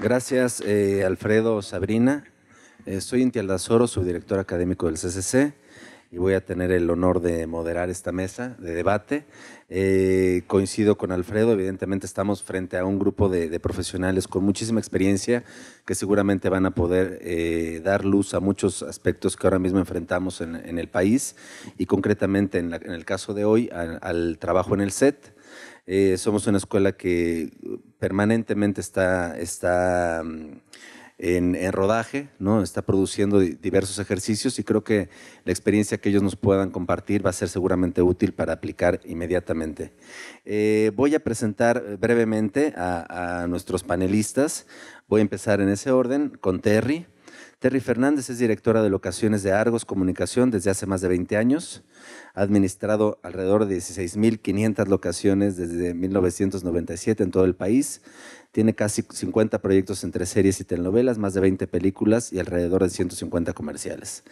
Gracias, eh, Alfredo Sabrina. Eh, soy Inti su subdirector académico del CCC, y voy a tener el honor de moderar esta mesa de debate. Eh, coincido con Alfredo, evidentemente estamos frente a un grupo de, profesionales con muchísima experiencia que seguramente van a poder dar luz a muchos aspectos que ahora mismo enfrentamos en, el país y concretamente en, el caso de hoy al trabajo en el SET. Eh, somos una escuela que permanentemente está, está mm, en, rodaje, ¿no? está produciendo diversos ejercicios y creo que la experiencia que ellos nos puedan compartir va a ser seguramente útil para aplicar inmediatamente. Eh, voy a presentar brevemente a, a nuestros panelistas. Voy a empezar en ese orden con Terry. Terry Fernández es directora de locaciones de Argos Comunicación desde hace más de 20 años. Ha administrado alrededor de 16.500 locaciones desde 1997 en todo el país. Tiene casi 50 proyectos entre series y telenovelas, más de 20 películas y alrededor de 150 comerciales.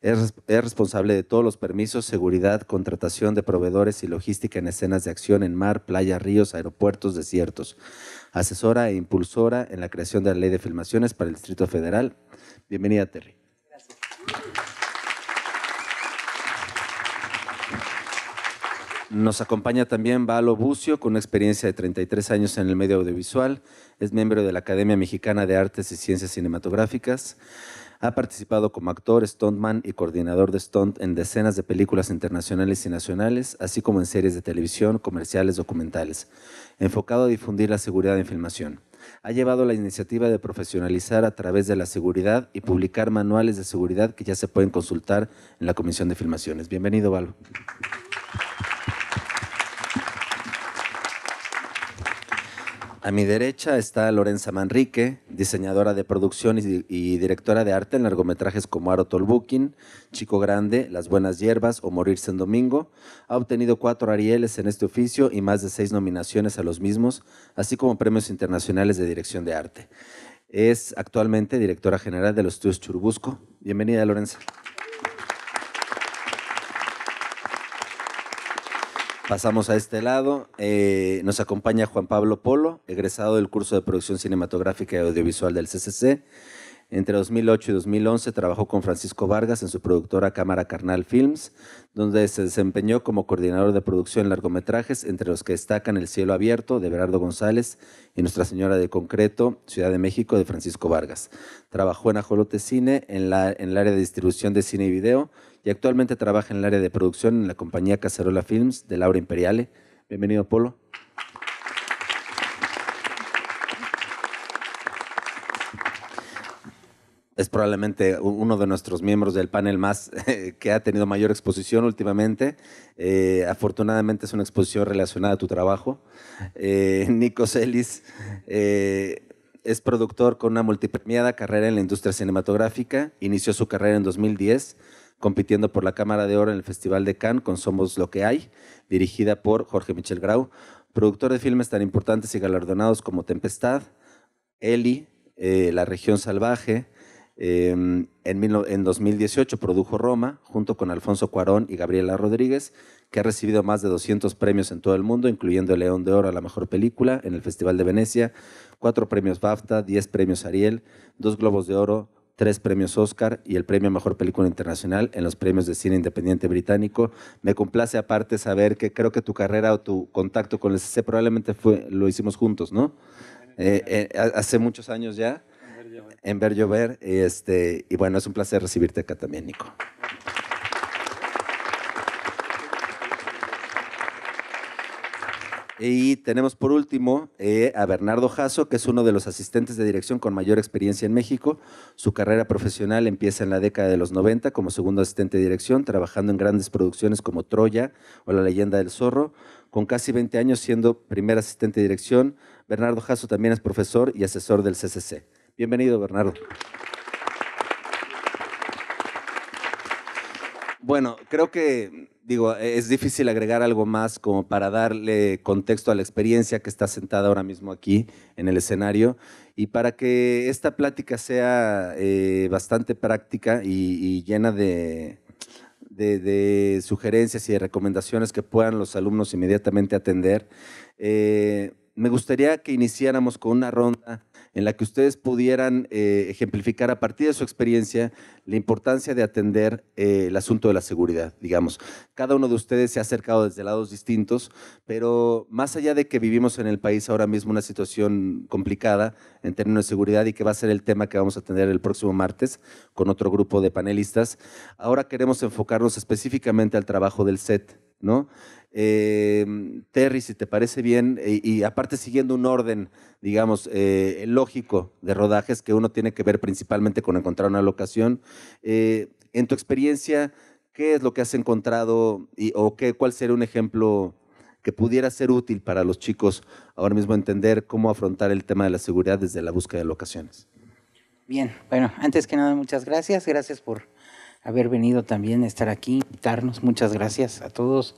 Es, responsable de todos los permisos, seguridad, contratación de proveedores y logística en escenas de acción en mar, playa, ríos, aeropuertos, desiertos. Asesora e impulsora en la creación de la ley de filmaciones para el Distrito Federal Bienvenida, Terry. Nos acompaña también Valo Bucio, con una experiencia de 33 años en el medio audiovisual. Es miembro de la Academia Mexicana de Artes y Ciencias Cinematográficas. Ha participado como actor, stuntman y coordinador de stunt en decenas de películas internacionales y nacionales, así como en series de televisión, comerciales, documentales, enfocado a difundir la seguridad en filmación ha llevado la iniciativa de profesionalizar a través de la seguridad y publicar manuales de seguridad que ya se pueden consultar en la Comisión de Filmaciones. Bienvenido, Valo. A mi derecha está Lorenza Manrique, diseñadora de producción y, directora de arte en largometrajes como Aro Tolbukin, Chico Grande, Las Buenas Hierbas o Morirse en Domingo. Ha obtenido cuatro Arieles en este oficio y más de seis nominaciones a los mismos, así como premios internacionales de dirección de arte. Es actualmente directora general de los estudios Churubusco. Bienvenida, Lorenza. Pasamos a este lado. Eh, nos acompaña Juan Pablo Polo, egresado del curso de producción cinematográfica y audiovisual del CCC. Entre 2008 y 2011 trabajó con Francisco Vargas en su productora Cámara Carnal Films, donde se desempeñó como coordinador de producción en largometrajes, entre los que destacan El cielo abierto de Berardo González y Nuestra Señora de Concreto, Ciudad de México de Francisco Vargas. Trabajó en Ajolote Cine en, en el área de distribución de cine y video, y actualmente trabaja en el área de producción en la compañía Cacerola Films de Laura Imperiale. Bienvenido, Polo. es probablemente uno de nuestros miembros del panel más que ha tenido mayor exposición últimamente. Eh, afortunadamente es una exposición relacionada a tu trabajo. Eh, Nico Celis eh, es productor con una multipremiada carrera en la industria cinematográfica. Inició su carrera en 2010 compitiendo por la Cámara de Oro en el Festival de Cannes con Somos lo que hay, dirigida por Jorge Michel Grau, productor de filmes tan importantes y galardonados como Tempestad, Eli, eh, La región salvaje. Em, en, 2018 produjo Roma junto con Alfonso Cuarón y Gabriela Rodríguez, que ha recibido más de 200 premios en todo el mundo, incluyendo el León de Oro a la Mejor Película en el Festival de Venecia, cuatro premios BAFTA, 10 premios Ariel, dos Globos de Oro, tres premios Oscar y el premio a Mejor Película Internacional en los premios de cine independiente británico. Me complace aparte saber que creo que tu carrera o tu contacto con el CC probablemente fue, lo hicimos juntos, ¿no? Eh, eh, hace muchos años ya, en Ver Llover. Este, y bueno, es un placer recibirte acá también, Nico. Y tenemos por último eh, a Bernardo Jasso, que es uno de los asistentes de dirección con mayor experiencia en México. Su carrera profesional empieza en la década de los 90 como segundo asistente de dirección, trabajando en grandes producciones como Troya o La leyenda del zorro. Con casi 20 años siendo primer asistente de dirección, Bernardo Jasso también es profesor y asesor del CCC. Bienvenido, Bernardo. Bueno, creo que digo, e, es difícil agregar algo más como para darle contexto a la experiencia que está sentada ahora mismo aquí en el escenario y para que esta plática sea eh, bastante práctica y, llena de, sugerencias y de recomendaciones que puedan los alumnos inmediatamente atender. Eh, me gustaría que iniciáramos con una ronda en la que ustedes pudieran eh, ejemplificar a partir de su experiencia la importancia de atender eh, el asunto de la seguridad, digamos. Cada uno de ustedes se ha acercado desde lados distintos, pero más allá de que vivimos en el país ahora mismo una situación complicada en términos de seguridad y que va a ser el tema que vamos a atender el próximo martes con otro grupo de panelistas, ahora queremos enfocarnos específicamente al trabajo del SET ¿no? Eh, Terry, si te parece bien, eh, y, aparte siguiendo un orden, digamos, eh, lógico de rodajes que uno tiene que ver principalmente con encontrar una locación, en tu experiencia, ¿qué es lo que has encontrado y, o qué, cuál sería un ejemplo que pudiera ser útil para los chicos ahora mismo entender cómo afrontar el tema de la seguridad desde la búsqueda de locaciones? Bien, bueno, antes que nada, muchas gracias, gracias por haber venido también, a estar aquí, invitarnos. Muchas gracias a todos.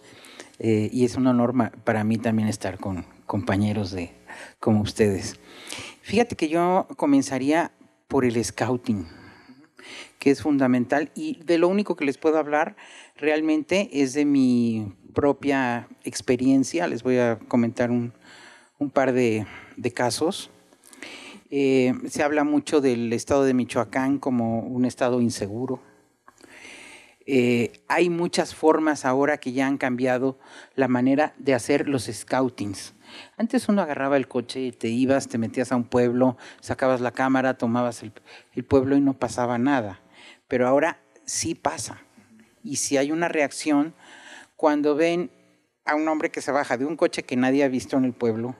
Eh, y es un honor para mí también estar con compañeros de, como ustedes. Fíjate que yo comenzaría por el scouting, que es fundamental. Y de lo único que les puedo hablar realmente es de mi propia experiencia. Les voy a comentar un, par de, casos. Eh, se habla mucho del estado de Michoacán como un estado inseguro eh, hay muchas formas ahora que ya han cambiado la manera de hacer los scoutings. Antes uno agarraba el coche, te ibas, te metías a un pueblo, sacabas la cámara, tomabas el, pueblo y no pasaba nada. Pero ahora sí pasa. Y si hay una reacción cuando ven a un hombre que se baja de un coche que nadie ha visto en el pueblo,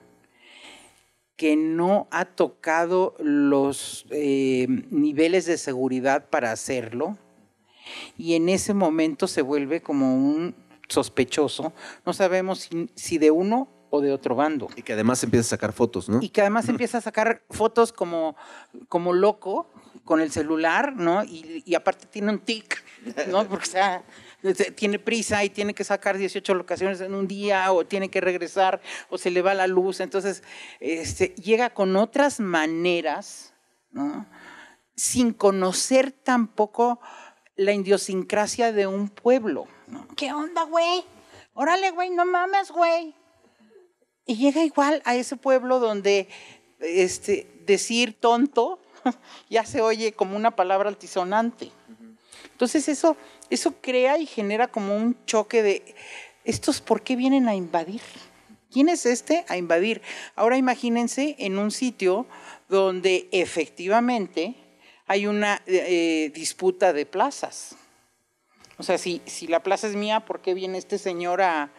que no ha tocado los eh, niveles de seguridad para hacerlo, y en ese momento se vuelve como un sospechoso. No sabemos si, de uno o de otro bando. Y que además empieza a sacar fotos, ¿no? Y que además empieza a sacar fotos como, loco con el celular, ¿no? Y, aparte tiene un tic, ¿no? Porque tiene prisa y tiene que sacar 18 locaciones en un día o tiene que regresar o se le va la luz. Entonces, este, llega con otras maneras, ¿no? Sin conocer tampoco la idiosincrasia de un pueblo. ¿Qué onda, güey? Órale, güey, no mames, güey. Y llega igual a ese pueblo donde este, decir tonto ya se oye como una palabra altisonante. Entonces eso, eso crea y genera como un choque de, ¿estos por qué vienen a invadir? ¿Quién es este a invadir? Ahora imagínense en un sitio donde efectivamente hay una eh, disputa de plazas. O sea, si, si la plaza es mía, ¿por qué viene este señor a,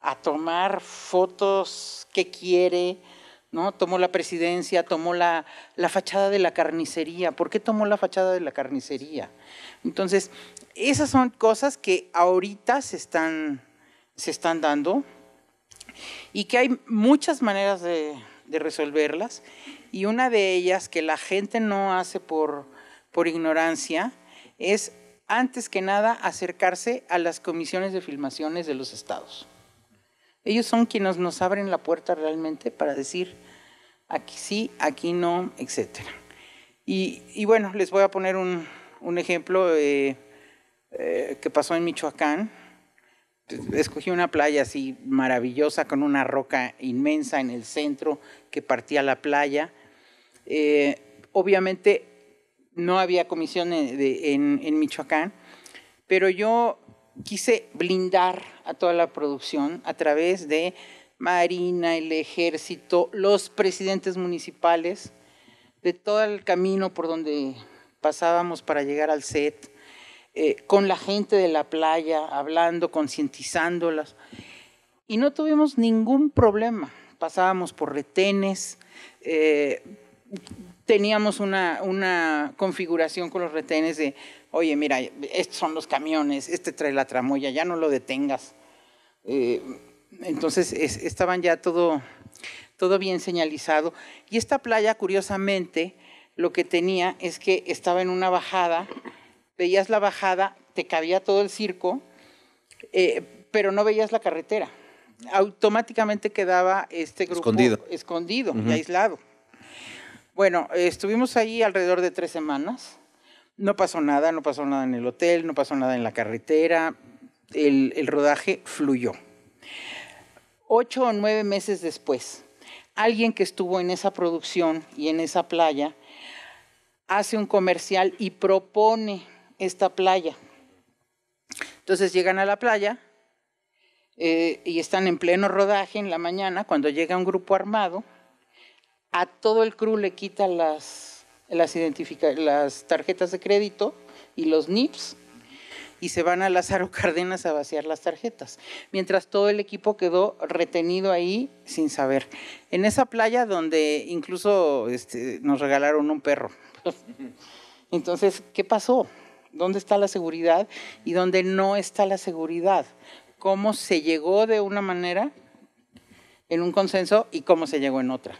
a tomar fotos que quiere? ¿No? Tomó la presidencia, tomó la, la, fachada de la carnicería. ¿Por qué tomó la fachada de la carnicería? Entonces, esas son cosas que ahorita se están, se están dando y que hay muchas maneras de, de resolverlas y una de ellas que la gente no hace por, ignorancia es, antes que nada, acercarse a las comisiones de filmaciones de los estados. Ellos son quienes nos abren la puerta realmente para decir, aquí sí, aquí no, etc. Y, bueno, les voy a poner un, ejemplo eh, eh, que pasó en Michoacán escogí una playa así maravillosa con una roca inmensa en el centro que partía la playa. Eh, obviamente no había comisión en, en, Michoacán, pero yo quise blindar a toda la producción a través de Marina, el ejército, los presidentes municipales, de todo el camino por donde pasábamos para llegar al set eh, con la gente de la playa, hablando, concientizándolas. Y no tuvimos ningún problema. Pasábamos por retenes, eh, teníamos una, configuración con los retenes de, oye, mira, estos son los camiones, este trae la tramoya, ya no lo detengas. Eh, entonces estaban ya todo, todo bien señalizado. Y esta playa, curiosamente, lo que tenía es que estaba en una bajada veías la bajada, te cabía todo el circo, eh, pero no veías la carretera. Automáticamente quedaba este grupo escondido, y aislado. Bueno, estuvimos ahí alrededor de tres semanas. No pasó nada, no pasó nada en el hotel, no pasó nada en la carretera. el rodaje fluyó. Ocho o nueve meses después, alguien que estuvo en esa producción y en esa playa hace un comercial y propone esta playa. Entonces llegan a la playa eh, y están en pleno rodaje en la mañana cuando llega un grupo armado. A todo el crew le quita las, las, tarjetas de crédito y los NIPS y se van a Lázaro Cárdenas a vaciar las tarjetas, mientras todo el equipo quedó retenido ahí sin saber. En esa playa donde incluso este, nos regalaron un perro. Entonces, ¿qué pasó? dónde está la seguridad y dónde no está la seguridad, cómo se llegó de una manera en un consenso y cómo se llegó en otra.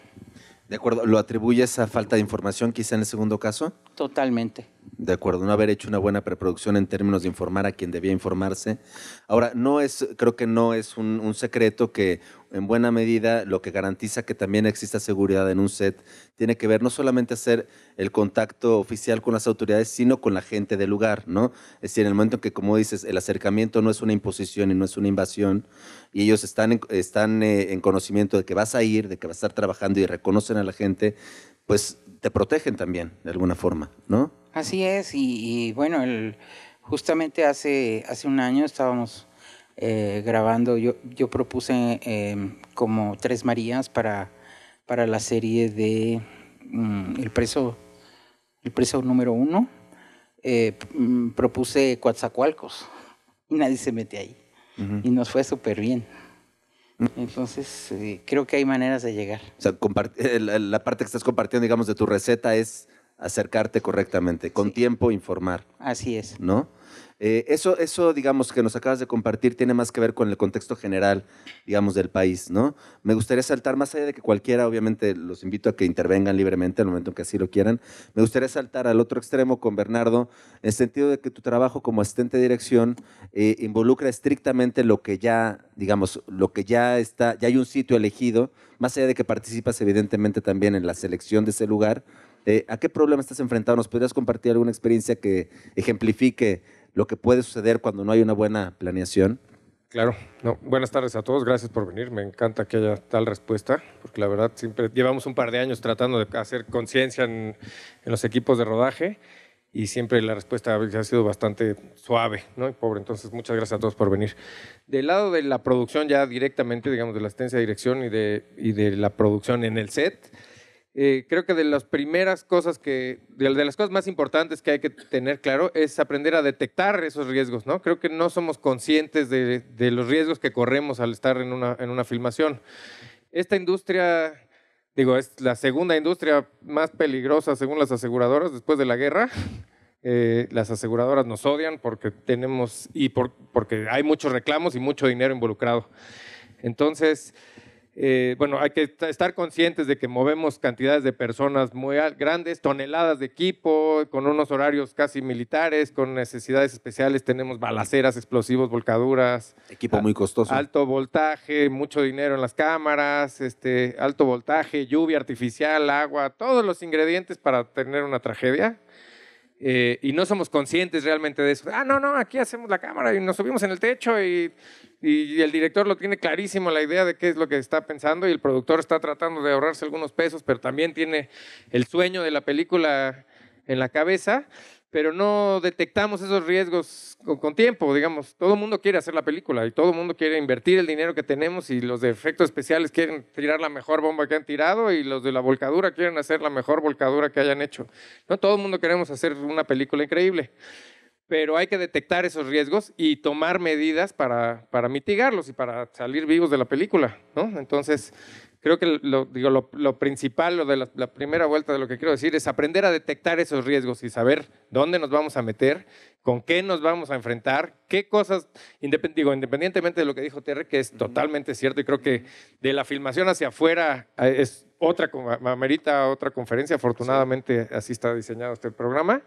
De acuerdo, ¿lo atribuye a falta de información quizá en el segundo caso? Totalmente de acuerdo, no haber hecho una buena preproducción en términos de informar a quien debía informarse. Ahora, no es, creo que no es un, secreto que en buena medida lo que garantiza que también exista seguridad en un set tiene que ver no solamente hacer el contacto oficial con las autoridades, sino con la gente del lugar, ¿no? Es decir, en el momento en que, como dices, el acercamiento no es una imposición y no es una invasión, y ellos están, están eh, en conocimiento de que vas a ir, de que vas a estar trabajando y reconocen a la gente, pues te protegen también, de alguna forma, ¿no? Así es, y, bueno, justamente hace, hace un año estábamos eh, grabando, yo, yo propuse em, como Tres Marías para, para la serie de mm, El preso el preso número uno, eh, mm, propuse Coatzacoalcos y nadie se mete ahí. Y nos fue súper bien. Mm. Entonces, eh, creo que hay maneras de llegar. la parte que estás compartiendo, digamos, de tu receta es acercarte correctamente, con tiempo informar. Así es. ¿No? Eh, eso, eso, digamos, que nos acabas de compartir tiene más que ver con el contexto general, digamos, del país, ¿no? Me gustaría saltar, más allá de que cualquiera, obviamente, los invito a que intervengan libremente al momento en que así lo quieran, me gustaría saltar al otro extremo con Bernardo, en el sentido de que tu trabajo como asistente de dirección eh, involucra estrictamente lo que ya, digamos, lo que ya está, ya hay un sitio elegido, más allá de que participas evidentemente también en la selección de ese lugar, este, ¿A qué problema estás enfrentado? ¿Nos podrías compartir alguna experiencia que ejemplifique lo que puede suceder cuando no hay una buena planeación? Claro. No, buenas tardes a todos. Gracias por venir. Me encanta que haya tal respuesta, porque la verdad siempre llevamos un par de años tratando de hacer conciencia en, los equipos de rodaje y siempre la respuesta ha sido bastante suave, ¿no? Y pobre. Entonces, muchas gracias a todos por venir. Del lado de la producción ya directamente, digamos, de la asistencia de dirección y de, y de la producción en el set, eh, creo que de las primeras cosas que, de, las cosas más importantes que hay que tener claro es aprender a detectar esos riesgos, ¿no? Creo que no somos conscientes de, los riesgos que corremos al estar en una, en una filmación. Esta industria digo, es la segunda industria más peligrosa según las aseguradoras después de la guerra. Eh, las aseguradoras nos odian porque tenemos y porque hay muchos reclamos y mucho dinero involucrado. Entonces, eh, bueno, hay que estar conscientes de que movemos cantidades de personas muy grandes, toneladas de equipo, con unos horarios casi militares, con necesidades especiales, tenemos balaceras, explosivos, volcaduras. Equipo muy costoso. Alto voltaje, mucho dinero en las cámaras, este, alto voltaje, lluvia artificial, agua, todos los ingredientes para tener una tragedia. Eh, y no somos conscientes realmente de eso. Ah, no, no, aquí hacemos la cámara y nos subimos en el techo y, y, el director lo tiene clarísimo la idea de qué es lo que está pensando y el productor está tratando de ahorrarse algunos pesos, pero también tiene el sueño de la película en la cabeza pero no detectamos esos riesgos con, tiempo, digamos. Todo el mundo quiere hacer la película y todo el mundo quiere invertir el dinero que tenemos y los de efectos especiales quieren tirar la mejor bomba que han tirado y los de la volcadura quieren hacer la mejor volcadura que hayan hecho. No todo el mundo queremos hacer una película increíble, pero hay que detectar esos riesgos y tomar medidas para, mitigarlos y para salir vivos de la película, ¿no? Entonces, creo que lo, digo, lo, principal, lo de la, primera vuelta de lo que quiero decir es aprender a detectar esos riesgos y saber dónde nos vamos a meter, con qué nos vamos a enfrentar, qué cosas, independientemente de lo que dijo Terry, que es totalmente cierto y creo que de la filmación hacia afuera ah, es otra, amerita otra conferencia, afortunadamente así está diseñado este programa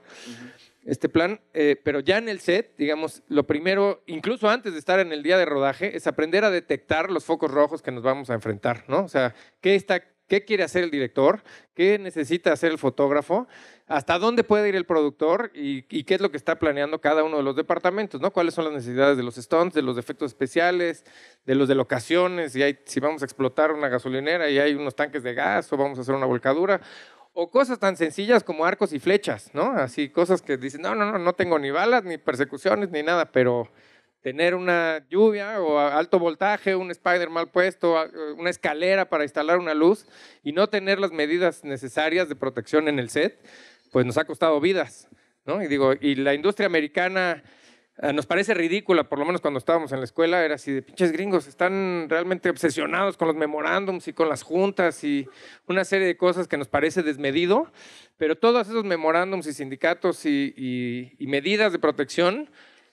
este plan, eh, pero ya en el set, digamos, lo primero, incluso antes de estar en el día de rodaje, es aprender a detectar los focos rojos que nos vamos a enfrentar, ¿no? O sea, ¿qué está... ¿Qué quiere hacer el director? ¿Qué necesita hacer el fotógrafo? ¿Hasta dónde puede ir el productor? ¿Y, qué es lo que está planeando cada uno de los departamentos? ¿no? ¿Cuáles son las necesidades de los stunts, de los efectos especiales, de los de locaciones? hay, si vamos a explotar una gasolinera y hay unos tanques de gas o vamos a hacer una volcadura o cosas tan sencillas como arcos y flechas, ¿no? Así cosas que dicen, no, no, no, no tengo ni balas, ni persecuciones, ni nada, pero tener una lluvia o alto voltaje, un spider mal puesto, eh, una escalera para instalar una luz y no tener las medidas necesarias de protección en el set, pues nos ha costado vidas, ¿no? Y digo, y la industria americana eh, nos parece ridícula, por lo menos cuando estábamos en la escuela, era así de pinches gringos, están realmente obsesionados con los memorándums y con las juntas y una serie de cosas que nos parece desmedido, pero todos esos memorándums y sindicatos y, medidas de protección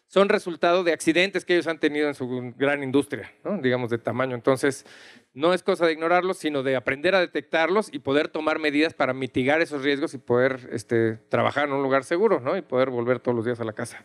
son resultado de accidentes que ellos han tenido en su gran industria, digamos de tamaño. Entonces, no es cosa de ignorarlos, sino de aprender a detectarlos y poder tomar medidas para mitigar esos riesgos y poder este, trabajar en un lugar seguro ¿no? y poder volver todos los días a la casa.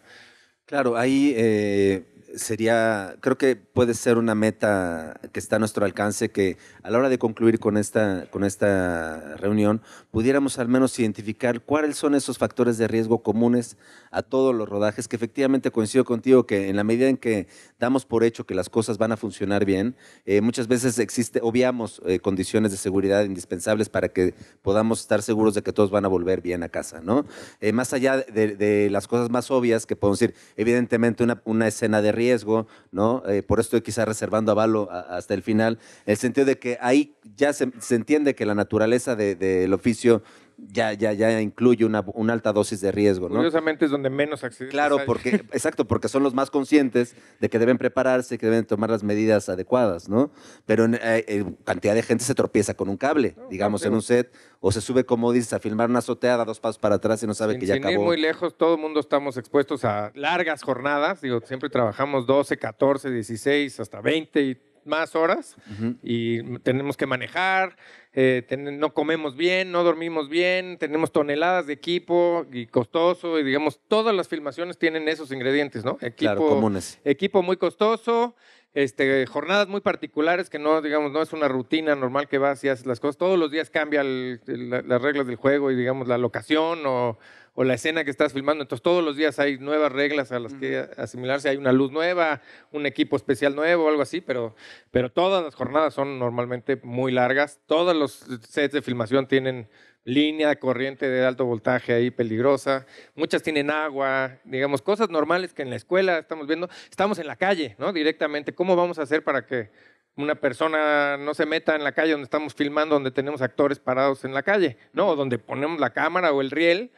Claro, ahí eh, sería, creo que puede ser una meta que está a nuestro alcance, que a la hora de concluir con esta, con esta reunión, pudiéramos al menos identificar cuáles son esos factores de riesgo comunes a todos los rodajes, que efectivamente coincido contigo que en la medida en que damos por hecho que las cosas van a funcionar bien, eh, muchas veces existe, obviamos eh, condiciones de seguridad indispensables para que podamos estar seguros de que todos van a volver bien a casa, ¿no? Eh, más allá de, las cosas más obvias que podemos decir, evidentemente una escena de riesgo, riesgo, ¿no? Eh, por esto estoy quizá reservando a hasta el final, el sentido de que ahí ya se, entiende que la naturaleza del de, oficio ya, ya, ya incluye una, alta dosis de riesgo. ¿no? Curiosamente es donde menos accidentes. Claro, porque, exacto, porque son los más conscientes de que deben prepararse, que deben tomar las medidas adecuadas, ¿no? Pero eh, eh, cantidad de gente se tropieza con un cable, digamos, en un set, o se sube, como dices, a filmar una azoteada, dos pasos para atrás y no sabe que ya sin muy lejos, todo el mundo estamos expuestos a largas jornadas, digo, siempre trabajamos 12, 14, 16, hasta 20 y más horas y tenemos que manejar, eh, no comemos bien, no dormimos bien, tenemos toneladas de equipo y costoso y digamos, todas las filmaciones tienen esos ingredientes, ¿no? Equipo, comunes. Equipo muy costoso, este, jornadas muy particulares que no, digamos, no es una rutina normal que vas y haces las cosas. Todos los días cambian las reglas del juego y digamos la locación o o la escena que estás filmando. Entonces todos los días hay nuevas reglas a las que asimilarse, hay una luz nueva, un equipo especial nuevo, algo así, pero, pero todas las jornadas son normalmente muy largas. Todos los sets de filmación tienen línea corriente de alto voltaje ahí peligrosa, muchas tienen agua, digamos, cosas normales que en la escuela estamos viendo, estamos en la calle, ¿no? Directamente, ¿cómo vamos a hacer para que una persona no se meta en la calle donde estamos filmando, donde tenemos actores parados en la calle, ¿no? O donde ponemos la cámara o el riel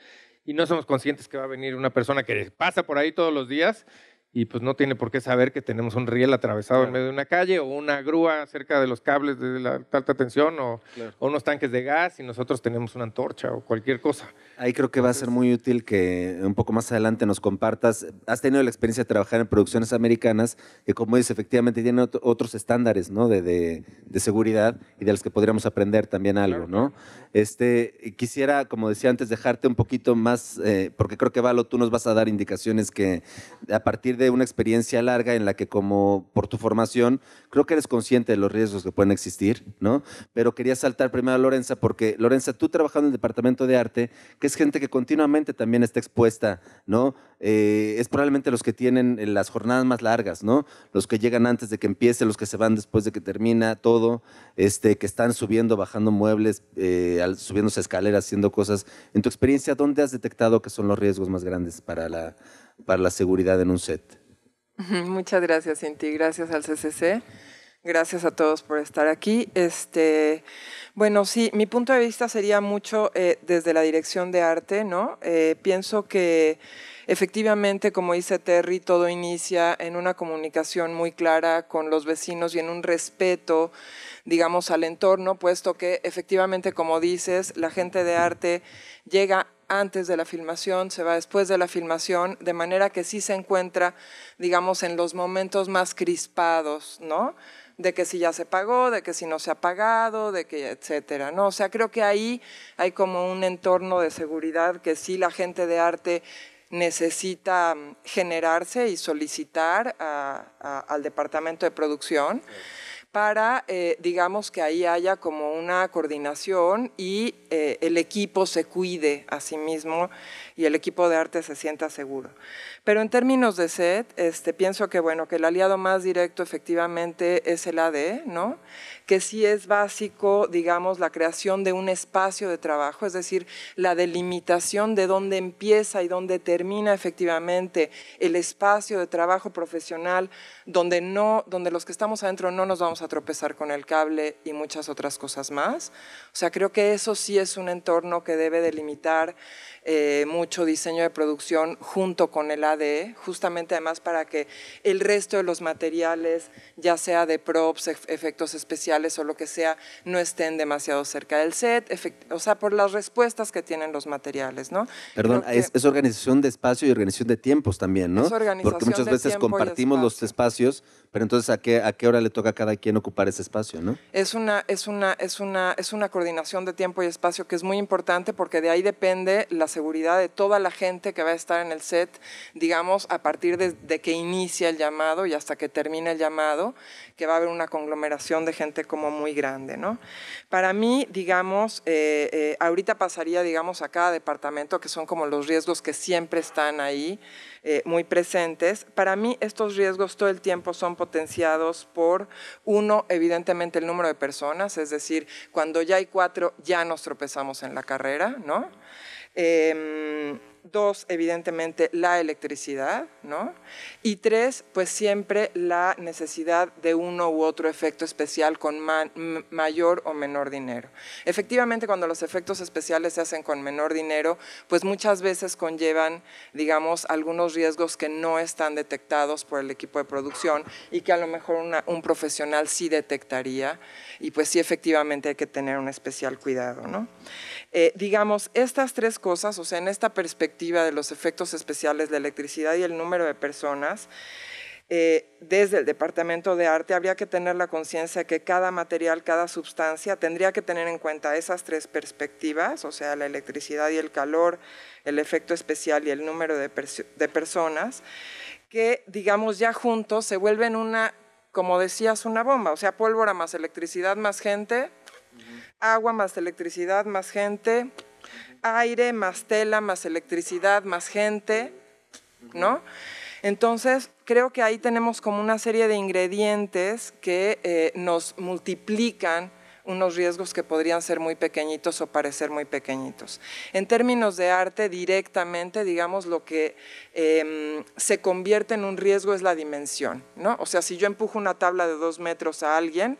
y no somos conscientes que va a venir una persona que pasa por ahí todos los días y pues no tiene por qué saber que tenemos un riel atravesado en medio de una calle o una grúa cerca de los cables de la alta tensión o, unos tanques de gas y nosotros tenemos una antorcha o cualquier cosa. Ahí creo que va a ser muy útil que un poco más adelante nos compartas. Has tenido la experiencia de trabajar en producciones americanas que, como dices, efectivamente tienen otros estándares ¿no? de, seguridad y de los que podríamos aprender también algo. ¿no? Este, quisiera, como decía antes, dejarte un poquito más, eh, porque creo que Valo, tú nos vas a dar indicaciones que a partir de una experiencia larga en la que como por tu formación, creo que eres consciente de los riesgos que pueden existir, ¿no? Pero quería saltar primero a Lorenza porque, Lorenza, tú trabajando en el Departamento de Arte, que es gente que continuamente también está expuesta, ¿no? Eh, es probablemente los que tienen eh, las jornadas más largas, ¿no? Los que llegan antes de que empiece, los que se van después de que termina todo, este, que están subiendo, bajando muebles, eh, subiéndose escaleras, haciendo cosas. En tu experiencia, ¿dónde has detectado que son los riesgos más grandes para la para la seguridad en un set. Muchas gracias, Cinti. Gracias al CCC. Gracias a todos por estar aquí. Este, bueno, sí, mi punto de vista sería mucho eh, desde la dirección de arte, ¿no? Eh, pienso que efectivamente, como dice Terry, todo inicia en una comunicación muy clara con los vecinos y en un respeto, digamos, al entorno, puesto que efectivamente, como dices, la gente de arte llega antes de la filmación, se va después de la filmación, de manera que sí se encuentra, digamos, en los momentos más crispados, ¿no? De que si ya se pagó, de que si no se ha pagado, de que etcétera, ¿no? O sea, creo que ahí hay como un entorno de seguridad que sí la gente de arte necesita mm, generarse y solicitar al departamento de producción para, eh, digamos, que ahí haya como una coordinación y eh, el equipo se cuide a sí mismo y el equipo de arte se sienta seguro. Pero en términos de set, este, pienso que, bueno, que el aliado más directo efectivamente es el ADE, ¿no? que sí es básico, digamos, la creación de un espacio de trabajo, es decir, la delimitación de dónde empieza y dónde termina efectivamente el espacio de trabajo profesional, donde, no, donde los que estamos adentro no nos vamos a tropezar con el cable y muchas otras cosas más. O sea, creo que eso sí es un entorno que debe delimitar eh, mucho diseño de producción junto con el ADE, justamente además para que el resto de los materiales, ya sea de props, efectos especiales o lo que sea, no estén demasiado cerca del set, o sea, por las respuestas que tienen los materiales, ¿no? Perdón, es, organización de espacio y organización de tiempos también, ¿no? Es organización Porque muchas veces compartimos los espacios, pero entonces ¿a qué, a qué hora le toca a cada quien ocupar ese espacio, ¿no? Es una, es una, es una, es una coordinación de tiempo y espacio que es muy importante porque de ahí depende las seguridad de toda la gente que va a estar en el set, digamos, a partir de, que inicia el llamado y hasta que termine el llamado, que va a haber una conglomeración de gente como muy grande, ¿no? Para mí, digamos, eh, eh, ahorita pasaría, digamos, a cada departamento, que son como los riesgos que siempre están ahí, eh, muy presentes. Para mí, estos riesgos todo el tiempo son potenciados por, uno, evidentemente el número de personas, es decir, cuando ya hay cuatro, ya nos tropezamos en la carrera, ¿no? Eh, Dos, evidentemente, la electricidad, ¿no? Y tres, pues siempre la necesidad de uno u otro efecto especial con mayor o menor dinero. Efectivamente, cuando los efectos especiales se hacen con menor dinero, pues muchas veces conllevan, digamos, algunos riesgos que no están detectados por el equipo de producción y que a lo mejor un profesional sí detectaría. Y pues sí, efectivamente, hay que tener un especial cuidado, ¿no? Eh, digamos, estas tres cosas, o sea, en esta perspectiva, de los efectos especiales de electricidad y el número de personas, eh, desde el Departamento de Arte habría que tener la conciencia que cada material, cada sustancia tendría que tener en cuenta esas tres perspectivas, o sea, la electricidad y el calor, el efecto especial y el número de, personas, que digamos ya juntos se vuelven una, como decías, una bomba, o sea, pólvora más electricidad más gente, agua más electricidad más gente, aire, más tela, más electricidad, más gente, ¿no? Entonces, creo que ahí tenemos como una serie de ingredientes que eh, nos multiplican unos riesgos que podrían ser muy pequeñitos o parecer muy pequeñitos. En términos de arte, directamente, digamos, lo que em, se convierte en un riesgo es la dimensión, ¿no? O sea, si yo empujo una tabla de dos metros a alguien,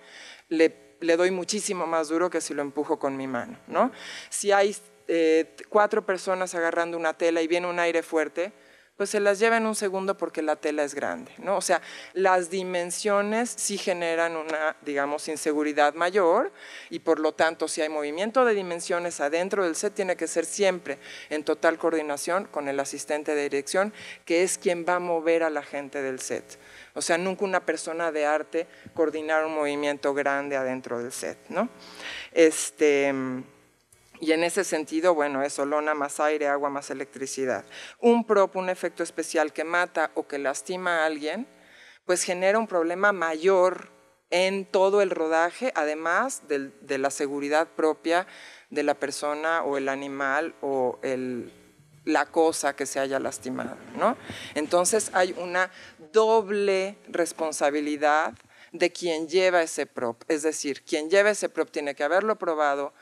le, doy muchísimo más duro que si lo empujo con mi mano, ¿no? Si hay eh, cuatro personas agarrando una tela y viene un aire fuerte, pues se las lleva en un segundo porque la tela es grande, ¿no? O sea, las dimensiones sí generan una, digamos, inseguridad mayor y por lo tanto si hay movimiento de dimensiones adentro del set tiene que ser siempre en total coordinación con el asistente de dirección, que es quien va a mover a la gente del set. O sea, nunca una persona de arte coordinar un movimiento grande adentro del set, ¿no? Este... Mm, y en ese sentido, bueno, eso, lona más aire, agua más electricidad. Un prop, un efecto especial que mata o que lastima a alguien, pues genera un problema mayor en todo el rodaje, además de, la seguridad propia de la persona o el animal o la cosa que se haya lastimado. Entonces hay una doble responsabilidad de quien lleva ese prop. Es decir, quien lleva ese prop tiene que haberlo probado,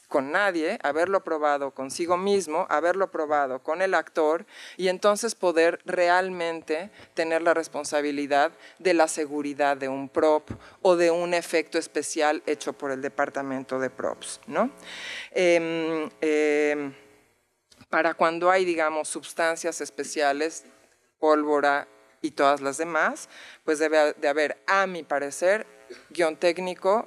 con nadie, haberlo probado consigo mismo, haberlo probado con el actor y entonces poder realmente tener la responsabilidad de la seguridad de un prop o de un efecto especial hecho por el departamento de props. Em, em, para cuando hay, digamos, sustancias especiales, pólvora y todas las demás, pues debe de haber, a mi parecer, guión técnico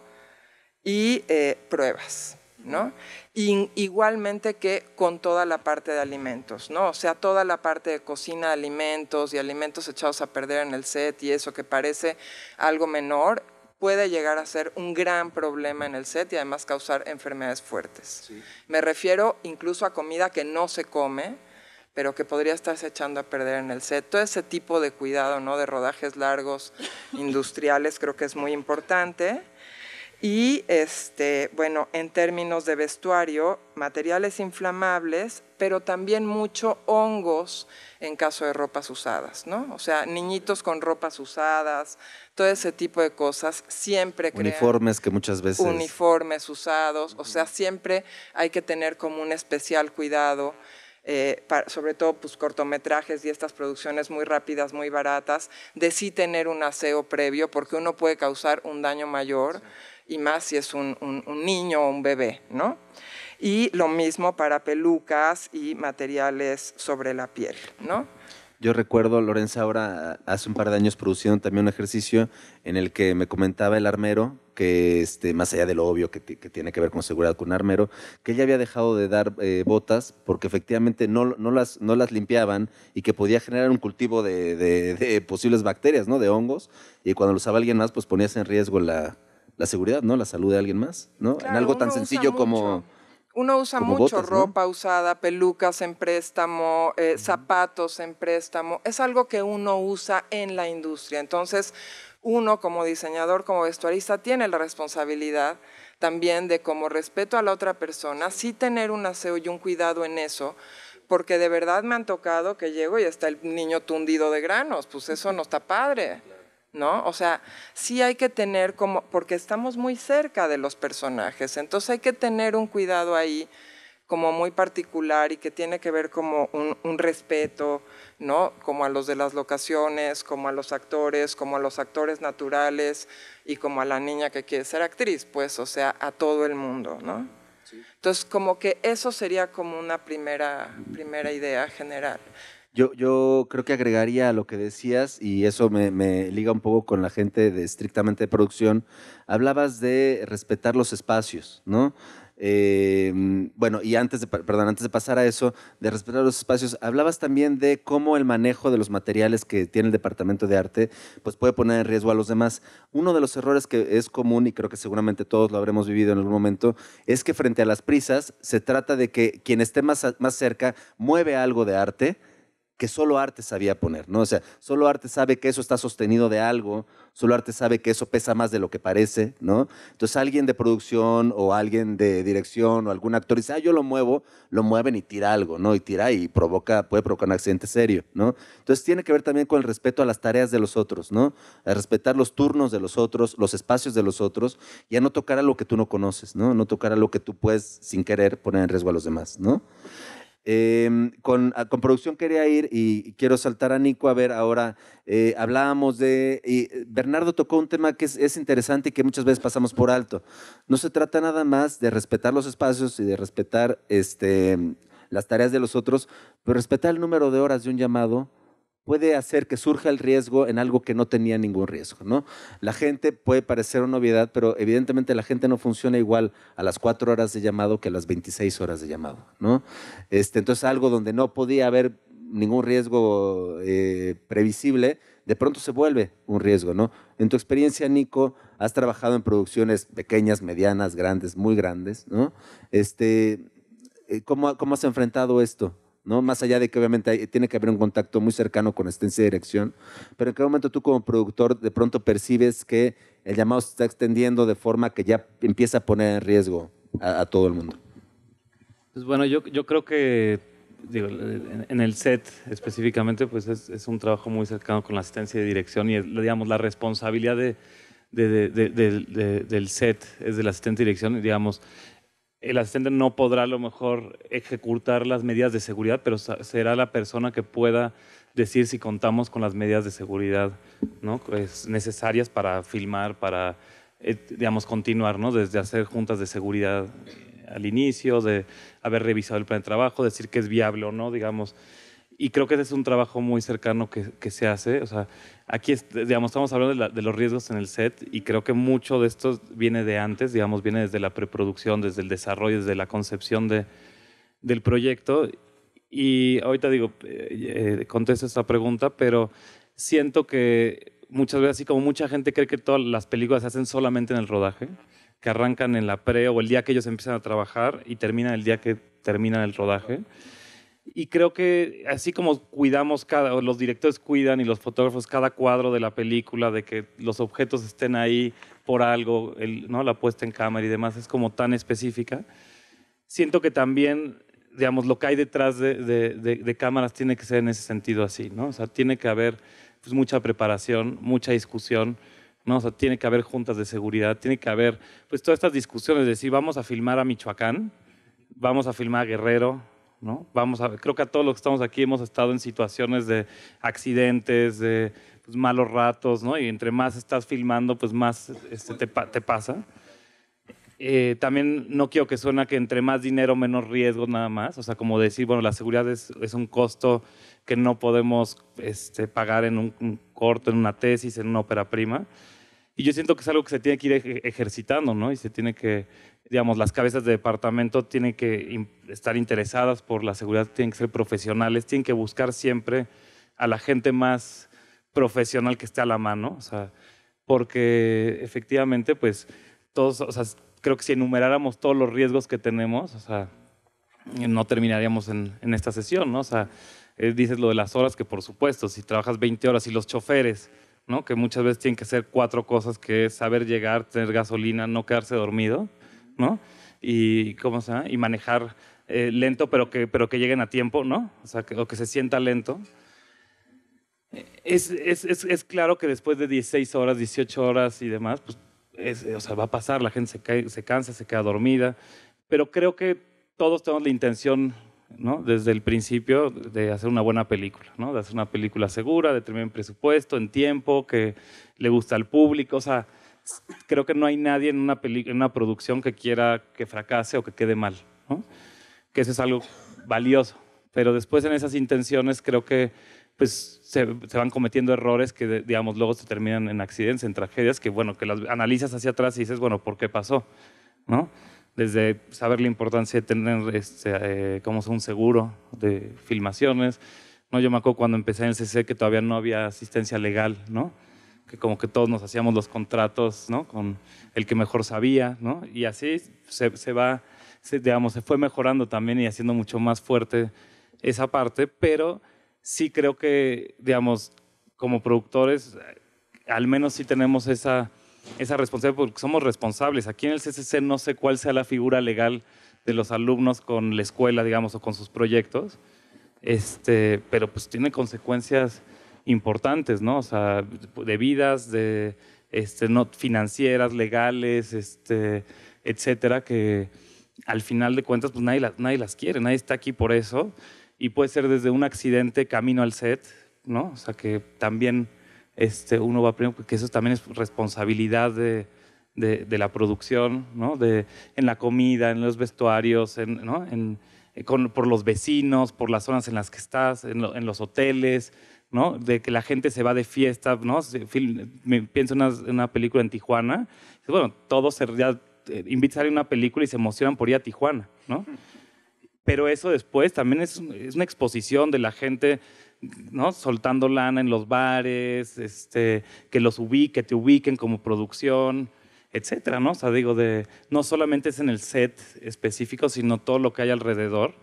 y eh, pruebas. ¿no? igualmente que con toda la parte de alimentos, ¿no? O sea, toda la parte de cocina alimentos y alimentos echados a perder en el set y eso que parece algo menor puede llegar a ser un gran problema en el set y además causar enfermedades fuertes. Me refiero incluso a comida que no se come, pero que podría estarse echando a perder en el set. Todo ese tipo de cuidado, ¿no? De rodajes largos, industriales, creo que es muy importante. Y este, bueno, en términos de vestuario, materiales inflamables, pero también mucho hongos en caso de ropas usadas, ¿no? O sea, niñitos con ropas usadas, todo ese tipo de cosas, siempre uniformes que muchas veces uniformes usados, o sea, siempre hay que tener como un especial cuidado. Eh, sobre todo pues, cortometrajes y estas producciones muy rápidas, muy baratas, de sí tener un aseo previo, porque uno puede causar un daño mayor y más si es un, niño o un bebé, ¿no? Y lo mismo para pelucas y materiales sobre la piel, ¿no? Yo recuerdo, Lorenza, ahora hace un par de años produciendo también un ejercicio en el que me comentaba el armero, que este, más allá de lo obvio que, tiene que ver con seguridad con un armero, que ella había dejado de dar eh, botas porque efectivamente no, no, las, no las limpiaban y que podía generar un cultivo de, de posibles bacterias, ¿no? De hongos. Y cuando lo usaba alguien más, pues ponías en riesgo la, la seguridad, ¿no? La salud de alguien más, ¿no? en algo tan sencillo como... Uno usa mucho ropa usada, pelucas en préstamo, eh, zapatos en préstamo. Es algo que uno usa en la industria. Entonces, uno como diseñador, como vestuarista, tiene la responsabilidad también de, como respeto a la otra persona, sí tener un aseo y un cuidado en eso, porque de verdad me han tocado que llego y está el niño tundido de granos. Pues eso no está padre. ¿no? O sea, sí hay que tener como, porque estamos muy cerca de los personajes, entonces hay que tener un cuidado ahí como muy particular y que tiene que ver como un, respeto, ¿no? Como a los de las locaciones, como a los actores, como a los actores naturales y como a la niña que quiere ser actriz, pues, o sea, a todo el mundo, ¿no? Entonces, como que eso sería como una primera, primera idea general. Yo, creo que agregaría a lo que decías, y eso me, liga un poco con la gente de estrictamente de producción, hablabas de respetar los espacios, ¿no? Em, bueno, y antes de, perdón, antes de pasar a eso, de respetar los espacios, hablabas también de cómo el manejo de los materiales que tiene el Departamento de Arte pues puede poner en riesgo a los demás. Uno de los errores que es común, y creo que seguramente todos lo habremos vivido en algún momento, es que frente a las prisas se trata de que quien esté más, más cerca mueve algo de arte que solo arte sabía poner, ¿no? O sea, solo arte sabe que eso está sostenido de algo, solo arte sabe que eso pesa más de lo que parece, ¿no? Entonces alguien de producción o alguien de dirección o algún actor dice, ah, yo lo muevo, lo mueven y tira algo, ¿no? Y tira y provoca, puede provocar un accidente serio, ¿no? Entonces tiene que ver también con el respeto a las tareas de los otros, ¿no? A respetar los turnos de los otros, los espacios de los otros y a no tocar a lo que tú no conoces, ¿no? No tocar a lo que tú puedes sin querer poner en riesgo a los demás, ¿no? Em, ah, con, producción quería ir y quiero saltar a Nico a ver ahora. Eh, hablábamos de. Y eh, Bernardo tocó un tema que es, interesante y que muchas veces pasamos por alto. No se trata nada más de respetar los espacios y de respetar este, las tareas de los otros, pero respetar el número de horas de un llamado puede hacer que surja el riesgo en algo que no tenía ningún riesgo. ¿no? La gente puede parecer una novedad, pero evidentemente la gente no funciona igual a las cuatro horas de llamado que a las 26 horas de llamado. ¿no? Este, entonces, algo donde no podía haber ningún riesgo eh, previsible, de pronto se vuelve un riesgo, ¿no? En tu experiencia, Nico, has trabajado en producciones pequeñas, medianas, grandes, muy grandes, ¿no? Este, eh, ¿Cómo has enfrentado esto? ¿no? Más allá de que obviamente tiene que haber un contacto muy cercano con la asistencia de dirección, pero en qué momento tú como productor de pronto percibes que el llamado se está extendiendo de forma que ya empieza a poner en riesgo a, todo el mundo. Pues bueno, yo, creo que en, el set específicamente, pues es, un trabajo muy cercano con la asistencia de dirección y digamos la responsabilidad del set es de la asistente de dirección, digamos el asistente no podrá a lo mejor ejecutar las medidas de seguridad, pero será la persona que pueda decir si contamos con las medidas de seguridad ¿no? Pues, necesarias para filmar, para, eh, digamos, continuar, ¿no? Desde hacer juntas de seguridad eh, al inicio, de haber revisado el plan de trabajo, decir que es viable o no, digamos. Y creo que ese es un trabajo muy cercano que, se hace. O sea, aquí, digamos, estamos hablando de, los riesgos en el set y creo que mucho de esto viene de antes, digamos, viene desde la preproducción, desde el desarrollo, desde la concepción de, del proyecto. Y ahorita digo, eh, eh, contesto esta pregunta, pero siento que muchas veces, así como mucha gente cree que todas las películas se hacen solamente en el rodaje, que arrancan en la pre o el día que ellos empiezan a trabajar y terminan el día que terminan el rodaje. Y creo que así como cuidamos cada, los directores cuidan y los fotógrafos cada cuadro de la película, de que los objetos estén ahí por algo, ¿no? la puesta en cámara y demás es como tan específica, siento que también, digamos, lo que hay detrás de, cámaras tiene que ser en ese sentido así, ¿no? sea, tiene que haber pues, mucha preparación, mucha discusión, ¿no? tiene que haber juntas de seguridad, tiene que haber, pues, todas estas discusiones de si vamos a filmar a Michoacán, vamos a filmar a Guerrero, Vamos creo que a todos los que estamos aquí hemos estado en situaciones de accidentes, de pues, malos ratos, Y entre más estás filmando, pues más este, te, pasa. Eh, también no quiero que suena que entre más dinero, menos riesgo nada más. O sea, como decir, bueno, la seguridad es, un costo que no podemos este, pagar en un corto, en una tesis, en una ópera prima. Y yo siento que es algo que se tiene que ir ejercitando, ¿no? Y se tiene que, digamos, las cabezas de departamento tienen que estar interesadas por la seguridad, tienen que ser profesionales, tienen que buscar siempre a la gente más profesional que esté a la mano, o sea, porque efectivamente, pues, todos, o sea, creo que si enumeráramos todos los riesgos que tenemos, o sea, no terminaríamos en, en esta sesión, ¿no? O sea, eh, dices lo de las horas, que por supuesto, si trabajas 20 horas y los choferes que muchas veces tienen que hacer cuatro cosas, que es saber llegar, tener gasolina, no quedarse dormido, ¿no? y, ¿cómo se y manejar eh, lento, pero que, pero que lleguen a tiempo, ¿no? o, sea, que, se sienta lento. Es, claro que después de 16 horas, 18 horas y demás, pues, va a pasar, la gente se, se cansa, se queda dormida, pero creo que todos tenemos la intención desde el principio de hacer una buena película, ¿no? de hacer una película segura, de tener un presupuesto, en tiempo, que le gusta al público. O sea, creo que no hay nadie en una, en una producción que quiera que fracase o que quede mal. Que eso es algo valioso. Pero después en esas intenciones creo que pues se, van cometiendo errores que, digamos, luego se terminan en accidentes, en tragedias, que, bueno, que las analizas hacia atrás y dices, bueno, ¿por qué pasó? ¿No? desde saber la importancia de tener este, eh, como un seguro de filmaciones. ¿no? Yo me acuerdo cuando empecé en el CC que todavía no había asistencia legal, ¿no? que como que todos nos hacíamos los contratos ¿no? con el que mejor sabía, ¿no? y así se, se va, digamos, se fue mejorando también y haciendo mucho más fuerte esa parte, pero sí creo que, digamos, como productores, al menos sí tenemos esa esa responsabilidad porque somos responsables. Aquí en el CCC no sé cuál sea la figura legal de los alumnos con la escuela, digamos, o con sus proyectos, este, pero pues tiene consecuencias importantes, ¿no? O sea, de vidas, de este, no, financieras, legales, este, etcétera, que al final de cuentas pues nadie, nadie las quiere, nadie está aquí por eso. Y puede ser desde un accidente camino al set, ¿no? O sea, que también este, uno va primero, porque eso también es responsabilidad de, la producción, ¿no? De, en la comida, en los vestuarios, ¿no? Eh, por los vecinos, por las zonas en las que estás, en, los hoteles, ¿no? De que la gente se va de fiesta, ¿no? me pienso en una, película en Tijuana, bueno, todos se, ya, eh, invitan a una película y se emocionan por ir a Tijuana, ¿no? Pero eso después también es, es una exposición de la gente soltando lana en los bares, este, que los ubique, te ubiquen como producción, etcétera, ¿no? O sea, digo, de, no solamente es en el set específico, sino todo lo que hay alrededor,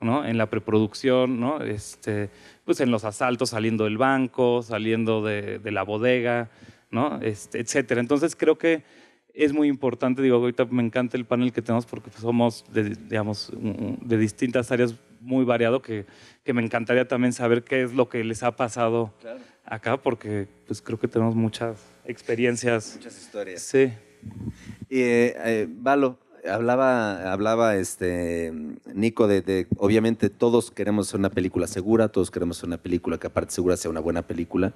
¿no? En la preproducción, ¿no? Este, pues en los asaltos saliendo del banco, saliendo de, la bodega, ¿no? Este, etcétera. Entonces creo que es muy importante, digo, ahorita me encanta el panel que tenemos porque somos, digamos, de distintas áreas muy variado que, que me encantaría también saber qué es lo que les ha pasado acá, porque pues creo que tenemos muchas experiencias. Muchas historias. Sí. Y, eh, Valo, hablaba, hablaba este Nico de, obviamente todos queremos una película segura, todos queremos una película que aparte segura sea una buena película,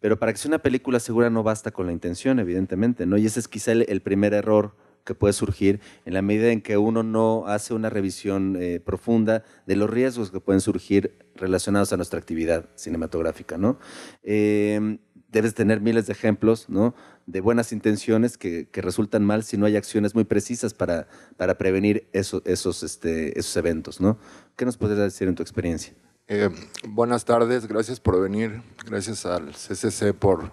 pero para que sea una película segura no basta con la intención, evidentemente, ¿no? Y ese es quizá el, el primer error que puede surgir en la medida en que uno no hace una revisión eh, profunda de los riesgos que pueden surgir relacionados a nuestra actividad cinematográfica, ¿no? Em, debes tener miles de ejemplos, ¿no? De buenas intenciones que, resultan mal si no hay acciones muy precisas para, para prevenir esos, este, esos eventos, ¿no? ¿Qué nos podrías decir en tu experiencia? Em, buenas tardes, gracias por venir, gracias al CCC por,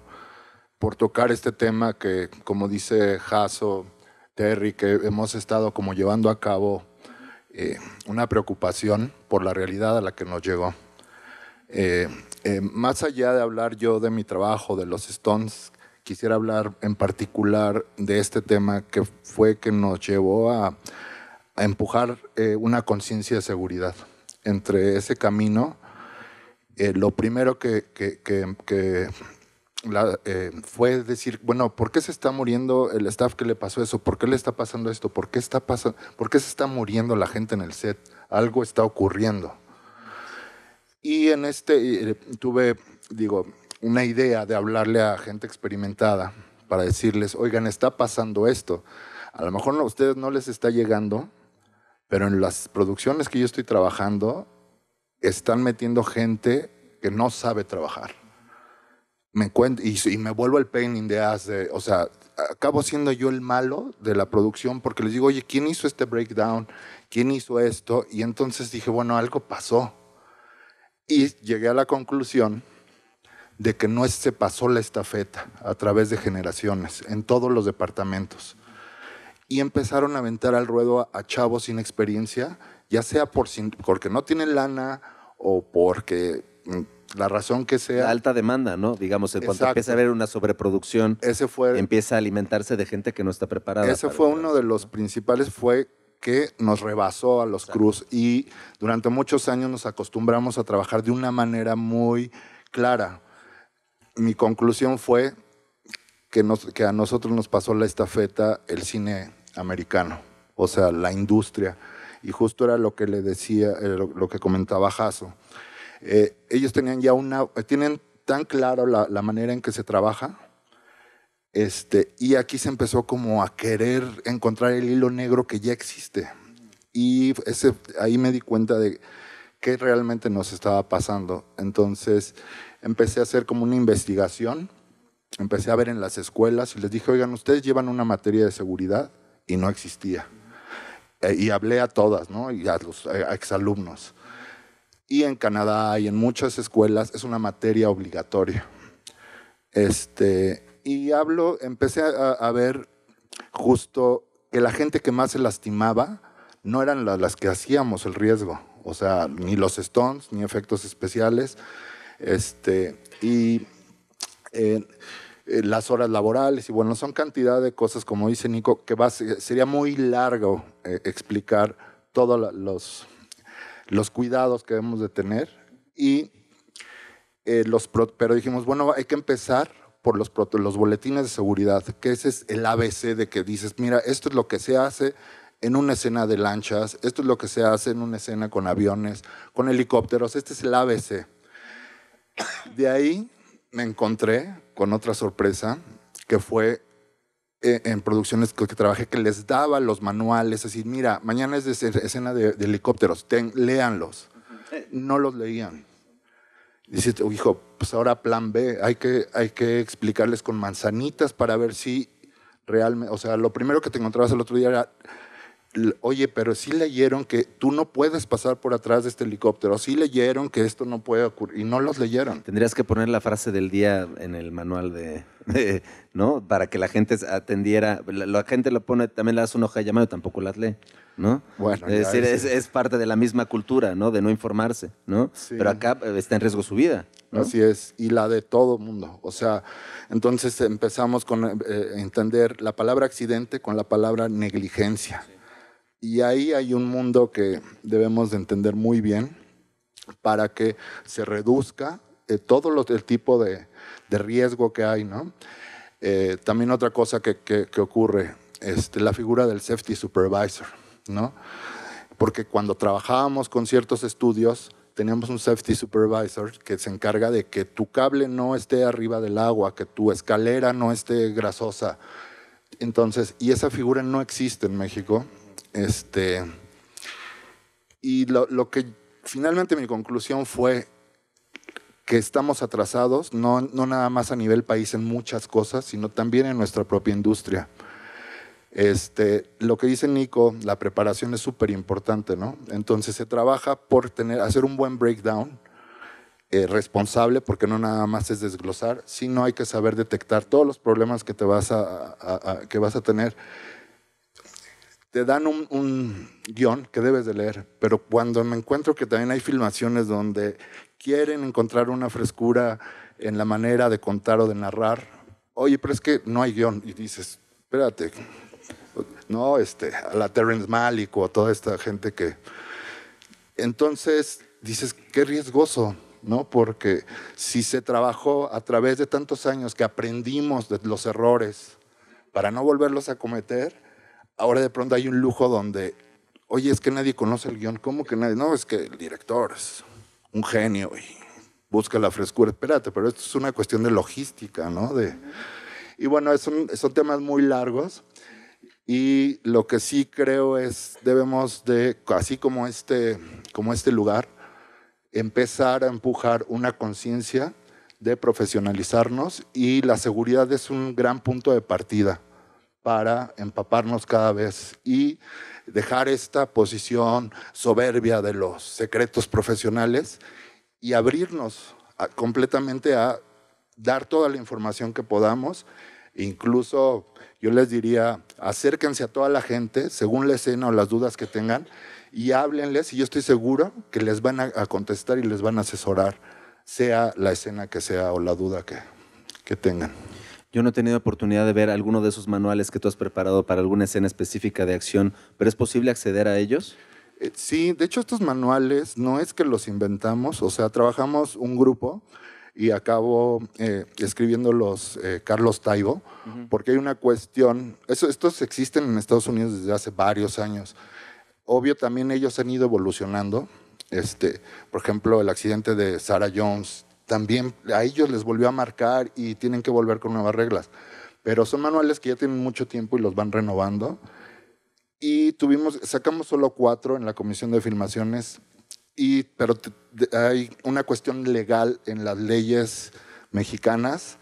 por tocar este tema que, como dice Jaso, Terry, que hemos estado como llevando a cabo eh, una preocupación por la realidad a la que nos llegó. Eh, eh, más allá de hablar yo de mi trabajo, de los Stones, quisiera hablar en particular de este tema que fue que nos llevó a, empujar una conciencia de seguridad. Entre ese camino, lo primero que eh, fue decir, bueno, ¿por qué se está muriendo el staff? que le pasó eso? ¿Por qué le está pasando esto? ¿Por qué, está pasando, ¿Por se está muriendo la gente en el set? Algo está ocurriendo. Y en este eh, tuve, digo, una idea de hablarle a gente experimentada para decirles, oigan, está pasando esto. A lo mejor a ustedes no les está llegando, pero en las producciones que yo estoy trabajando, están metiendo gente que no sabe trabajar y, me vuelvo el painting de hace, o sea, acabo siendo yo el malo de la producción porque les digo, oye, ¿quién hizo este breakdown? ¿Quién hizo esto? Y entonces dije, bueno, algo pasó. Y llegué a la conclusión de que no se pasó la estafeta a través de generaciones en todos los departamentos. Y empezaron a aventar al ruedo a chavos sin experiencia, ya sea por, porque no tienen lana o porque la razón que sea. alta demanda, ¿no? Digamos, en empieza a haber una sobreproducción, empieza a alimentarse de gente que no está preparada. Ese fue uno de los principales, fue que nos rebasó a los Cruz y durante muchos años nos acostumbramos a trabajar de una manera muy clara. Mi conclusión fue que, nos, a nosotros nos pasó la estafeta el cine americano, o sea, la industria. Y justo era lo que le decía, eh, lo, que comentaba Jaso eh, ellos tenían ya una, tienen tan claro la, manera en que se trabaja, este, y aquí se empezó como a querer encontrar el hilo negro que ya existe. Y ese, ahí me di cuenta de qué realmente nos estaba pasando. Entonces empecé a hacer como una investigación, empecé a ver en las escuelas y les dije, oigan, ustedes llevan una materia de seguridad y no existía. Eh, y hablé a todas, ¿no? Y a los exalumnos y en Canadá y en muchas escuelas es una materia obligatoria. Este, y hablo, empecé a, ver justo que la gente que más se lastimaba no eran las que hacíamos el riesgo, o sea, ni los stones, ni efectos especiales, este, y eh, eh, las horas laborales, y bueno, son cantidad de cosas, como dice Nico, que sería muy largo eh, explicar todos los los cuidados que debemos de tener y eh, los, pero dijimos, bueno, hay que empezar por los, los boletines de seguridad, que ese es el ABC de que dices, mira, esto es lo que se hace en una escena de lanchas, esto es lo que se hace en una escena con aviones, con helicópteros, este es el ABC. De ahí me encontré con otra sorpresa, que fue eh, en producciones que, que, trabajé que les daba los manuales, así, mira, mañana es escena de, helicópteros, léanlos. No los leían. Dice, hijo, pues ahora plan B, hay que, hay que explicarles con manzanitas para ver si realmente, o sea, lo primero que te encontrabas el otro día era oye, pero sí leyeron que tú no puedes pasar por atrás de este helicóptero, sí leyeron que esto no puede ocurrir, y no los leyeron. Tendrías que poner la frase del día en el manual de, ¿no? Para que la gente atendiera, la, gente lo pone, también le das una hoja de llamado, tampoco la lee, ¿no? Bueno, es decir, es, parte de la misma cultura, ¿no? De no informarse, ¿no? Pero acá eh, está en riesgo su vida. Así es, y la de todo mundo. O sea, entonces empezamos con eh, eh, entender la palabra accidente con la palabra negligencia. Y ahí hay un mundo que debemos de entender muy bien para que se reduzca eh, todo el tipo de, riesgo que hay. ¿no? Eh, también otra cosa que, ocurre, es este, la figura del safety supervisor. ¿no? Porque cuando trabajábamos con ciertos estudios, teníamos un safety supervisor que se encarga de que tu cable no esté arriba del agua, que tu escalera no esté grasosa. Entonces, y esa figura no existe en México, este, y lo, que finalmente mi conclusión fue que estamos atrasados, no, no, nada más a nivel país en muchas cosas, sino también en nuestra propia industria. Este, lo que dice Nico, la preparación es súper importante, ¿no? Entonces se trabaja por tener, hacer un buen breakdown eh, responsable, porque no nada más es desglosar, sino hay que saber detectar todos los problemas que, te vas, que vas a tener te dan un, guión que debes de leer, pero cuando me encuentro que también hay filmaciones donde quieren encontrar una frescura en la manera de contar o de narrar, oye, pero es que no hay guión, y dices, espérate, no, este, a la Terrence Malick o a toda esta gente que... Entonces dices, qué riesgoso, ¿no? Porque si se trabajó a través de tantos años que aprendimos de los errores para no volverlos a cometer, ahora de pronto hay un lujo donde, oye, es que nadie conoce el guión, ¿cómo que nadie? No, es que el director es un genio y busca la frescura, espérate, pero esto es una cuestión de logística, ¿no? De, y bueno, son, son temas muy largos y lo que sí creo es, debemos de, así como este, como este lugar, empezar a empujar una conciencia de profesionalizarnos y la seguridad es un gran punto de partida para empaparnos cada vez y dejar esta posición soberbia de los secretos profesionales y abrirnos completamente a dar toda la información que podamos. Incluso yo les diría, acérquense a toda la gente según la escena o las dudas que tengan y háblenles y yo estoy seguro que les van a, contestar y les van a asesorar, sea la escena que sea o la duda que tengan. Yo no he tenido oportunidad de ver alguno de esos manuales que tú has preparado para alguna escena específica de acción, pero ¿es posible acceder a ellos? Eh, sí, de hecho estos manuales no es que los inventamos, o sea, trabajamos un grupo y acabo eh, escribiéndolos eh, Carlos Taibo, porque hay una cuestión, estos existen en Estados Unidos desde hace varios años. Obvio, también ellos han ido evolucionando. Este, por ejemplo, el accidente de Sarah Jones también a ellos les volvió a marcar y tienen que volver con nuevas reglas. Pero son manuales que ya tienen mucho tiempo y los van renovando. Y tuvimos, sacamos solo cuatro en la comisión de filmaciones, y, pero hay una cuestión legal en las leyes mexicanas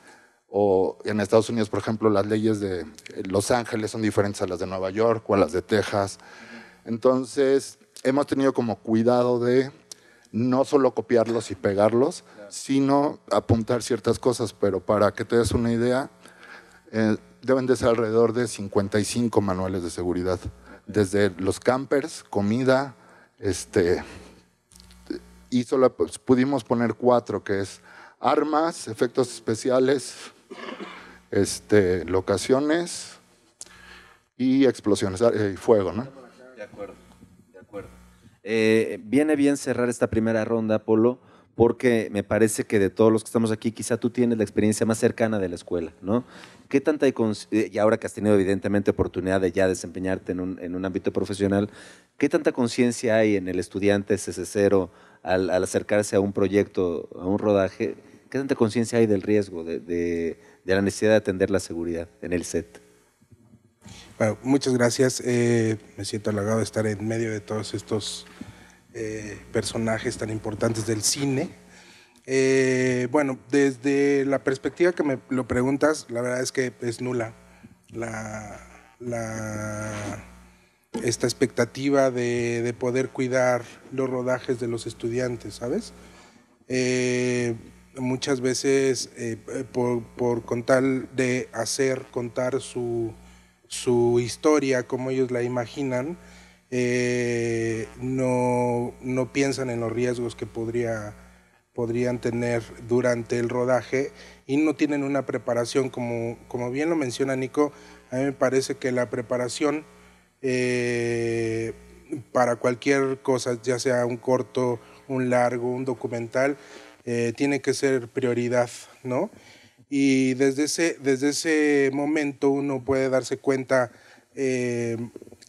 o en Estados Unidos, por ejemplo, las leyes de eh, Los Ángeles son diferentes a las de Nueva York o a las de Texas. Entonces, hemos tenido como cuidado de no solo copiarlos y pegarlos, sino apuntar ciertas cosas, pero para que te des una idea, eh, deben de ser alrededor de 55 manuales de seguridad, desde los campers, comida, este, y solo pues, pudimos poner cuatro, que es armas, efectos especiales, este, locaciones y explosiones, eh, y fuego, ¿no? De acuerdo, de acuerdo. Eh, viene bien cerrar esta primera ronda, Polo porque me parece que de todos los que estamos aquí, quizá tú tienes la experiencia más cercana de la escuela, ¿no? ¿Qué tanta, eh, y ahora que has tenido evidentemente oportunidad de ya desempeñarte en un, ámbito profesional, ¿qué tanta conciencia hay en el estudiante CC0 al, acercarse a un proyecto, a un rodaje? ¿Qué tanta conciencia hay del riesgo, de, la necesidad de atender la seguridad en el set? Bueno, muchas gracias. Eh, me siento halagado de estar en medio de todos estos eh, personajes tan importantes del cine. Eh, bueno, desde la perspectiva que me lo preguntas, la verdad es que es nula la, esta expectativa de, poder cuidar los rodajes de los estudiantes, ¿sabes? Eh, muchas veces por, por, con de hacer contar su, su historia como ellos la imaginan, eh, no, no, piensan en los riesgos que podría, podrían tener durante el rodaje y no tienen una preparación. Como, como bien lo menciona Nico, a mí me parece que la preparación eh, para cualquier cosa, ya sea un corto, un largo, un documental, eh, tiene que ser prioridad, ¿no? Y desde ese, desde ese momento uno puede darse cuenta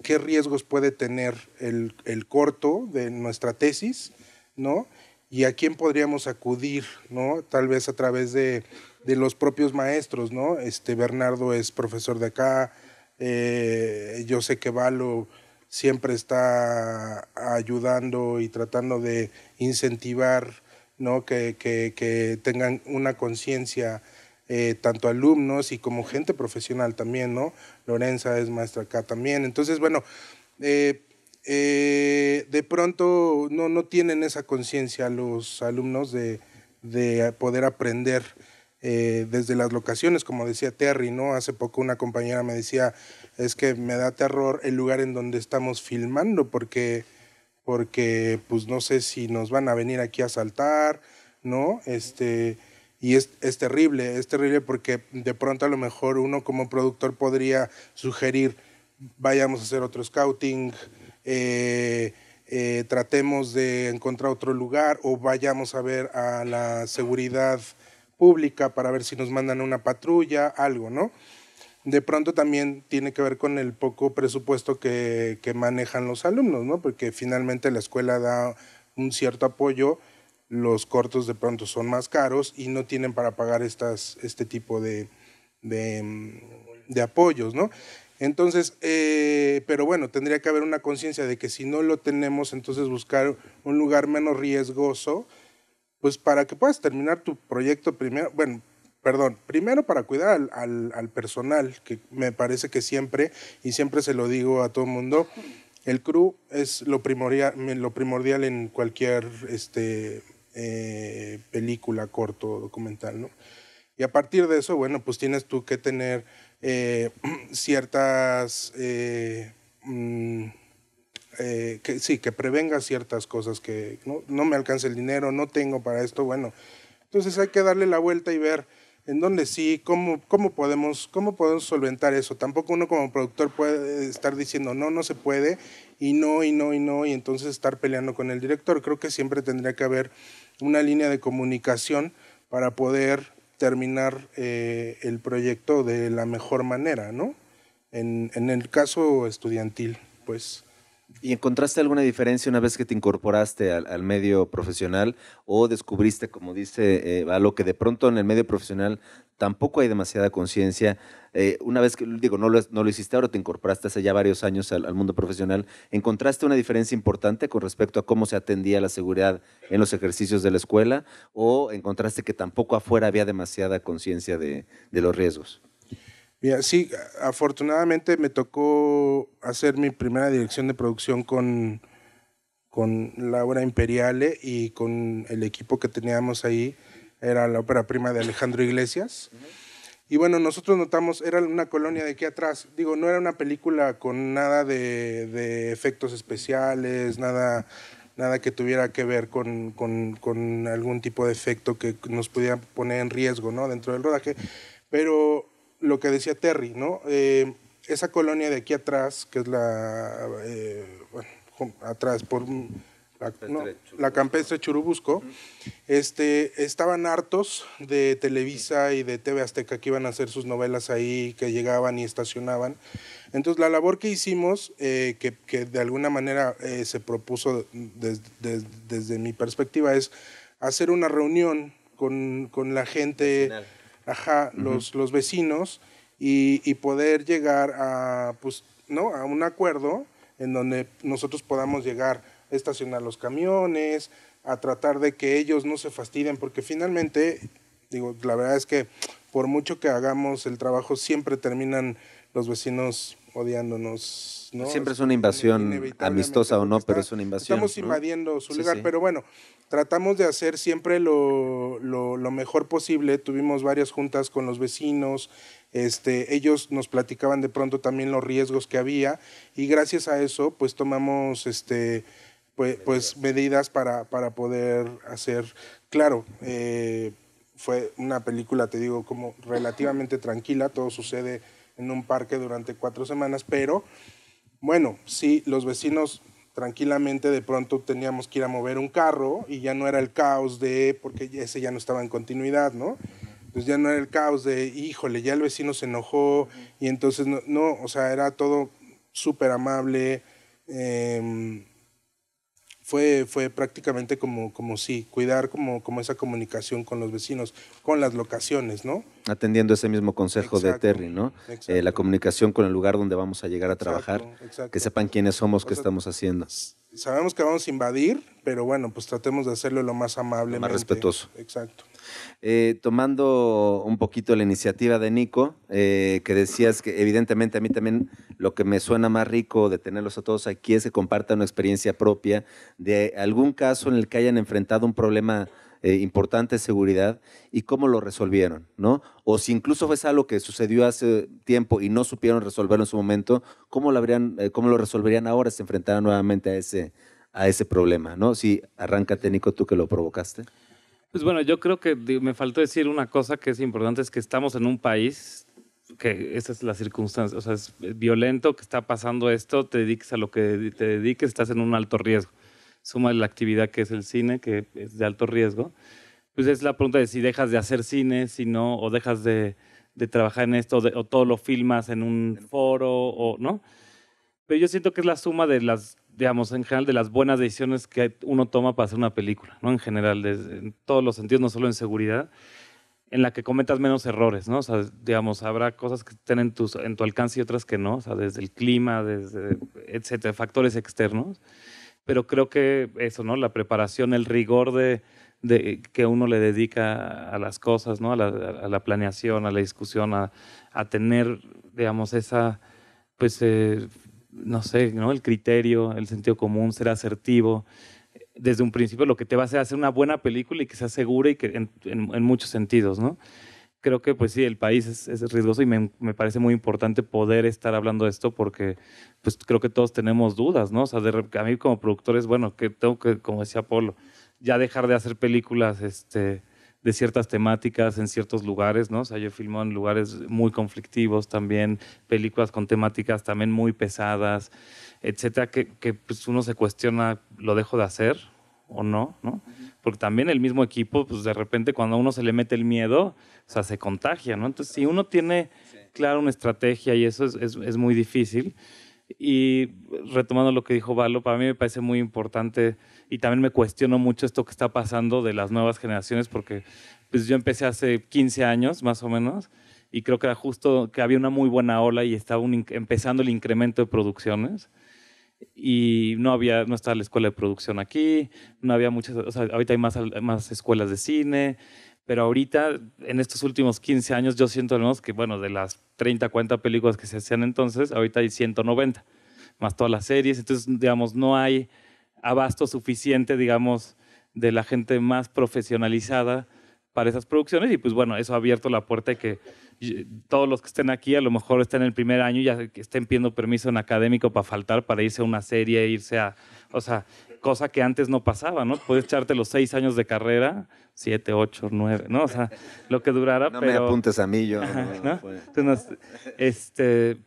qué riesgos puede tener el, corto de nuestra tesis, ¿no? y a quién podríamos acudir, ¿no? Tal vez a través de, los propios maestros, ¿no? Este, Bernardo es profesor de acá, eh, yo sé que Valo siempre está ayudando y tratando de incentivar, ¿no? Que, tengan una conciencia, eh, tanto alumnos y como gente profesional también, ¿no? Lorenza es maestra acá también. Entonces, bueno, eh, eh, de pronto no, no tienen esa conciencia los alumnos de, poder aprender eh, desde las locaciones, como decía Terry, ¿no? Hace poco una compañera me decía, es que me da terror el lugar en donde estamos filmando, porque, porque pues no sé si nos van a venir aquí a saltar, ¿no? Este, y es, terrible, es terrible porque de pronto a lo mejor uno como productor podría sugerir, vayamos a hacer otro scouting, eh, eh, tratemos de encontrar otro lugar o vayamos a ver a la seguridad pública para ver si nos mandan una patrulla, algo, ¿no? De pronto también tiene que ver con el poco presupuesto que, que manejan los alumnos, ¿no? Porque finalmente la escuela da un cierto apoyo los cortos de pronto son más caros y no tienen para pagar estas, este tipo de, de, mm, apoyos, ¿no? Entonces, eh, pero bueno, tendría que haber una conciencia de que si no lo tenemos, entonces buscar un lugar menos riesgoso, pues para que puedas terminar tu proyecto primero, bueno, perdón, primero para cuidar al, al, personal, que me parece que siempre, y siempre se lo digo a todo el mundo, el crew es lo primordial, lo primordial en cualquier este, eh, película, corto, documental, ¿no? Y a partir de eso, bueno, pues tienes tú que tener eh, ciertas... Eh, mm, que, sí, que prevenga ciertas cosas que ¿no? me alcance el dinero, no tengo para esto, bueno. Entonces hay que darle la vuelta y ver en dónde sí, cómo, cómo, podemos, cómo podemos solventar eso. Tampoco uno como productor puede estar diciendo no, no se puede, y no, y no, y no, y entonces estar peleando con el director. Creo que siempre tendría que haber una línea de comunicación para poder terminar eh, el proyecto de la mejor manera, ¿no? En, el caso estudiantil, pues. ¿Y encontraste alguna diferencia una vez que te incorporaste al, medio profesional o descubriste, como dice eh, que de pronto en el medio profesional tampoco hay demasiada conciencia eh, una vez que, digo, no lo, hiciste ahora, te incorporaste hace ya varios años al, mundo profesional, ¿encontraste una diferencia importante con respecto a cómo se atendía la seguridad en los ejercicios de la escuela o encontraste que tampoco afuera había demasiada conciencia de, los riesgos? Mira, sí, afortunadamente me tocó hacer mi primera dirección de producción con, con Laura Imperiale y con el equipo que teníamos ahí. Era la ópera prima de Alejandro Iglesias. Y bueno, nosotros notamos, era una colonia de aquí atrás, digo, no era una película con nada de, efectos especiales, nada, nada que tuviera que ver con, algún tipo de efecto que nos pudiera poner en riesgo ¿no? dentro del rodaje. Pero lo que decía Terry, ¿no? Eh, esa colonia de aquí atrás, que es la, eh, bueno, atrás, por la, campestre Churubusco, este, estaban hartos de Televisa y de TV Azteca que iban a hacer sus novelas ahí, que llegaban y estacionaban. Entonces la labor que hicimos, eh, que, que, de alguna manera eh, se propuso desde, desde, mi perspectiva, es hacer una reunión con, con la gente, ajá, los, los vecinos, y, y, poder llegar a, pues, ¿no? a un acuerdo en donde nosotros podamos llegar estacionar los camiones, a tratar de que ellos no se fastidien, porque finalmente, digo, la verdad es que por mucho que hagamos el trabajo, siempre terminan los vecinos odiándonos. ¿no? Siempre es este, una invasión amistosa o no, pero es una invasión. Estamos invadiendo su lugar, pero bueno, tratamos de hacer siempre lo, mejor posible. Tuvimos varias juntas con los vecinos, este, ellos nos platicaban de pronto también los riesgos que había y gracias a eso pues tomamos este, pues, pues, medidas para, para, poder hacer, claro, eh, fue una película, te digo, como relativamente tranquila, todo sucede en un parque durante cuatro semanas, pero bueno, sí, los vecinos tranquilamente de pronto teníamos que ir a mover un carro y ya no era el caos de, porque ese ya no estaba en continuidad, ¿no? Entonces ya no era el caos de, híjole, ya el vecino se enojó y entonces no, no o sea, era todo súper amable. Eh, fue, fue prácticamente como, como sí, cuidar como, como esa comunicación con los vecinos, con las locaciones, ¿no? Atendiendo ese mismo consejo de Terry, ¿no? Eh, la comunicación con el lugar donde vamos a llegar a trabajar, que sepan quiénes somos, que qué estamos haciendo. Sabemos que vamos a invadir, pero bueno, pues tratemos de hacerlo lo más amable. Más respetuoso. Exacto. Eh, tomando un poquito la iniciativa de Nico, eh, que decías que evidentemente a mí también lo que me suena más rico de tenerlos a todos aquí es que compartan una experiencia propia de algún caso en el que hayan enfrentado un problema eh, importante de seguridad y cómo lo resolvieron, ¿no? O si incluso fue algo que sucedió hace tiempo y no supieron resolverlo en su momento, ¿cómo lo, resolverían ahora si se enfrentaran nuevamente a ese, a ese problema, ¿no? Si arráncate, Nico, tú que lo provocaste. Pues bueno, yo creo que me faltó decir una cosa que es importante, es que estamos en un país que esa es la circunstancia, o sea, es violento que está pasando esto, te dediques a lo que te dediques, estás en un alto riesgo. Suma la actividad que es el cine, que es de alto riesgo. Pues es la pregunta de si dejas de hacer cine, si no, o dejas de, trabajar en esto, o, o todo lo filmas en un foro, o no. Pero yo siento que es la suma de las digamos, en general de las buenas decisiones que uno toma para hacer una película, ¿no? En general, desde, en todos los sentidos, no solo en seguridad, en la que cometas menos errores, ¿no? O sea, digamos, habrá cosas que estén en, tus, en tu alcance y otras que no, o sea, desde el clima, desde, etcétera, factores externos. Pero creo que eso, ¿no? La preparación, el rigor de, de que uno le dedica a las cosas, ¿no? A la, planeación, a la discusión, a, tener, digamos, esa, pues, eh, no sé, ¿no? el criterio, el sentido común, ser asertivo. Desde un principio lo que te va a hacer hacer una buena película y que sea segura y que en, muchos sentidos, ¿no? Creo que pues sí, el país es, es riesgoso y me, parece muy importante poder estar hablando de esto porque pues creo que todos tenemos dudas, ¿no? O sea, de, a mí como productor es, bueno, que tengo que, como decía Polo, ya dejar de hacer películas, este, de ciertas temáticas en ciertos lugares, ¿no? O sea, yo filmo en lugares muy conflictivos también, películas con temáticas también muy pesadas, etcétera, que, pues, uno se cuestiona, ¿lo dejo de hacer o no? Porque también el mismo equipo, pues de repente cuando a uno se le mete el miedo, o sea, se contagia, ¿no? Entonces, si uno tiene, claro, una estrategia y eso es, es muy difícil, y retomando lo que dijo Valo, para mí me parece muy importante y también me cuestiono mucho esto que está pasando de las nuevas generaciones, porque pues yo empecé hace 15 años más o menos y creo que era justo que había una muy buena ola y estaba empezando el incremento de producciones y no había no estaba la escuela de producción aquí, no había muchas, o sea, ahorita hay más, más escuelas de cine pero ahorita, en estos últimos 15 años, yo siento menos que, bueno, de las 30, 40 películas que se hacían entonces, ahorita hay 190, más todas las series, entonces, digamos, no hay abasto suficiente, digamos, de la gente más profesionalizada para esas producciones y pues bueno, eso ha abierto la puerta de que eh, todos los que estén aquí a lo mejor estén en el primer año y ya estén pidiendo permiso en académico para faltar, para irse a una serie, irse a... O sea, cosa que antes no pasaba, ¿no? Puedes echarte los seis años de carrera, siete, ocho, nueve, ¿no? O sea, lo que durara. No me apuntes a mí, yo. ¿no? este,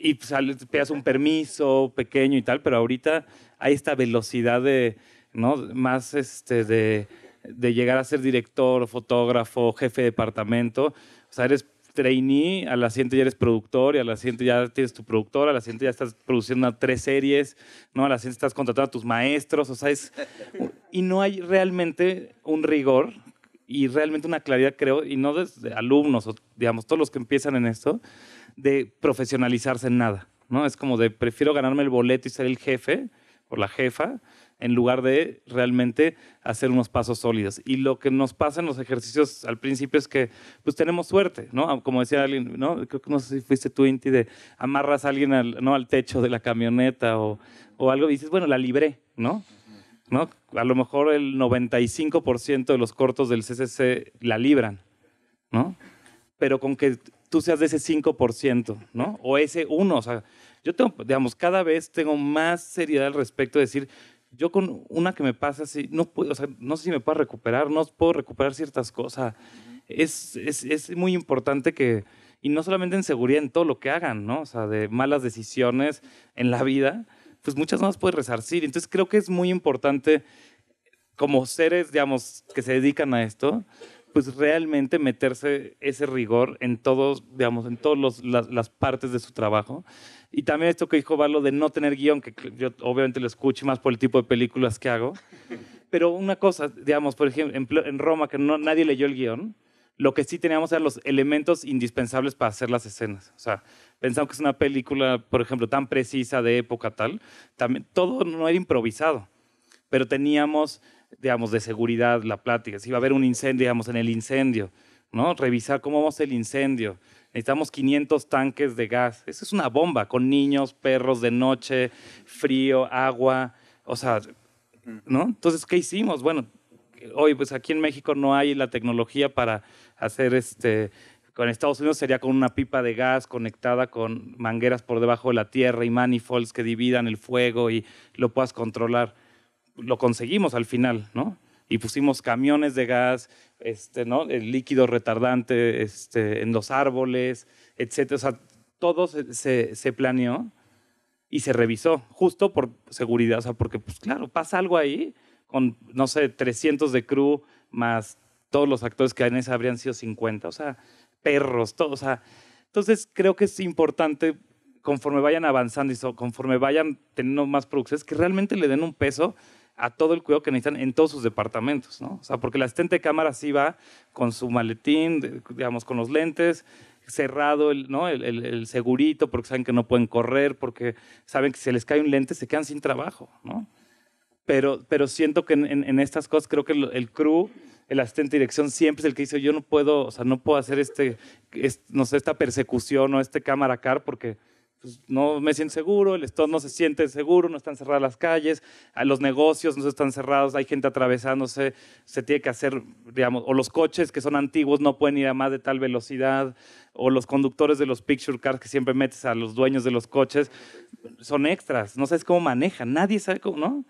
y pues, pegas un permiso pequeño y tal, pero ahorita hay esta velocidad de, ¿no? Más este, de, de llegar a ser director, fotógrafo, jefe de departamento. O sea, eres trainee, a la siguiente ya eres productor, y a la siguiente ya tienes tu productor, a la siguiente ya estás produciendo tres series, ¿no? A la siguiente estás contratando a tus maestros, o sea, es... Y no hay realmente un rigor y realmente una claridad, creo, y no desde alumnos, o digamos, todos los que empiezan en esto, de profesionalizarse en nada, ¿no? Es como de prefiero ganarme el boleto y ser el jefe o la jefa, en lugar de realmente hacer unos pasos sólidos. Y lo que nos pasa en los ejercicios al principio es que pues tenemos suerte, ¿no? Ah, como decía alguien, ¿no? Creo que no sé si fuiste tú, Inti, de amarras a alguien al, ¿no? al techo de la camioneta o, algo y dices, bueno, la libré, ¿no? ¿no? A lo mejor el 95% de los cortos del CCC la libran, ¿no? Pero con que tú seas de ese 5%, ¿no? O ese 1, o sea, yo tengo, digamos, cada vez tengo más seriedad al respecto de decir, yo con una que me pasa así, no, puedo, no sé si me puedo recuperar, no puedo recuperar ciertas cosas. Es, muy importante que, y no solamente en seguridad, en todo lo que hagan, ¿no? O sea, de malas decisiones en la vida, pues muchas más puede puedes resarcir. Entonces creo que es muy importante como seres, digamos, que se dedican a esto, pues realmente meterse ese rigor en todos, digamos, en todas las, partes de su trabajo. Y también esto que dijo Valo de no tener guión, que yo obviamente lo escucho más por el tipo de películas que hago. Pero una cosa, digamos, por ejemplo, en, Roma, que no, nadie leyó el guión, lo que sí teníamos eran los elementos indispensables para hacer las escenas. O sea, pensamos que es una película, por ejemplo, tan precisa de época tal, todo no era improvisado, pero teníamos digamos, de seguridad la plática. Si va a haber un incendio, digamos, en el incendio, ¿no? Revisar cómo vamos el incendio. Necesitamos 500 tanques de gas. Eso es una bomba, con niños, perros de noche, frío, agua, o sea, ¿no? Entonces, ¿qué hicimos? Bueno, hoy pues aquí en México no hay la tecnología para hacer este con Estados Unidos sería con una pipa de gas conectada con mangueras por debajo de la tierra y manifolds que dividan el fuego y lo puedas controlar lo conseguimos al final, ¿no? Y pusimos camiones de gas, este, ¿no? El líquido retardante este, en los árboles, etc. O sea, todo se, planeó y se revisó, justo por seguridad. O sea, porque, pues claro, pasa algo ahí con, no sé, 300 de crew más todos los actores que en esa habrían sido 50. O sea, perros, todo. O sea, entonces creo que es importante conforme vayan avanzando y conforme vayan teniendo más producciones, que realmente le den un peso a todo el cuidado que necesitan en todos sus departamentos, ¿no? O sea, porque el asistente de cámara sí va con su maletín, digamos, con los lentes, cerrado el, ¿no? el, segurito, porque saben que no pueden correr, porque saben que si les cae un lente se quedan sin trabajo, ¿no? Pero, pero siento que en, estas cosas creo que el, el, crew, el asistente de dirección siempre es el que dice, yo no puedo, o sea, no puedo hacer este, no sé, esta persecución o este cámara car porque pues, no me siento seguro, el Estado no se siente seguro, no están cerradas las calles, los negocios no están cerrados, hay gente atravesándose, se tiene que hacer, digamos, o los coches que son antiguos no pueden ir a más de tal velocidad, o los conductores de los picture cars que siempre metes a los dueños de los coches, son extras, no sabes cómo manejan, nadie sabe cómo, ¿no?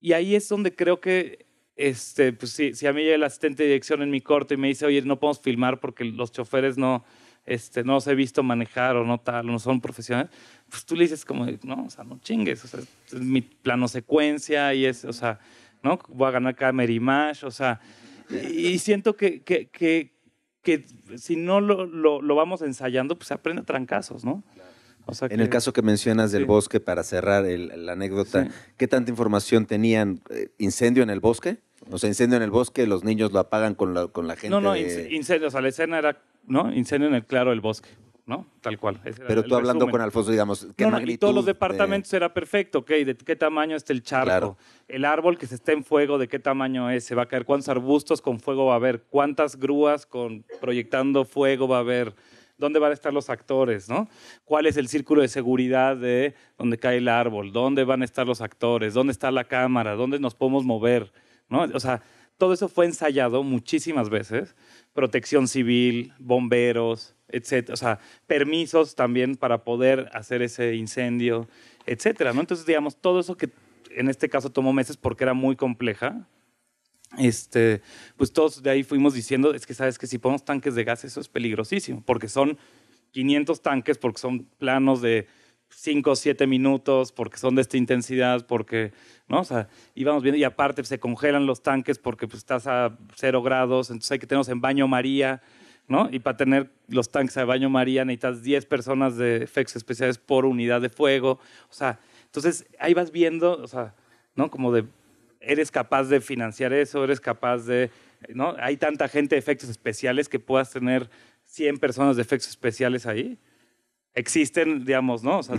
Y ahí es donde creo que este, pues si, si, a mí llega el asistente de dirección en mi corte y me dice, oye, no podemos filmar porque los choferes no, este, no los he visto manejar o no tal, no son profesionales, pues tú le dices como, no, o sea, no chingues, o sea, mi plano secuencia y es, o sea, ¿no? Voy a ganar cada Merimash, o sea, y siento que, que, que, si no lo, lo, lo, vamos ensayando, pues se aprende a trancazos, ¿no? O sea en el caso que mencionas del bosque, para cerrar la anécdota, ¿qué tanta información tenían? Eh, ¿Incendio en el bosque? O sea, incendio en el bosque, los niños lo apagan con la, con la gente. No, no, incendio. O sea, la escena era ¿no? Incendio en el claro del bosque. ¿no? Tal cual. Pero tú hablando con Alfonso, digamos, ¿qué magnitud? todos los departamentos era perfecto, ok, ¿de qué tamaño está el charco? El árbol que se está en fuego, ¿de qué tamaño es? ¿Se va a caer? ¿Cuántos arbustos con fuego va a haber? ¿Cuántas grúas con proyectando fuego va a haber? ¿Dónde van a estar los actores? ¿no? ¿Cuál es el círculo de seguridad de donde cae el árbol? ¿Dónde van a estar los actores? ¿Dónde está la cámara? ¿Dónde nos podemos mover? ¿No? O sea, todo eso fue ensayado muchísimas veces. Protección civil, bomberos, etcétera. O sea, permisos también para poder hacer ese incendio, etcétera. ¿no? Entonces, digamos, todo eso que en este caso tomó meses porque era muy compleja, este, pues todos de ahí fuimos diciendo, es que sabes que si ponemos tanques de gas, eso es peligrosísimo, porque son 500 tanques, porque son planos de 5 o 7 minutos porque son de esta intensidad, porque, ¿no? O sea, íbamos viendo y aparte se congelan los tanques porque pues, estás a 0 grados, entonces hay que tenerlos en baño María, ¿no? Y para tener los tanques de baño María necesitas 10 personas de efectos especiales por unidad de fuego, o sea, entonces ahí vas viendo, o sea, ¿no? Como de, eres capaz de financiar eso, eres capaz de, ¿no? Hay tanta gente de efectos especiales que puedas tener 100 personas de efectos especiales ahí existen, digamos, ¿no? O sea,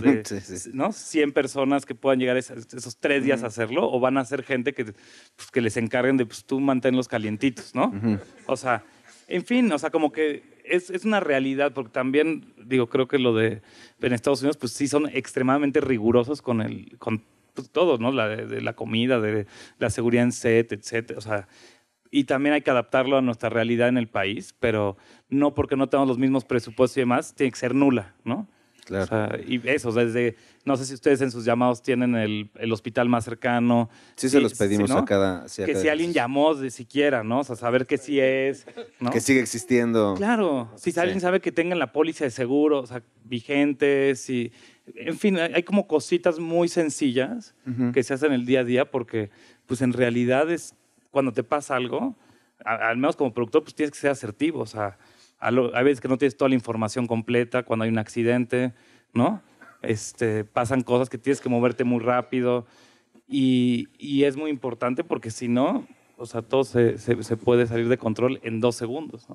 ¿no? 100 personas que puedan llegar esos, tres días a hacerlo o van a ser gente que, pues, que les encarguen de, pues tú manténlos calientitos, ¿no? O sea, en fin, o sea, como que es, es, una realidad, porque también, digo, creo que lo de en Estados Unidos, pues sí son extremadamente rigurosos con el... Con, pues, todo, ¿no? La, de, la comida, de, la seguridad en set, etcétera. O sea, y también hay que adaptarlo a nuestra realidad en el país, pero no porque no tengamos los mismos presupuestos y demás, tiene que ser nula, ¿no? Claro. y eso, desde, no sé si ustedes en sus llamados tienen el, hospital más cercano. Sí, se los pedimos a cada... que si alguien llamó de siquiera, ¿no? O sea, saber que sí es. Que sigue existiendo. Claro, si alguien sabe que tengan la póliza de seguro, o sea, vigente, En fin, hay como cositas muy sencillas que se hacen el día a día porque, pues en realidad es cuando te pasa algo, al menos como productor, pues tienes que ser asertivo. O sea, a, veces que no tienes toda la información completa, cuando hay un accidente, ¿no? Este, pasan cosas que tienes que moverte muy rápido. Y, y es muy importante porque si no, o sea, todo se, puede salir de control en dos segundos.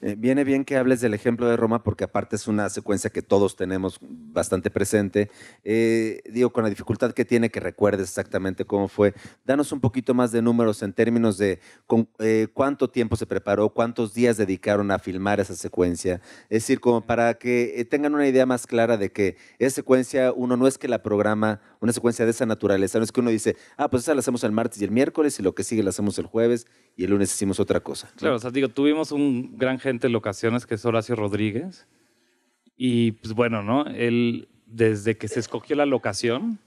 Eh, viene bien que hables del ejemplo de Roma, porque aparte es una secuencia que todos tenemos bastante presente. Eh, digo, con la dificultad que tiene que recuerdes exactamente cómo fue. Danos un poquito más de números en términos de eh, cuánto tiempo se preparó, cuántos días dedicaron a filmar esa secuencia. Es decir, como para que tengan una idea más clara de que esa secuencia, uno no es que la programa, una secuencia de esa naturaleza, no es que uno dice, ah, pues esa la hacemos el martes y el miércoles y lo que sigue la hacemos el jueves jueves y el lunes hicimos otra cosa. Claro, o sea, digo, tuvimos un gran gente en locaciones que es Horacio Rodríguez. Y pues bueno, ¿no? Él, desde que se escogió la locación,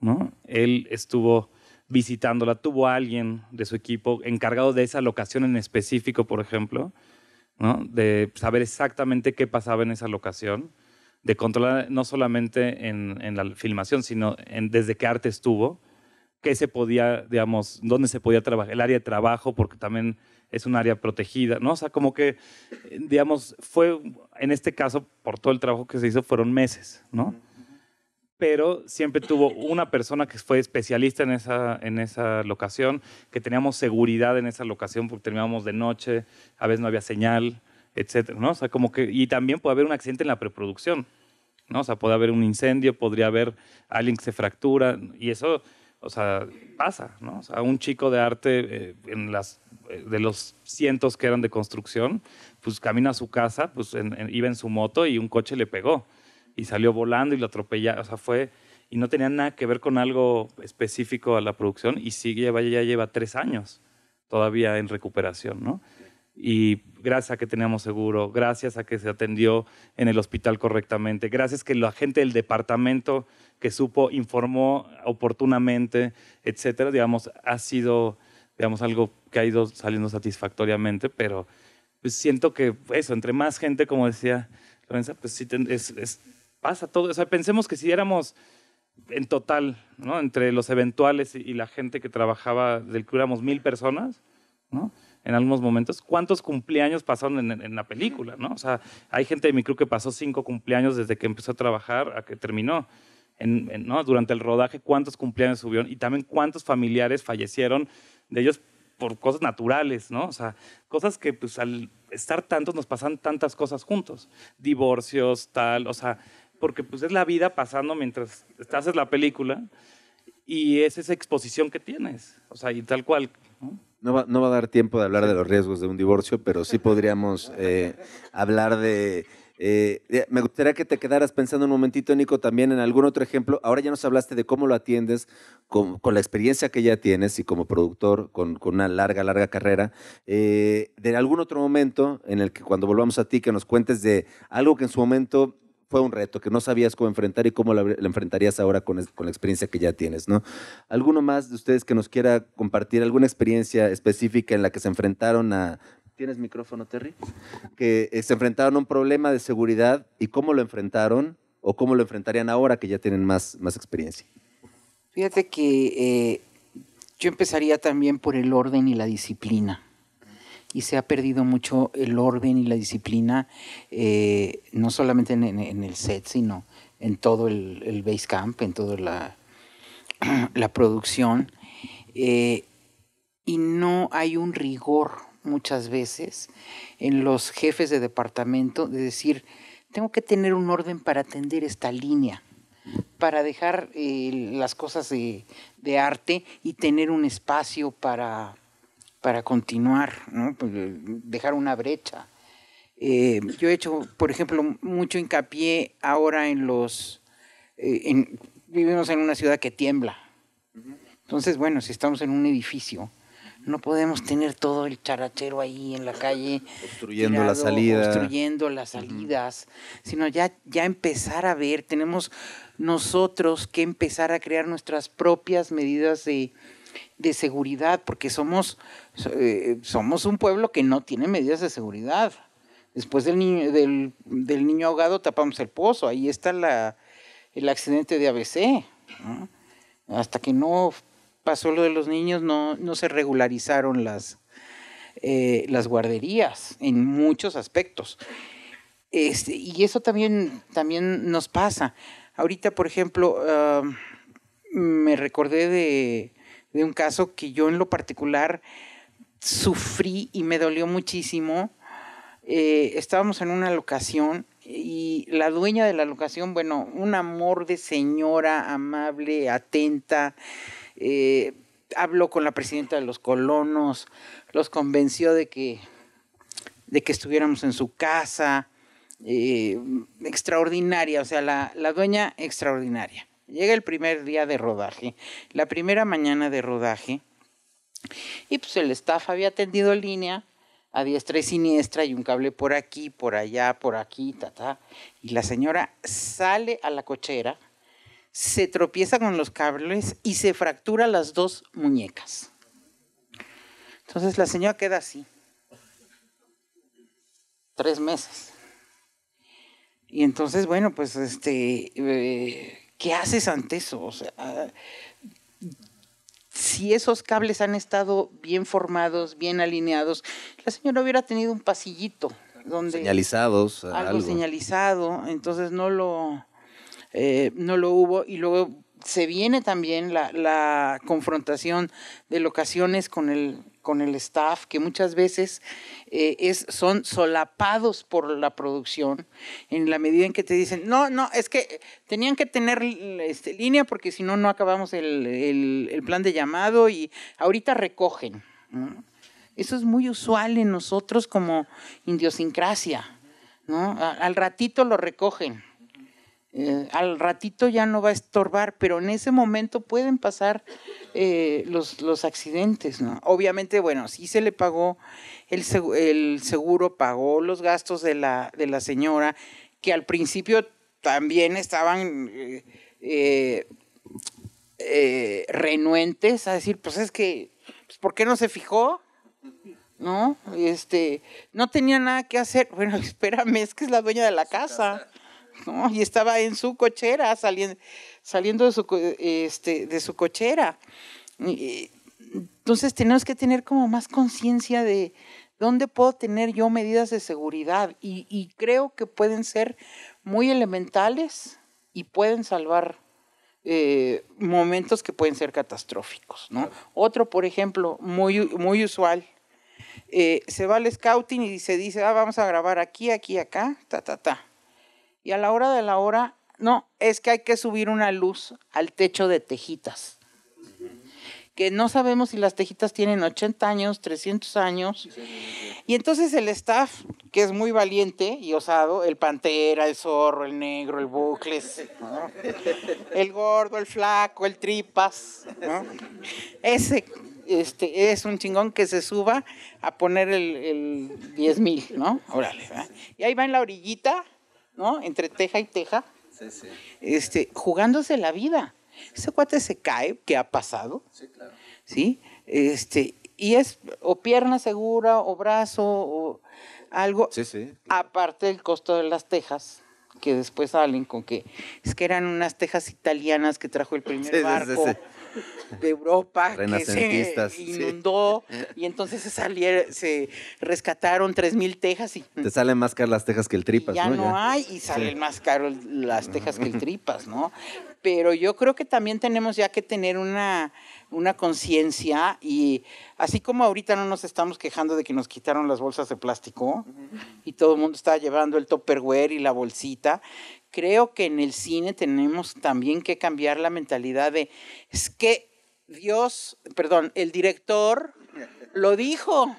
¿no? Él estuvo visitándola, tuvo a alguien de su equipo encargado de esa locación en específico, por ejemplo, ¿no? De saber exactamente qué pasaba en esa locación, de controlar no solamente en, la filmación, sino desde qué arte estuvo qué se podía, digamos, dónde se podía trabajar, el área de trabajo, porque también es un área protegida, ¿no? O sea, como que, eh, digamos, fue, en este caso, por todo el trabajo que se hizo, fueron meses, ¿no? Pero siempre tuvo una persona que fue especialista en esa, en esa locación, que teníamos seguridad en esa locación porque terminábamos de noche, a veces no había señal, etcétera, ¿no? O sea, como que, y también puede haber un accidente en la preproducción, ¿no? O sea, puede haber un incendio, podría haber alguien que se fractura, y eso o sea, pasa, ¿no? O sea, un chico de arte eh, en las, eh, de los cientos que eran de construcción, pues camina a su casa, pues iba en su moto y un coche le pegó y salió volando y lo atropelló O sea, fue y no tenía nada que ver con algo específico a la producción y sigue, lleva, ya lleva tres años todavía en recuperación, ¿no? Y gracias a que teníamos seguro, gracias a que se atendió en el hospital correctamente, gracias a que la gente del departamento que supo, informó oportunamente, etcétera, digamos, ha sido, digamos, algo que ha ido saliendo satisfactoriamente, pero pues, siento que eso, entre más gente, como decía Lorenza, pues sí, es, pasa todo. O sea, pensemos que si éramos en total, ¿no? entre los eventuales y, la gente que trabajaba, del que éramos mil personas, ¿no? en algunos momentos, ¿cuántos cumpleaños pasaron en, la película? ¿no? O sea, hay gente de mi club que pasó cinco cumpleaños desde que empezó a trabajar a que terminó durante el rodaje cuántos cumpleaños subieron y también cuántos familiares fallecieron de ellos por cosas naturales, ¿no? O sea, cosas que pues al estar tantos nos pasan tantas cosas juntos, divorcios, tal, o sea, porque pues es la vida pasando mientras estás en la película y es esa exposición que tienes, o sea, y tal cual. No, va, no va, a dar tiempo de hablar de los riesgos de un divorcio, pero sí podríamos eh, hablar de eh, eh, me gustaría que te quedaras pensando un momentito, Nico, también en algún otro ejemplo. Ahora ya nos hablaste de cómo lo atiendes, con, la experiencia que ya tienes y como productor, con, una larga, larga carrera. Eh, de algún otro momento en el que cuando volvamos a ti, que nos cuentes de algo que en su momento fue un reto, que no sabías cómo enfrentar y cómo lo enfrentarías ahora con, la experiencia que ya tienes, ¿Alguno más de ustedes que nos quiera compartir alguna experiencia específica en la que se enfrentaron a tienes micrófono, Terry, que eh, se enfrentaron a un problema de seguridad y cómo lo enfrentaron o cómo lo enfrentarían ahora que ya tienen más, experiencia. Fíjate que eh, yo empezaría también por el orden y la disciplina. Y se ha perdido mucho el orden y la disciplina, eh, no solamente en, el set, sino en todo el, base camp, en toda la, producción. y no hay un rigor muchas veces en los jefes de departamento de decir, tengo que tener un orden para atender esta línea, para dejar eh, las cosas de, arte y tener un espacio para, continuar, pues, eh, dejar una brecha. Eh, yo he hecho, por ejemplo, mucho hincapié ahora en los... vivimos en una ciudad que tiembla. Entonces, bueno, si estamos en un edificio, no podemos tener todo el charachero ahí en la calle. construyendo las salidas. Sino ya, ya empezar a ver, tenemos nosotros que empezar a crear nuestras propias medidas de, seguridad, porque somos, eh, somos un pueblo que no tiene medidas de seguridad. Después del niño, del, niño ahogado tapamos el pozo, ahí está la, el accidente de ABC. Hasta que no pasó lo de los niños, no, se regularizaron las, eh, las guarderías en muchos aspectos. Este, y eso también, también nos pasa. Ahorita, por ejemplo, me recordé de, un caso que yo en lo particular sufrí y me dolió muchísimo. Eh, estábamos en una locación y la dueña de la locación, bueno, un amor de señora amable, atenta, eh, habló con la presidenta de los colonos, los convenció de que, de que estuviéramos en su casa. Eh, extraordinaria, o sea, la, dueña extraordinaria. Llega el primer día de rodaje, la primera mañana de rodaje, y pues el staff había tendido línea a diestra y siniestra y un cable por aquí, por allá, por aquí, Y la señora sale a la cochera se tropieza con los cables y se fractura las dos muñecas. Entonces la señora queda así, tres meses. Y entonces, bueno, pues, este, eh, ¿qué haces ante eso? O sea, si esos cables han estado bien formados, bien alineados, la señora hubiera tenido un pasillito donde señalizados, algo. señalizado, entonces no lo eh, no lo hubo. Y luego se viene también la, confrontación de locaciones con el, con el staff, que muchas veces eh, es, son solapados por la producción, en la medida en que te dicen, no, no, es que tenían que tener este, línea porque si no, no acabamos el, plan de llamado y ahorita recogen. Eso es muy usual en nosotros como idiosincrasia, ¿no? Al ratito lo recogen. Eh, al ratito ya no va a estorbar, pero en ese momento pueden pasar eh, los, accidentes, ¿no? Obviamente, bueno, sí se le pagó, el seguro, pagó los gastos de la, de la, señora, que al principio también estaban eh, renuentes a decir, pues es que, pues, ¿por qué no se fijó? ¿No? Este, no tenía nada que hacer. Bueno, espérame, es que es la dueña de la casa. Y estaba en su cochera, saliendo, saliendo de, su, este, de su cochera. Entonces tenemos que tener como más conciencia de dónde puedo tener yo medidas de seguridad y, creo que pueden ser muy elementales y pueden salvar eh, momentos que pueden ser catastróficos. Otro, por ejemplo, muy, muy usual, eh, se va al scouting y se dice, ah, vamos a grabar aquí, aquí, acá, ta, ta, ta y a la hora de la hora, no, es que hay que subir una luz al techo de tejitas. Que no sabemos si las tejitas tienen 80 años, 300 años. Y entonces el staff, que es muy valiente y osado, el pantera, el zorro, el negro, el bucles, el gordo, el flaco, el tripas, ese este, es un chingón que se suba a poner el, el mil, ¿no? Órale, Y ahí va en la orillita, ¿no? Entre teja y teja. Este, jugándose la vida. Ese cuate se cae, que ha pasado. Sí, claro. ¿Sí? Este, y es o pierna segura, o brazo, o algo. Sí, sí. Aparte del costo de las tejas que después salen con que es que eran unas tejas italianas que trajo el primer de Europa que inundó y entonces se salieron, se rescataron 3.000 tejas y... Te salen más caras las tejas que el tripas, ya ¿no? Ya hay y salen más caro las tejas que el tripas, ¿no? Pero yo creo que también tenemos ya que tener una, una conciencia y así como ahorita no nos estamos quejando de que nos quitaron las bolsas de plástico y todo el mundo está llevando el topperware y la bolsita, creo que en el cine tenemos también que cambiar la mentalidad de, es que Dios, perdón, el director lo dijo.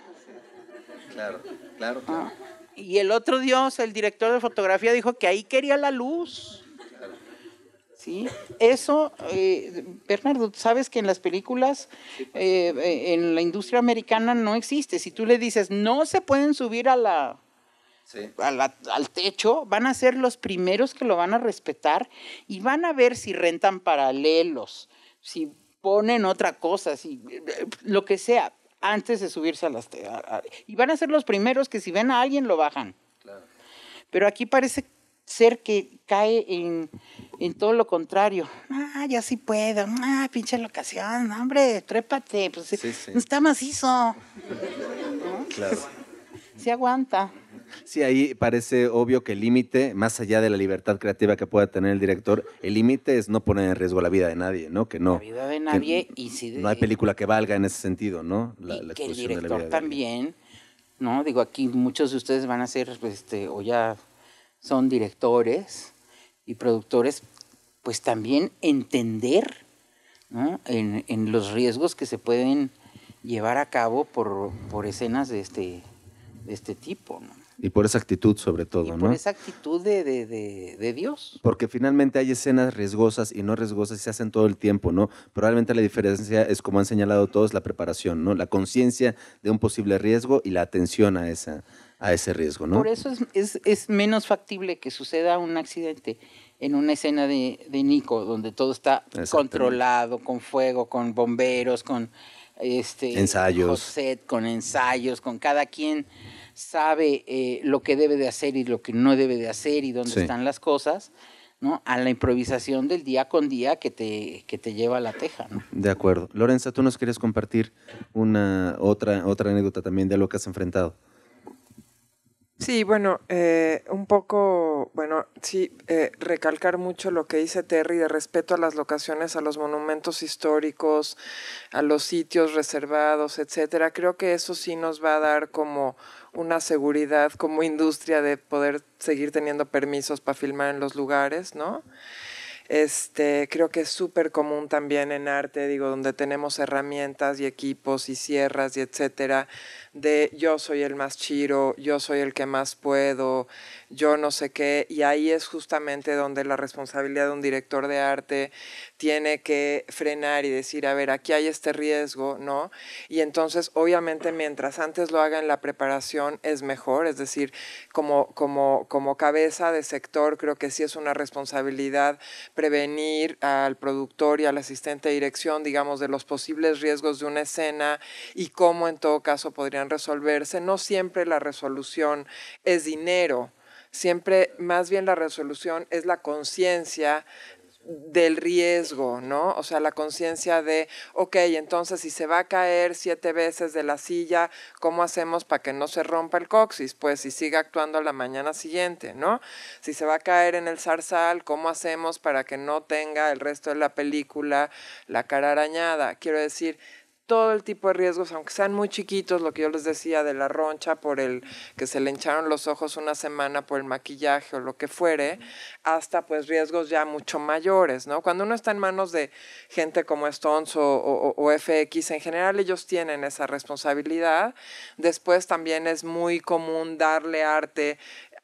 Claro, claro, ah, y el otro Dios, el director de fotografía, dijo que ahí quería la luz. ¿Sí? Eso, eh, Bernardo, sabes que en las películas, pues. eh, eh, en la industria americana no existe. Si tú le dices, no se pueden subir a la al techo, van a ser los primeros que lo van a respetar y van a ver si rentan paralelos, si ponen otra cosa, si, lo que sea, antes de subirse a las... y van a ser los primeros que si ven a alguien lo bajan. Pero aquí parece ser que cae en, todo lo contrario. Ah, ya sí puedo. Ah, pinche locación. Hombre, trépate. Pues, Está macizo. Claro. Se aguanta. Sí, ahí parece obvio que el límite, más allá de la libertad creativa que pueda tener el director, el límite es no poner en riesgo la vida de nadie, ¿no? Que no. La vida de nadie y si No hay película que valga en ese sentido, ¿no? La, y que el director también, ¿no? Digo, aquí muchos de ustedes van a ser, pues, este, o ya son directores y productores, pues también entender ¿no? en, en, los riesgos que se pueden llevar a cabo por, por escenas de este, de este tipo. ¿no? Y por esa actitud sobre todo, y ¿no? Por esa actitud de, Dios. Porque finalmente hay escenas riesgosas y no riesgosas y se hacen todo el tiempo, ¿no? Probablemente la diferencia es, como han señalado todos, la preparación, ¿no? La conciencia de un posible riesgo y la atención a, esa, a ese riesgo, ¿no? Por eso es, menos factible que suceda un accidente en una escena de, Nico, donde todo está controlado, con fuego, con bomberos, con este, ensayos. José, con ensayos, con cada quien sabe eh, lo que debe de hacer y lo que no debe de hacer y dónde están las cosas, ¿no? A la improvisación del día con día que te, te lleva a la teja, ¿no? De acuerdo. Lorenza, tú nos quieres compartir una otra, otra anécdota también de lo que has enfrentado. Sí, bueno, eh, un poco, bueno, sí, eh, recalcar mucho lo que dice Terry de respeto a las locaciones, a los monumentos históricos, a los sitios reservados, etcétera. Creo que eso sí nos va a dar como una seguridad como industria de poder seguir teniendo permisos para filmar en los lugares, ¿no? Este, creo que es súper común también en arte, digo, donde tenemos herramientas y equipos y sierras y etcétera, de yo soy el más chiro, yo soy el que más puedo, yo no sé qué, y ahí es justamente donde la responsabilidad de un director de arte tiene que frenar y decir, a ver, aquí hay este riesgo, ¿no? Y entonces, obviamente, mientras antes lo hagan en la preparación, es mejor, es decir, como, como cabeza de sector, creo que sí es una responsabilidad prevenir al productor y al asistente de dirección, digamos, de los posibles riesgos de una escena y cómo en todo caso podrían resolverse. No siempre la resolución es dinero, siempre más bien la resolución es la conciencia del riesgo, ¿no? O sea, la conciencia de, ok, entonces si se va a caer siete veces de la silla, ¿cómo hacemos para que no se rompa el coxis? Pues si sigue actuando la mañana siguiente, ¿no? Si se va a caer en el zarzal, ¿cómo hacemos para que no tenga el resto de la película la cara arañada? Quiero decir, todo el tipo de riesgos, aunque sean muy chiquitos, lo que yo les decía de la roncha, por el que se le hincharon los ojos una semana por el maquillaje o lo que fuere, hasta pues riesgos ya mucho mayores, ¿no? Cuando uno está en manos de gente como Stones o, o, o FX, en general ellos tienen esa responsabilidad. Después también es muy común darle arte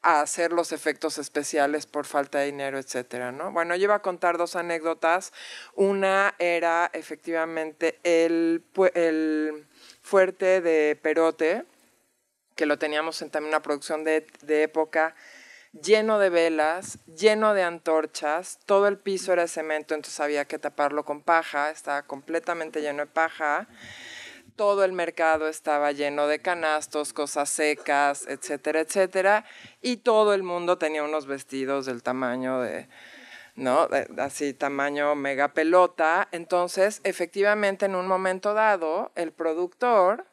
a hacer los efectos especiales por falta de dinero, etcétera, ¿no? Bueno, yo iba a contar dos anécdotas. Una era efectivamente el, el fuerte de Perote, que lo teníamos en también una producción de, de época lleno de velas, lleno de antorchas, todo el piso era de cemento, entonces había que taparlo con paja, estaba completamente lleno de paja todo el mercado estaba lleno de canastos, cosas secas, etcétera, etcétera, y todo el mundo tenía unos vestidos del tamaño de, ¿no? así tamaño mega pelota. Entonces, efectivamente, en un momento dado, el productor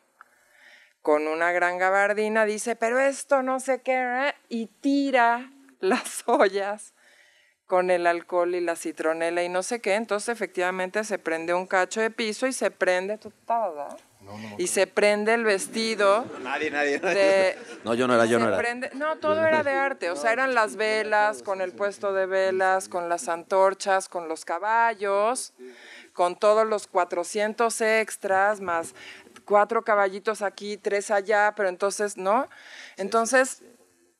con una gran gabardina dice, pero esto no sé qué, y tira las ollas con el alcohol y la citronela y no sé qué. Entonces, efectivamente, se prende un cacho de piso y se prende. toda y se prende el vestido. Nadie, nadie, no, yo no era, yo no era. no, todo era de arte, o sea, eran las velas, con el puesto de velas, con las antorchas, con los caballos, con todos los 400 extras, más cuatro caballitos aquí, tres allá, pero entonces, ¿no? Entonces,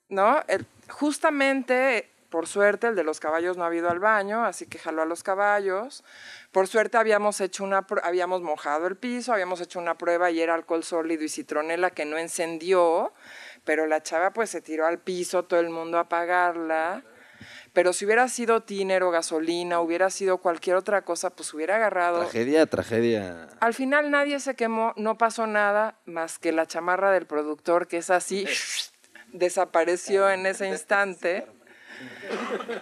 ¿no? justamente por suerte, el de los caballos no ha habido al baño, así que jaló a los caballos. Por suerte habíamos hecho una habíamos mojado el piso, habíamos hecho una prueba y era alcohol sólido y citronela que no encendió, pero la chava pues se tiró al piso, todo el mundo a apagarla. Pero si hubiera sido tiner gasolina, hubiera sido cualquier otra cosa, pues hubiera agarrado. Tragedia, tragedia. Al final nadie se quemó, no pasó nada más que la chamarra del productor, que es así, desapareció en ese instante.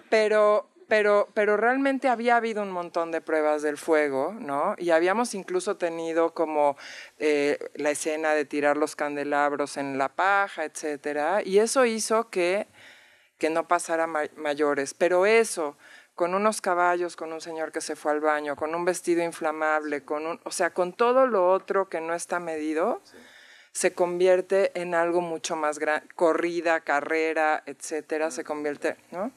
Pero, pero, pero realmente había habido un montón de pruebas del fuego, ¿no? Y habíamos incluso tenido como eh, la escena de tirar los candelabros en la paja, etcétera. Y eso hizo que, que no pasara mayores. Pero eso, con unos caballos, con un señor que se fue al baño, con un vestido inflamable, con un, o sea, con todo lo otro que no está medido, se convierte en algo mucho más grande, corrida, carrera, etcétera, se convierte, ¿no?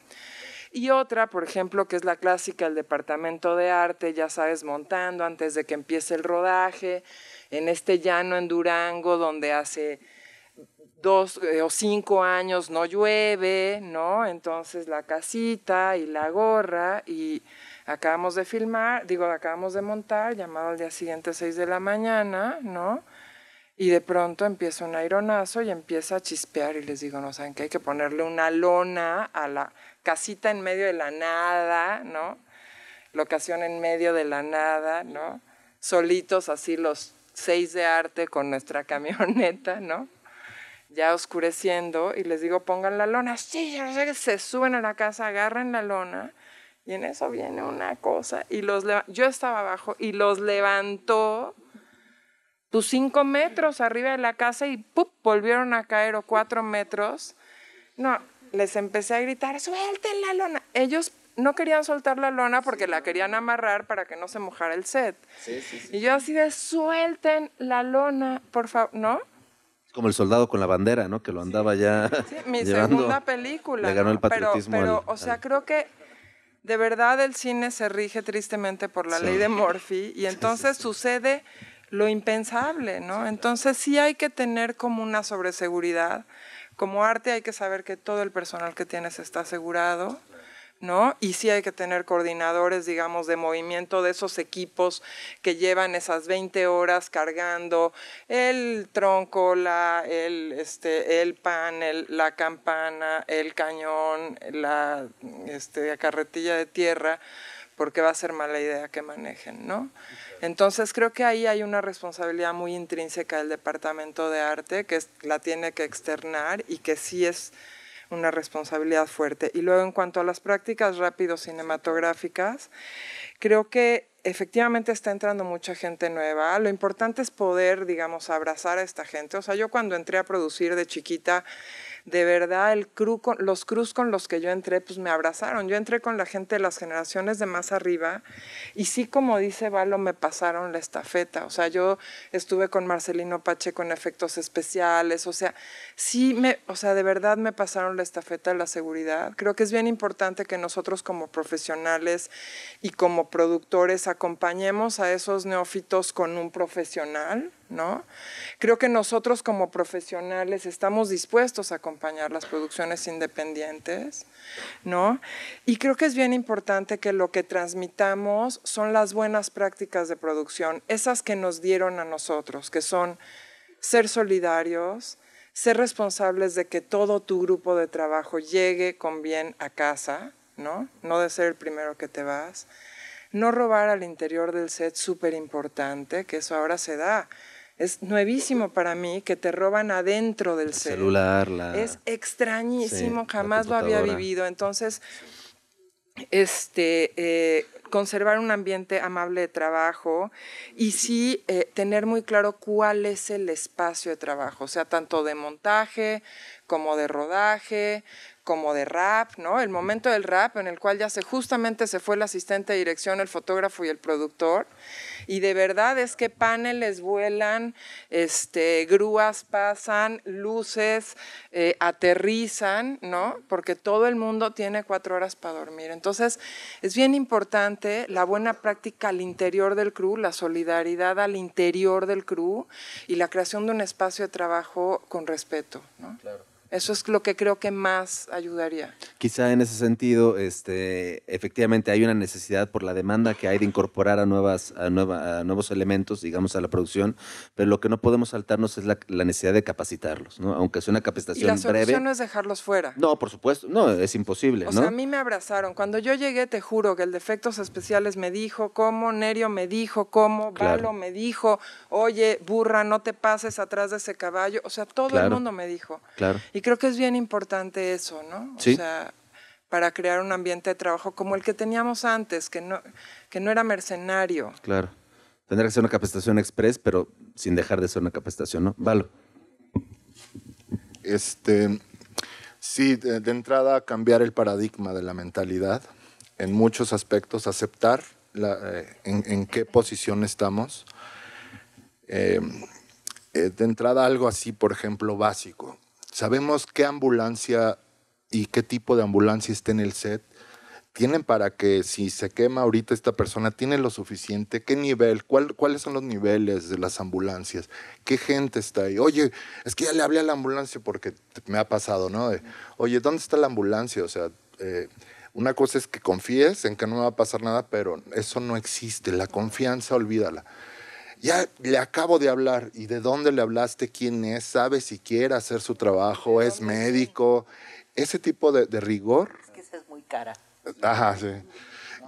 Y otra, por ejemplo, que es la clásica, el departamento de arte, ya sabes, montando antes de que empiece el rodaje, en este llano en Durango, donde hace dos eh, o cinco años no llueve, ¿no? Entonces la casita y la gorra y acabamos de filmar, digo, acabamos de montar, llamado al día siguiente 6 de la mañana, ¿no? y de pronto empieza un aironazo y empieza a chispear y les digo, no saben que hay que ponerle una lona a la casita en medio de la nada, ¿no? Locación en medio de la nada, ¿no? Solitos así los seis de arte con nuestra camioneta, ¿no? Ya oscureciendo y les digo, pongan la lona, sí, se suben a la casa, agarran la lona y en eso viene una cosa y los yo estaba abajo y los levantó tus cinco metros arriba de la casa y ¡pup! volvieron a caer o cuatro metros. No, les empecé a gritar, suelten la lona. Ellos no querían soltar la lona porque la querían amarrar para que no se mojara el set. Sí, sí, y yo así de, suelten la lona, por favor, ¿no? Es como el soldado con la bandera, ¿no? Que lo andaba ya. mi segunda película. Le ganó el patriotismo. Pero, o sea, creo que de verdad el cine se rige tristemente por la ley de Murphy y entonces sucede lo impensable, ¿no? Entonces sí hay que tener como una sobreseguridad. Como arte hay que saber que todo el personal que tienes está asegurado. ¿No? Y sí hay que tener coordinadores, digamos, de movimiento de esos equipos que llevan esas 20 horas cargando el tronco, la, el, este, el pan, la campana, el cañón, la, este, la carretilla de tierra, porque va a ser mala idea que manejen, ¿no? Entonces creo que ahí hay una responsabilidad muy intrínseca del Departamento de Arte que la tiene que externar y que sí es una responsabilidad fuerte. Y luego en cuanto a las prácticas rápido cinematográficas, creo que efectivamente está entrando mucha gente nueva. Lo importante es poder, digamos, abrazar a esta gente. O sea, yo cuando entré a producir de chiquita, de verdad los cruz con los que yo entré, pues me abrazaron. Yo entré con la gente de las generaciones de más arriba y sí, como dice Valo, me pasaron la estafeta. O sea, yo estuve con Marcelino Pache con efectos especiales. O sea, sí, me, o sea, de verdad me pasaron la estafeta de la seguridad. Creo que es bien importante que nosotros como profesionales y como productores acompañemos a esos neófitos con un profesional ¿no? Creo que nosotros como profesionales estamos dispuestos a acompañar las producciones independientes, ¿no? Y creo que es bien importante que lo que transmitamos son las buenas prácticas de producción, esas que nos dieron a nosotros, que son ser solidarios, ser responsables de que todo tu grupo de trabajo llegue con bien a casa, ¿no? No de ser el primero que te vas. No robar al interior del set, súper importante, que eso ahora se da. Es nuevísimo para mí que te roban adentro del celular. Es extrañísimo, jamás lo había vivido. Entonces, este, eh, conservar un ambiente amable de trabajo y sí eh, tener muy claro cuál es el espacio de trabajo, o sea, tanto de montaje como de rodaje, como de rap, ¿no? El momento del rap en el cual ya se justamente se fue el asistente de dirección, el fotógrafo y el productor. Y de verdad es que paneles vuelan, este, grúas pasan, luces eh, aterrizan, ¿no? Porque todo el mundo tiene cuatro horas para dormir. Entonces es bien importante la buena práctica al interior del crew, la solidaridad al interior del crew y la creación de un espacio de trabajo con respeto, ¿no? Claro. Eso es lo que creo que más ayudaría. Quizá en ese sentido, este, efectivamente hay una necesidad por la demanda que hay de incorporar a, nuevas, a, a nuevos elementos, digamos, a la producción, pero lo que no podemos saltarnos es la, necesidad de capacitarlos, ¿no? aunque sea una capacitación breve. la no es dejarlos fuera. No, por supuesto, no, es imposible. O sea, a mí me abrazaron. Cuando yo llegué, te juro que el de especiales me dijo cómo, Nerio me dijo cómo, Valo Balo me dijo, oye, burra, no te pases atrás de ese caballo. O sea, todo el mundo me dijo. Claro creo que es bien importante eso, ¿no? O sea, para crear un ambiente de trabajo como el que teníamos antes, que no, que no era mercenario. Claro. tendría que ser una capacitación express, pero sin dejar de ser una capacitación, ¿no? Valo. Este, sí, de, entrada cambiar el paradigma de la mentalidad en muchos aspectos, aceptar eh, en, qué posición estamos. Eh, eh, de entrada algo así, por ejemplo, básico sabemos qué ambulancia y qué tipo de ambulancia está en el set. Tienen para que si se quema ahorita esta persona, tiene lo suficiente, qué nivel, cuáles son los niveles de las ambulancias, qué gente está ahí. Oye, es que ya le hablé a la ambulancia porque me ha pasado, ¿no? Oye, ¿dónde está la ambulancia? O sea, eh, una cosa es que confíes en que no va a pasar nada, pero eso no existe. La confianza, olvídala ya le acabo de hablar. ¿Y de dónde le hablaste? ¿Quién es? ¿Sabe si quiere hacer su trabajo? ¿Es médico? Ese tipo de, rigor. Es que esa es muy cara. Ajá, sí.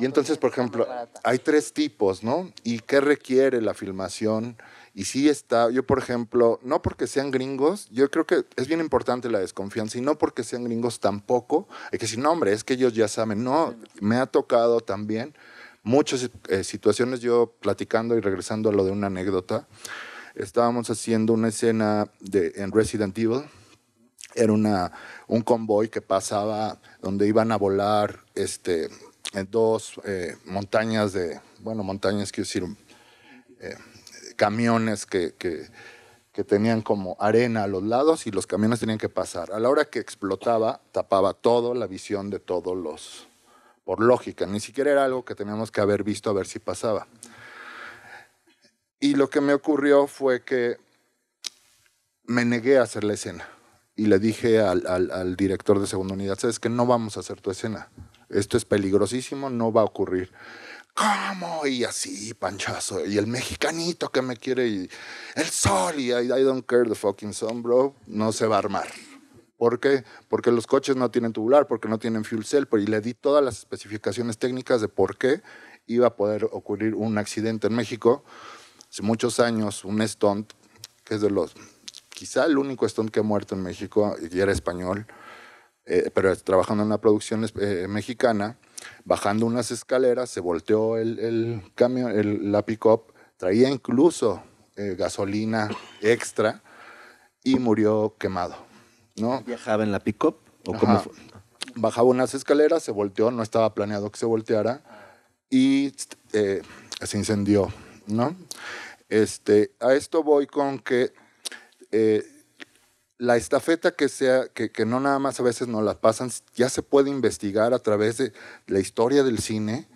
Y entonces, por ejemplo, hay tres tipos, ¿no? ¿Y qué requiere la filmación? Y si está, yo por ejemplo, no porque sean gringos, yo creo que es bien importante la desconfianza y no porque sean gringos tampoco, hay que decir, no hombre, es que ellos ya saben, no, me ha tocado también muchas eh, situaciones. Yo platicando y regresando a lo de una anécdota, estábamos haciendo una escena en Resident Evil. Era una, un convoy que pasaba donde iban a volar este, dos eh, montañas de, bueno, montañas quiero decir, eh, camiones que, que tenían como arena a los lados y los camiones tenían que pasar. A la hora que explotaba, tapaba todo, la visión de todos los, por lógica, ni siquiera era algo que teníamos que haber visto a ver si pasaba. Y lo que me ocurrió fue que me negué a hacer la escena y le dije al, director de segunda unidad, sabes que no vamos a hacer tu escena, esto es peligrosísimo, no va a ocurrir. ¿Cómo? Y así, panchazo. Y el mexicanito que me quiere. Y el sol. Y I, don't care the fucking sun, bro. No se va a armar. ¿Por qué? Porque los coches no tienen tubular, porque no tienen fuel cell, y le di todas las especificaciones técnicas de por qué iba a poder ocurrir un accidente en México. Hace muchos años, un stunt, que es de los, quizá el único stunt que ha muerto en México, y era español, eh, pero trabajando en una producción eh, mexicana, bajando unas escaleras, se volteó el, camión, la pick-up, traía incluso eh, gasolina extra y murió quemado ¿no? ¿Viajaba en la pick-up? ¿O Bajaba unas escaleras, se volteó, no estaba planeado que se volteara y eh, se incendió, ¿no? Este, a esto voy con que eh, la estafeta que sea, que, no nada más a veces nos la pasan, ya se puede investigar a través de la historia del cine,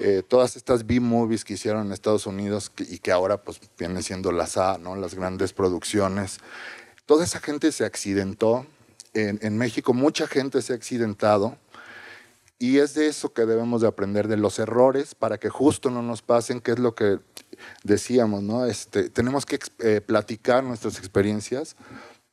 eh, todas estas B-movies que hicieron en Estados Unidos y que ahora pues vienen siendo las A, ¿no? Las grandes producciones. Toda esa gente se accidentó. En, México mucha gente se ha accidentado. Y es de eso que debemos de aprender, de los errores, para que justo no nos pasen, que es lo que decíamos, ¿no? Este, tenemos que eh, platicar nuestras experiencias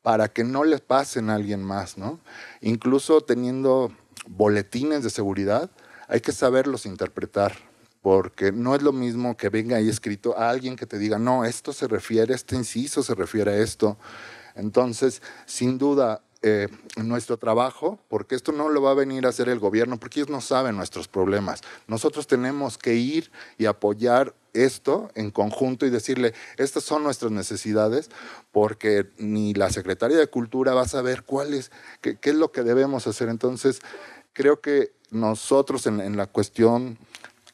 para que no les pasen a alguien más, ¿no? Incluso teniendo boletines de seguridad, hay que saberlos interpretar, porque no es lo mismo que venga ahí escrito a alguien que te diga, no, esto se refiere, este inciso se refiere a esto, entonces, sin duda, eh, nuestro trabajo, porque esto no lo va a venir a hacer el gobierno, porque ellos no saben nuestros problemas. Nosotros tenemos que ir y apoyar esto en conjunto y decirle, estas son nuestras necesidades, porque ni la Secretaría de Cultura va a saber cuál es, qué, es lo que debemos hacer. Entonces, creo que nosotros en la cuestión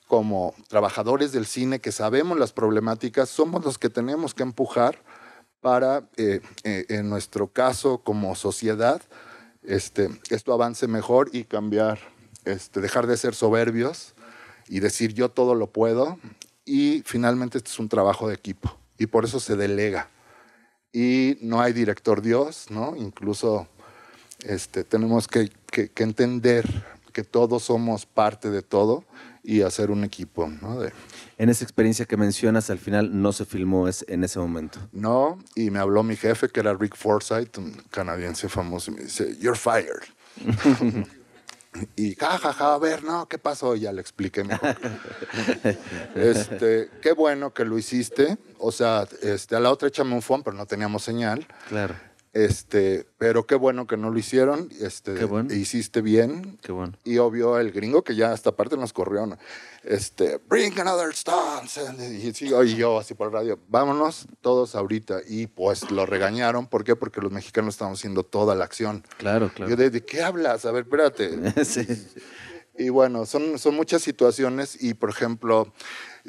como trabajadores del cine que sabemos las problemáticas, somos los que tenemos que empujar para, eh, eh, en nuestro caso como sociedad, este, esto avance mejor y cambiar, este, dejar de ser soberbios y decir yo todo lo puedo. Y finalmente este es un trabajo de equipo y por eso se delega. Y no hay director Dios, ¿no? Incluso este, tenemos que, que entender que todos somos parte de todo y hacer un equipo. ¿no? En esa experiencia que mencionas, al final no se filmó es, en ese momento. No, y me habló mi jefe, que era Rick Forsyth, un canadiense famoso, y me dice, You're fired. y jajaja, a ver, no, ¿qué pasó? Ya le expliqué mejor. este, qué bueno que lo hiciste. O sea, este, a la otra échame un phone, pero no teníamos señal. Claro. Este, pero qué bueno que no lo hicieron. Este, Hiciste bien. Qué bueno. Y obvio el gringo que ya esta parte nos corrió. Este, bring another stance. Y, yo así por el radio, vámonos todos ahorita. Y pues lo regañaron. ¿Por qué? Porque los mexicanos estamos haciendo toda la acción. Claro, claro. yo, ¿de, qué hablas? A ver, espérate. sí. Y bueno, son, son muchas situaciones y, por ejemplo,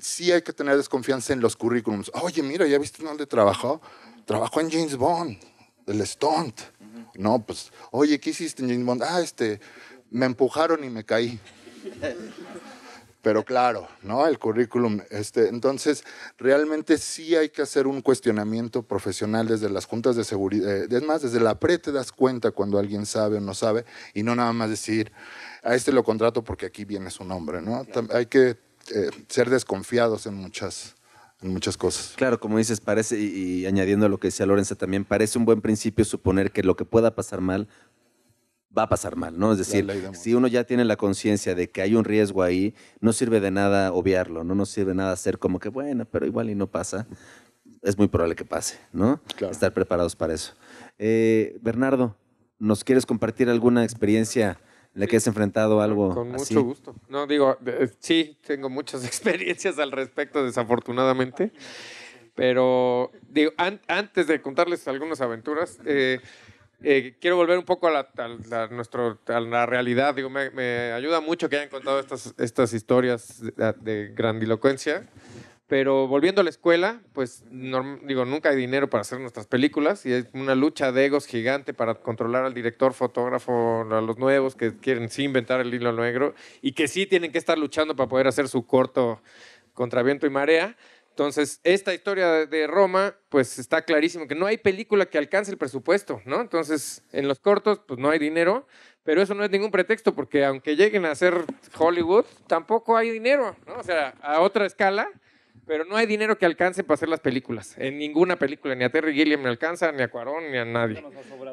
sí hay que tener desconfianza en los currículums. Oye, mira, ¿ya viste dónde trabajó? Trabajó en James Bond el stunt. No, pues, oye, ¿qué hiciste en James Ah, este, me empujaron y me caí. Pero claro, ¿no? El currículum. Este, entonces, realmente sí hay que hacer un cuestionamiento profesional desde las juntas de seguridad. Eh, es más, desde la pre te das cuenta cuando alguien sabe o no sabe y no nada más decir, a este lo contrato porque aquí viene su nombre, ¿no? Hay que eh, ser desconfiados en muchas en muchas cosas. Claro, como dices, parece, y, añadiendo a lo que decía Lorenza también, parece un buen principio suponer que lo que pueda pasar mal va a pasar mal, ¿no? Es decir, si uno ya tiene la conciencia de que hay un riesgo ahí, no sirve de nada obviarlo, no nos sirve nada hacer como que, bueno, pero igual y no pasa. Es muy probable que pase, ¿no? Estar preparados para eso. Eh, Bernardo, ¿nos quieres compartir alguna experiencia ¿Le que has enfrentado algo Con mucho gusto. No, digo, eh, sí, tengo muchas experiencias al respecto, desafortunadamente. Pero, digo, antes de contarles algunas aventuras, eh, eh, quiero volver un poco a la, nuestro, a la realidad. Digo, me, ayuda mucho que hayan contado estas, estas historias de, de grandilocuencia pero volviendo a la escuela, pues digo, nunca hay dinero para hacer nuestras películas y es una lucha de egos gigante para controlar al director, fotógrafo, a los nuevos que quieren sí inventar el hilo negro y que sí tienen que estar luchando para poder hacer su corto contra viento y marea. Entonces, esta historia de Roma, pues está clarísimo que no hay película que alcance el presupuesto, ¿no? Entonces, en los cortos, pues no hay dinero, pero eso no es ningún pretexto, porque aunque lleguen a ser Hollywood, tampoco hay dinero, ¿no? O sea, a otra escala, pero no hay dinero que alcance para hacer las películas. En ninguna película, ni a Terry Gilliam me alcanza, ni a Cuarón, ni a nadie.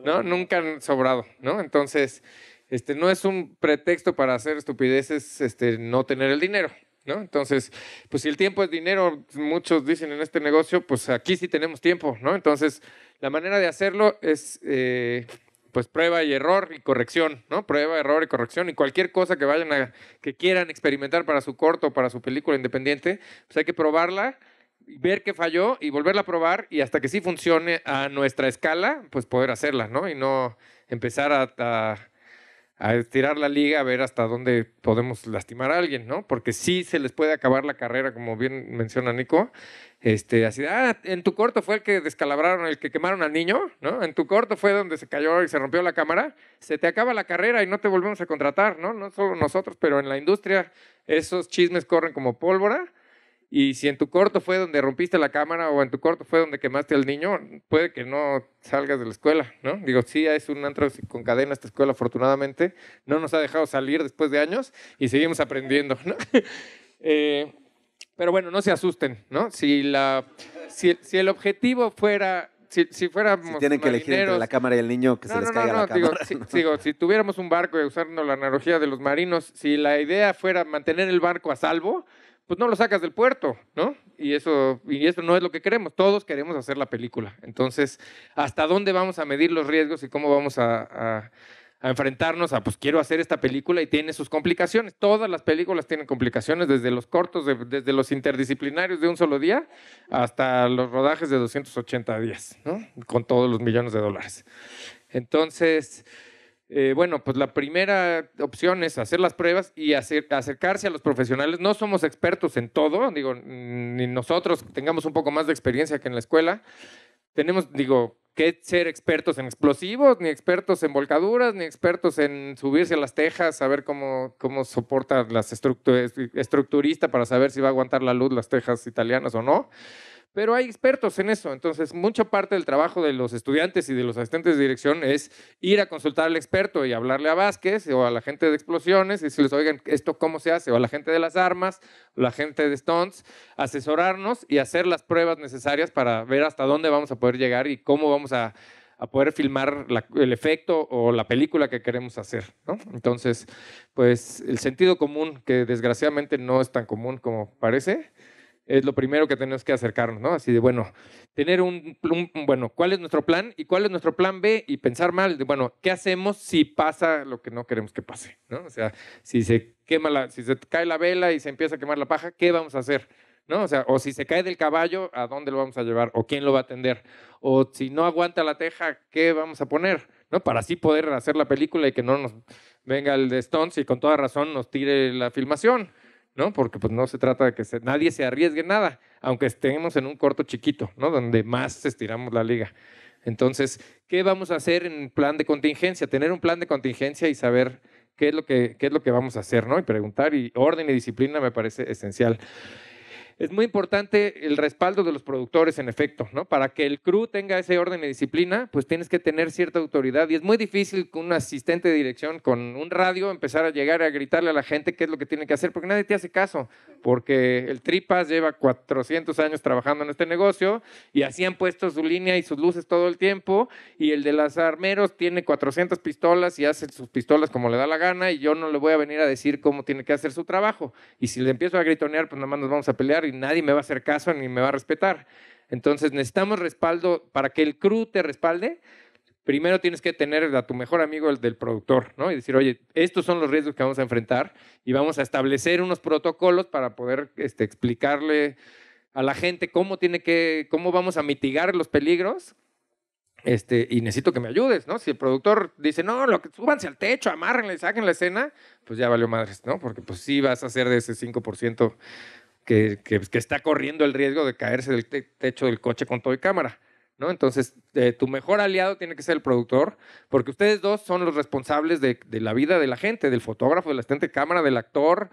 ¿no? Nunca han sobrado, ¿no? Entonces, este, no es un pretexto para hacer estupideces este, no tener el dinero. ¿No? Entonces, pues si el tiempo es dinero, muchos dicen en este negocio, pues aquí sí tenemos tiempo, ¿no? Entonces, la manera de hacerlo es eh, pues prueba y error y corrección, ¿no? Prueba, error y corrección y cualquier cosa que vayan a, que quieran experimentar para su corto, o para su película independiente, pues hay que probarla, ver qué falló y volverla a probar y hasta que sí funcione a nuestra escala, pues poder hacerla, ¿no? Y no empezar a a estirar la liga, a ver hasta dónde podemos lastimar a alguien, ¿no? Porque sí se les puede acabar la carrera, como bien menciona Nico. Este, así, ah, en tu corto fue el que descalabraron, el que quemaron al niño, ¿no? En tu corto fue donde se cayó y se rompió la cámara. Se te acaba la carrera y no te volvemos a contratar, ¿no? No solo nosotros, pero en la industria esos chismes corren como pólvora y si en tu corto fue donde rompiste la cámara o en tu corto fue donde quemaste al niño, puede que no salgas de la escuela, ¿no? Digo, sí, es un antro con cadena esta escuela, afortunadamente. No nos ha dejado salir después de años y seguimos aprendiendo, ¿no? Eh, pero bueno, no se asusten, ¿no? Si, la, si, el objetivo fuera si, si tienen que elegir entre la cámara y el niño, que se les no, caiga no, la digo, cámara. Si, si tuviéramos un barco y usando la analogía de los marinos, si la idea fuera mantener el barco a salvo, pues no lo sacas del puerto, ¿no? Y eso, y eso no es lo que queremos. Todos queremos hacer la película. Entonces, ¿hasta dónde vamos a medir los riesgos y cómo vamos a, enfrentarnos a, pues quiero hacer esta película y tiene sus complicaciones? Todas las películas tienen complicaciones, desde los cortos, desde los interdisciplinarios de un solo día hasta los rodajes de 280 días, ¿no? Con todos los millones de dólares. Entonces... Eh, bueno, pues la primera opción es hacer las pruebas y acercarse a los profesionales. No somos expertos en todo, digo, ni nosotros tengamos un poco más de experiencia que en la escuela. Tenemos, digo, que ser expertos en explosivos, ni expertos en volcaduras, ni expertos en subirse a las tejas, saber cómo, cómo soporta las estructuristas para saber si va a aguantar la luz las tejas italianas o no. Pero hay expertos en eso, entonces mucha parte del trabajo de los estudiantes y de los asistentes de dirección es ir a consultar al experto y hablarle a Vázquez o a la gente de explosiones y les oigan, ¿esto cómo se hace? O a la gente de las armas, la gente de stones asesorarnos y hacer las pruebas necesarias para ver hasta dónde vamos a poder llegar y cómo vamos a, poder filmar el efecto o la película que queremos hacer. Entonces, pues el sentido común, que desgraciadamente no es tan común como parece, es lo primero que tenemos que acercarnos, ¿no? Así de, bueno, tener un, bueno, ¿cuál es nuestro plan? ¿Y cuál es nuestro plan B? Y pensar mal, de, bueno, ¿qué hacemos si pasa lo que no queremos que pase? ¿no? O sea, si se quema la, si se cae la vela y se empieza a quemar la paja, ¿qué vamos a hacer? ¿No? O sea, o si se cae del caballo, ¿a dónde lo vamos a llevar? ¿O quién lo va a atender? O si no aguanta la teja, ¿qué vamos a poner? ¿No? Para así poder hacer la película y que no nos venga el de Stones y con toda razón nos tire la filmación. ¿no? Porque pues no se trata de que nadie se arriesgue nada, aunque estemos en un corto chiquito, ¿no? Donde más estiramos la liga. Entonces, ¿qué vamos a hacer en plan de contingencia? Tener un plan de contingencia y saber qué es lo que, qué es lo que vamos a hacer, ¿no? Y preguntar y orden y disciplina me parece esencial es muy importante el respaldo de los productores, en efecto, ¿no? Para que el crew tenga ese orden y disciplina, pues tienes que tener cierta autoridad. Y es muy difícil con un asistente de dirección, con un radio, empezar a llegar a gritarle a la gente qué es lo que tiene que hacer, porque nadie te hace caso, porque el Tripas lleva 400 años trabajando en este negocio y así han puesto su línea y sus luces todo el tiempo, y el de las armeros tiene 400 pistolas y hace sus pistolas como le da la gana y yo no le voy a venir a decir cómo tiene que hacer su trabajo. Y si le empiezo a gritonear, pues nada más nos vamos a pelear y nadie me va a hacer caso ni me va a respetar. Entonces necesitamos respaldo para que el crew te respalde. Primero tienes que tener a tu mejor amigo, el del productor, ¿no? Y decir, oye, estos son los riesgos que vamos a enfrentar y vamos a establecer unos protocolos para poder este, explicarle a la gente cómo tiene que, cómo vamos a mitigar los peligros este, y necesito que me ayudes, ¿no? Si el productor dice, no, lo que, súbanse al techo, amárrenle, saquen la escena, pues ya valió madres, ¿no? Porque pues sí vas a ser de ese 5% pues, que, está corriendo el riesgo de caerse del techo del coche con todo y cámara. ¿No? Entonces, eh, tu mejor aliado tiene que ser el productor, porque ustedes dos son los responsables de, de la vida de la gente, del fotógrafo, del asistente de cámara, del actor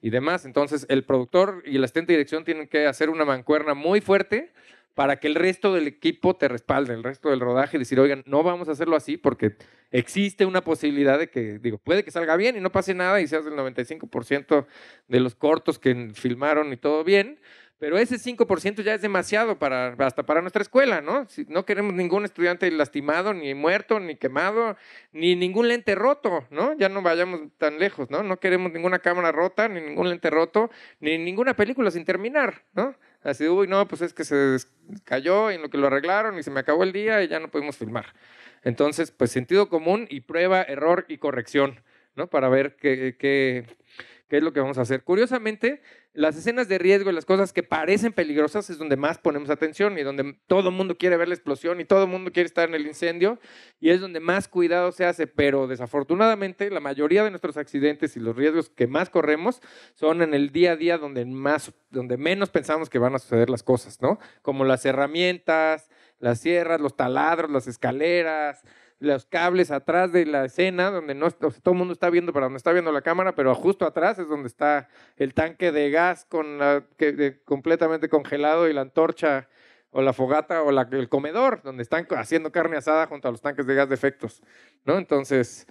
y demás. Entonces, el productor y el asistente de dirección tienen que hacer una mancuerna muy fuerte para que el resto del equipo te respalde, el resto del rodaje, y decir, oigan, no vamos a hacerlo así porque existe una posibilidad de que, digo, puede que salga bien y no pase nada y seas el 95% de los cortos que filmaron y todo bien, pero ese 5% ya es demasiado para, hasta para nuestra escuela, ¿no? no queremos ningún estudiante lastimado, ni muerto, ni quemado, ni ningún lente roto, ¿no? Ya no vayamos tan lejos, ¿no? No queremos ninguna cámara rota, ni ningún lente roto, ni ninguna película sin terminar, ¿no? Así, uy, no, pues es que se cayó en lo que lo arreglaron y se me acabó el día y ya no pudimos filmar. Entonces, pues sentido común y prueba, error y corrección, ¿no? Para ver qué es lo que vamos a hacer. Curiosamente, las escenas de riesgo y las cosas que parecen peligrosas es donde más ponemos atención y donde todo el mundo quiere ver la explosión y todo el mundo quiere estar en el incendio y es donde más cuidado se hace, pero desafortunadamente la mayoría de nuestros accidentes y los riesgos que más corremos son en el día a día donde más donde menos pensamos que van a suceder las cosas, ¿no? Como las herramientas, las sierras, los taladros, las escaleras, los cables atrás de la escena, donde no, todo el mundo está viendo para donde está viendo la cámara, pero justo atrás es donde está el tanque de gas con que, completamente congelado y la antorcha o la fogata o el comedor, donde están haciendo carne asada junto a los tanques de gas defectos. ¿no? Entonces,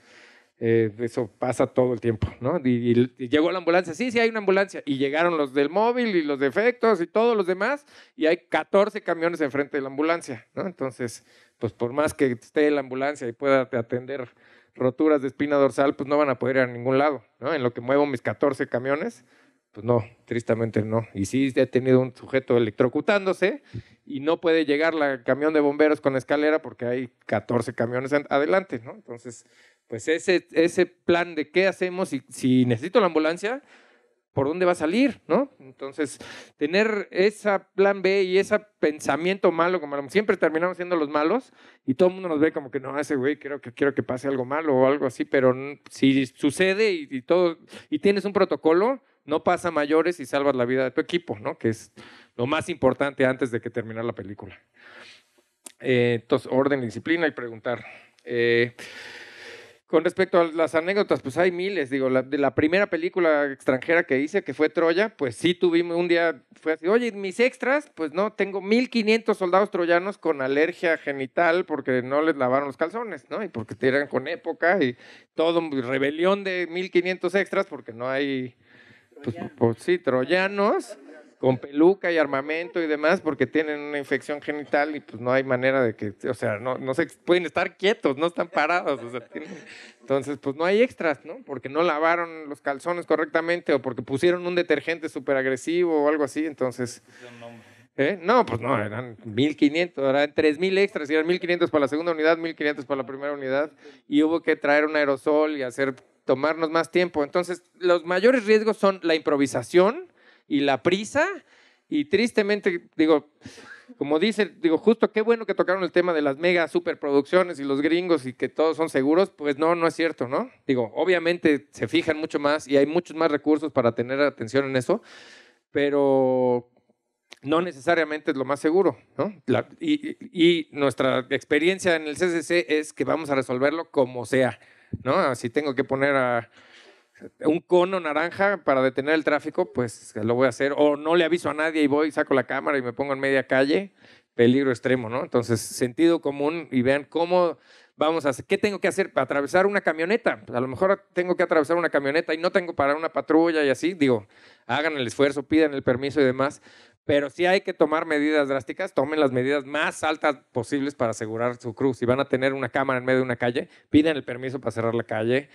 eh, eso pasa todo el tiempo, ¿no? Y, llegó la ambulancia, sí, sí, hay una ambulancia. Y llegaron los del móvil y los defectos y todos los demás, y hay 14 camiones enfrente de la ambulancia, ¿no? Entonces, pues por más que esté la ambulancia y pueda atender roturas de espina dorsal, pues no van a poder ir a ningún lado, ¿no? En lo que muevo mis 14 camiones, pues no, tristemente no. Y sí he tenido un sujeto electrocutándose y no puede llegar la camión de bomberos con escalera porque hay 14 camiones adelante, ¿no? Entonces, pues ese, ese plan de qué hacemos y si necesito la ambulancia, por dónde va a salir, ¿no? Entonces, tener ese plan B y ese pensamiento malo, como siempre terminamos siendo los malos, y todo el mundo nos ve como que no, ese güey quiero que, quiero que pase algo malo o algo así, pero si sucede y, todo, y tienes un protocolo, no pasa mayores y salvas la vida de tu equipo, ¿no? Que es lo más importante antes de que terminar la película. Eh, entonces, orden, disciplina y preguntar. Eh, con respecto a las anécdotas, pues hay miles. Digo, la, de la primera película extranjera que hice, que fue Troya, pues sí tuvimos un día, fue así, oye, mis extras, pues no, tengo 1500 soldados troyanos con alergia genital porque no les lavaron los calzones, ¿no? Y porque tiran con época y todo, rebelión de 1500 extras porque no hay, pues, pues sí, troyanos con peluca y armamento y demás porque tienen una infección genital y pues no hay manera de que, o sea, no, no se pueden estar quietos, no están parados. entonces, pues no hay extras, ¿no? Porque no lavaron los calzones correctamente o porque pusieron un detergente súper agresivo o algo así, entonces... ¿eh? No, pues no, eran 1500, eran 3000 extras, eran 1500 para la segunda unidad, 1500 para la primera unidad, y hubo que traer un aerosol y hacer tomarnos más tiempo. Entonces, los mayores riesgos son la improvisación, y la prisa. Y tristemente, digo, como dice, digo, justo qué bueno que tocaron el tema de las mega superproducciones y los gringos y que todos son seguros, pues no, no es cierto, ¿no? Digo, obviamente se fijan mucho más y hay muchos más recursos para tener atención en eso, pero no necesariamente es lo más seguro, ¿no? y, nuestra experiencia en el CCC es que vamos a resolverlo como sea, ¿no? Así tengo que poner a un cono naranja para detener el tráfico, pues lo voy a hacer. O no le aviso a nadie y voy, saco la cámara y me pongo en media calle. Peligro extremo, ¿no? Entonces, sentido común y vean cómo vamos a hacer. ¿Qué tengo que hacer? Para atravesar una camioneta. Pues, a lo mejor tengo que atravesar una camioneta y no tengo para una patrulla y así. Digo, hagan el esfuerzo, pidan el permiso y demás. Pero si hay que tomar medidas drásticas, tomen las medidas más altas posibles para asegurar su cruz. Si van a tener una cámara en medio de una calle, pidan el permiso para cerrar la calle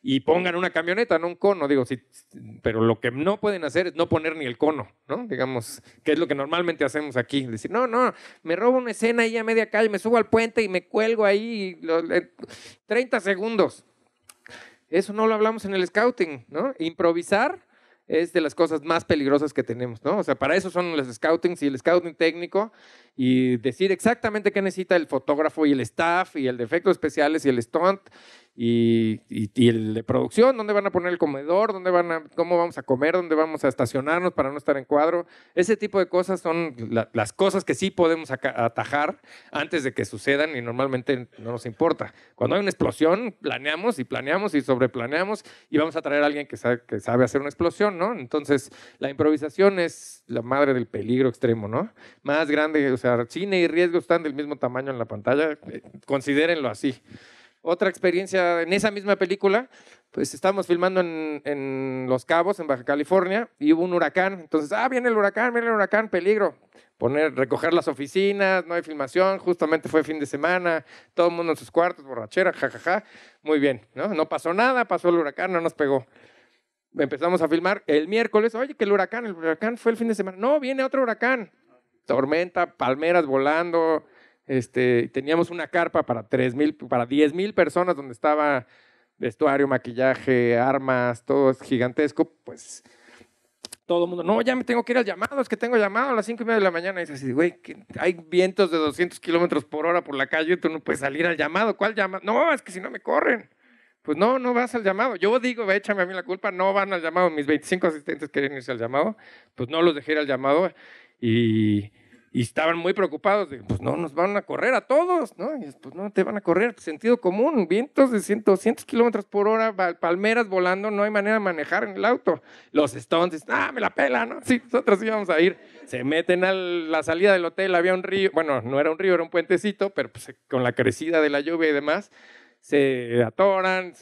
y pongan una camioneta, no un cono, digo, sí, pero lo que no pueden hacer es no poner ni el cono, ¿no? Digamos, que es lo que normalmente hacemos aquí, decir, no, no, me robo una escena ahí a media calle, me subo al puente y me cuelgo ahí 30 segundos. Eso no lo hablamos en el scouting, ¿no? Improvisar es de las cosas más peligrosas que tenemos, ¿no? O sea, para eso son los scoutings y el scouting técnico y decir exactamente qué necesita el fotógrafo y el staff y el de efectos especiales y el stunt y, el de producción, dónde van a poner el comedor, dónde van a, cómo vamos a comer, dónde vamos a estacionarnos para no estar en cuadro. Ese tipo de cosas son las cosas que sí podemos atajar antes de que sucedan y normalmente no nos importa. Cuando hay una explosión, planeamos y planeamos y sobreplaneamos y vamos a traer a alguien que sabe, hacer una explosión, ¿no? Entonces, la improvisación es la madre del peligro extremo, ¿no? Más grande, o sea, cine y riesgo están del mismo tamaño en la pantalla, eh, considérenlo así otra experiencia en esa misma película, pues estábamos filmando en, Los Cabos, en Baja California, y hubo un huracán. Entonces, ah, viene el huracán, viene el huracán, peligro. Poner, recoger las oficinas, no hay filmación, justamente fue fin de semana, todo el mundo en sus cuartos, borrachera, jajaja. Muy bien, ¿no? No pasó nada, pasó el huracán, no nos pegó. Empezamos a filmar el miércoles, oye, que el huracán, el huracán fue el fin de semana. No, viene otro huracán. Tormenta, palmeras volando, este, teníamos una carpa para tres mil, para 10 mil personas donde estaba vestuario, maquillaje, armas, todo es gigantesco, pues todo el mundo, no, ya me tengo que ir al llamado, es que tengo llamado a las 5 y media de la mañana. Y es así, güey, hay vientos de 200 kilómetros por hora por la calle, tú no puedes salir al llamado. ¿Cuál llamado? No, es que si no me corren. Pues no, no vas al llamado. Yo digo, échame a mí la culpa, no van al llamado. Mis 25 asistentes querían irse al llamado, pues no los dejé ir al llamado. Y y estaban muy preocupados de, pues no, nos van a correr a todos, ¿no? Y pues no, te van a correr, sentido común, vientos de 100, cientos kilómetros por hora, palmeras volando, no hay manera de manejar en el auto. Los Stones, ah, me la pela, ¿no? Sí, nosotros íbamos a ir. Se meten a la salida del hotel, había un río, bueno, no era un río, era un puentecito, pero pues, con la crecida de la lluvia y demás, se atoran,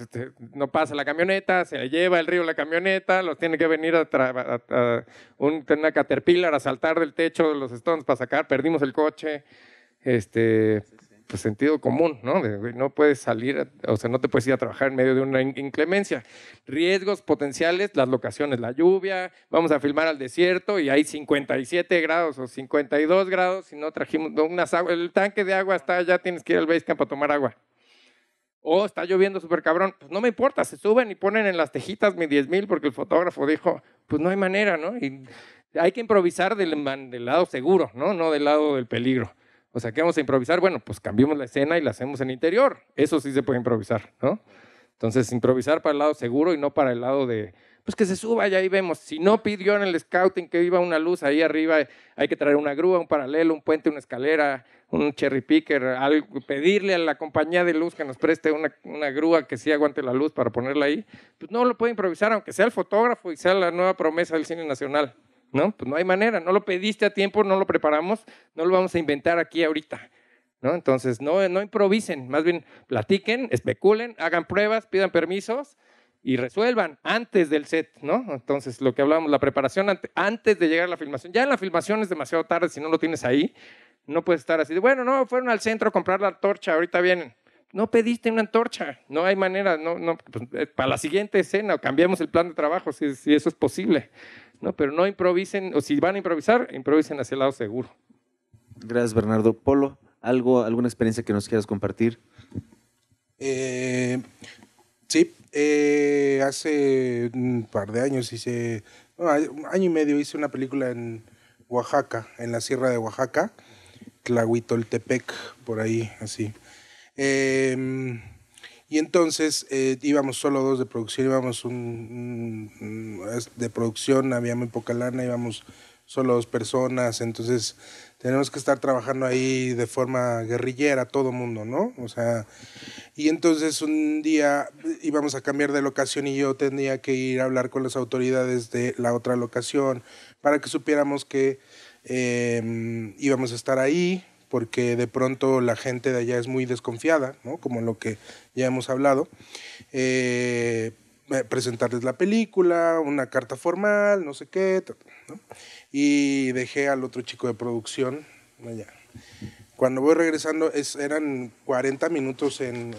no pasa la camioneta, se lleva el río la camioneta, los tiene que venir a, una caterpillar a saltar del techo de los Stones para sacar, perdimos el coche, este, pues sentido común, ¿no? no puedes salir, o sea, no te puedes ir a trabajar en medio de una inclemencia. Riesgos potenciales, las locaciones, la lluvia, vamos a filmar al desierto y hay 57 grados o 52 grados, y no trajimos unas el tanque de agua está ya tienes que ir al base camp a tomar agua o oh, está lloviendo súper cabrón, pues no me importa, se suben y ponen en las tejitas mi 10 mil porque el fotógrafo dijo, pues no hay manera, ¿no? Y hay que improvisar del, del lado seguro, ¿no? No del lado del peligro. O sea, ¿qué vamos a improvisar? Bueno, pues cambiamos la escena y la hacemos en interior. Eso sí se puede improvisar, ¿no? Entonces, improvisar para el lado seguro y no para el lado de, pues que se suba y ahí vemos. Si no pidió en el scouting que iba una luz ahí arriba, hay que traer una grúa, un paralelo, un puente, una escalera, un cherry picker, algo, pedirle a la compañía de luz que nos preste una, grúa que sí aguante la luz para ponerla ahí. Pues no lo puede improvisar, aunque sea el fotógrafo y sea la nueva promesa del cine nacional. ¿No? Pues no hay manera, no lo pediste a tiempo, no lo preparamos, no lo vamos a inventar aquí ahorita. ¿No? Entonces, no, no improvisen, más bien platiquen, especulen, hagan pruebas, pidan permisos y resuelvan antes del set, ¿no? Entonces, lo que hablábamos, la preparación antes de llegar a la filmación. Ya en la filmación es demasiado tarde si no lo tienes ahí. No puedes estar así bueno, no, fueron al centro a comprar la antorcha, ahorita vienen. No pediste una antorcha, no hay manera, no, pues, eh, para la siguiente escena cambiamos el plan de trabajo si, eso es posible, ¿no? Pero no improvisen, o si van a improvisar, improvisen hacia el lado seguro. Gracias, Bernardo. Polo, ¿algo, ¿alguna experiencia que nos quieras compartir? Eh, Sí, eh, hace un par de años hice, un año y medio hice una película en Oaxaca, en la sierra de Oaxaca, Tlahuitoltepec, por ahí, así. Em, y entonces eh, íbamos solo dos de producción, íbamos un, de producción, había muy poca lana, íbamos solo dos personas, entonces tenemos que estar trabajando ahí de forma guerrillera todo mundo, ¿no? O sea, y entonces un día íbamos a cambiar de locación y yo tenía que ir a hablar con las autoridades de la otra locación para que supiéramos que em, íbamos a estar ahí, porque de pronto la gente de allá es muy desconfiada, ¿no? como lo que ya hemos hablado. Eh, eh, presentarles la película, una carta formal, no sé qué. Y dejé al otro chico de producción Cuando voy regresando, es, eran 40 minutos en,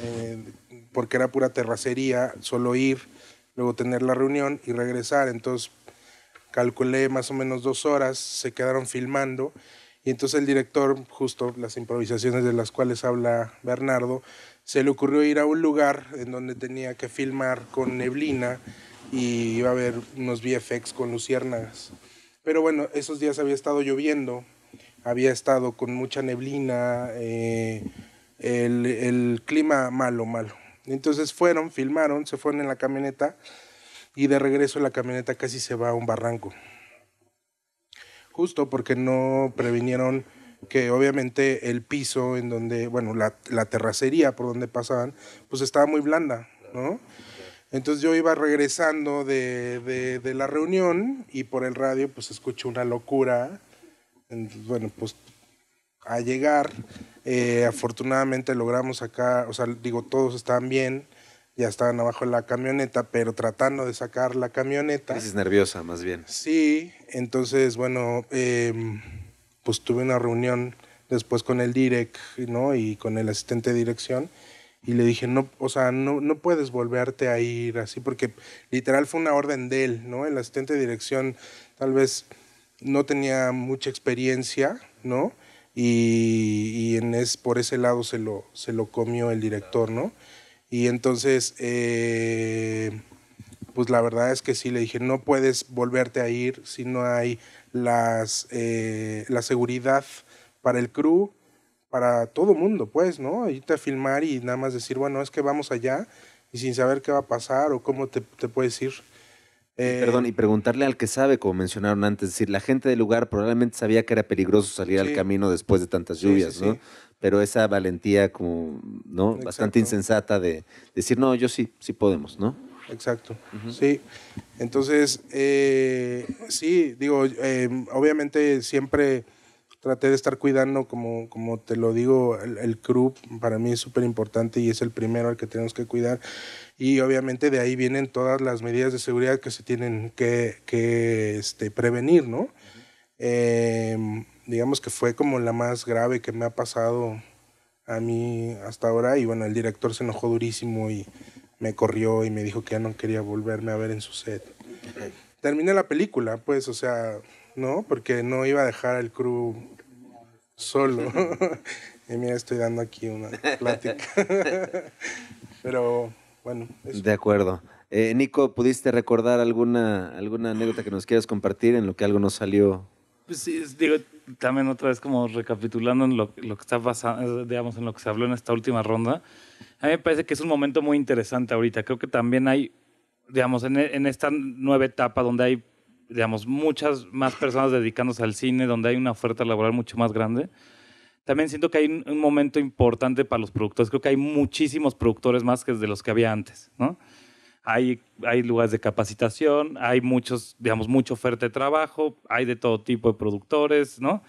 porque era pura terracería, solo ir, luego tener la reunión y regresar. Entonces calculé más o menos dos horas, se quedaron filmando. Y entonces el director, justo las improvisaciones de las cuales habla Bernardo, se le ocurrió ir a un lugar en donde tenía que filmar con neblina y iba a haber unos VFX con luciérnagas. Pero bueno, esos días había estado lloviendo, había estado con mucha neblina, eh, el, clima malo, malo. Entonces fueron, filmaron, se fueron en la camioneta y de regreso la camioneta casi se va a un barranco. Justo porque no previnieron que obviamente el piso en donde, bueno, la, la terracería por donde pasaban, pues estaba muy blanda, ¿no? Entonces yo iba regresando de, de, la reunión y por el radio pues escucho una locura. bueno, pues a llegar, eh, afortunadamente logramos acá, o sea, digo, todos estaban bien, ya estaban abajo de la camioneta, pero tratando de sacar la camioneta. es nerviosa, más bien. Sí, entonces, bueno, em, pues tuve una reunión después con el direct, ¿no? Y con el asistente de dirección. Y le dije, no, o sea, no, no puedes volverte a ir así, porque literal fue una orden de él, ¿no? El asistente de dirección tal vez no tenía mucha experiencia, ¿no? Y, es, por ese lado se lo, se lo comió el director, ¿no? Y entonces, eh, pues la verdad es que sí, le dije, no puedes volverte a ir si no hay las, eh, la seguridad para el crew, para todo mundo, pues, ¿no? Irte a filmar y nada más decir, bueno, es que vamos allá y sin saber qué va a pasar o cómo te, puedes ir. Eh, perdón, y preguntarle al que sabe, como mencionaron antes, es decir, la gente del lugar probablemente sabía que era peligroso salir al camino después de tantas lluvias, ¿no? Pero esa valentía como, ¿no? Bastante insensata de decir, no, yo sí, sí podemos, ¿no? Exacto, sí. Entonces, eh, sí, digo, eh, obviamente siempre traté de estar cuidando, como, como te lo digo, el, club crew para mí es súper importante y es el primero al que tenemos que cuidar. Y obviamente de ahí vienen todas las medidas de seguridad que se tienen que, que este, prevenir, ¿no? Em, digamos que fue como la más grave que me ha pasado a mí hasta ahora. Y bueno, el director se enojó durísimo y me corrió y me dijo que ya no quería volverme a ver en su set. Terminé la película, pues, o sea, ¿no? Porque no iba a dejar al crew solo. y mira, estoy dando aquí una plática. Pero bueno. De acuerdo. Eh, Nico, ¿pudiste recordar alguna, alguna anécdota que nos quieras compartir en lo que algo nos salió? Pues sí, digo, también otra vez como recapitulando en lo, que está pasando, digamos, en lo que se habló en esta última ronda. A mí me parece que es un momento muy interesante ahorita. Creo que también hay, digamos, en, en esta nueva etapa donde hay digamos, muchas más personas dedicándose al cine, donde hay una oferta laboral mucho más grande. También siento que hay un, momento importante para los productores. Creo que hay muchísimos productores más que de los que había antes, ¿no? Hay, hay lugares de capacitación, hay muchos, digamos, mucha oferta de trabajo, hay de todo tipo de productores, ¿no?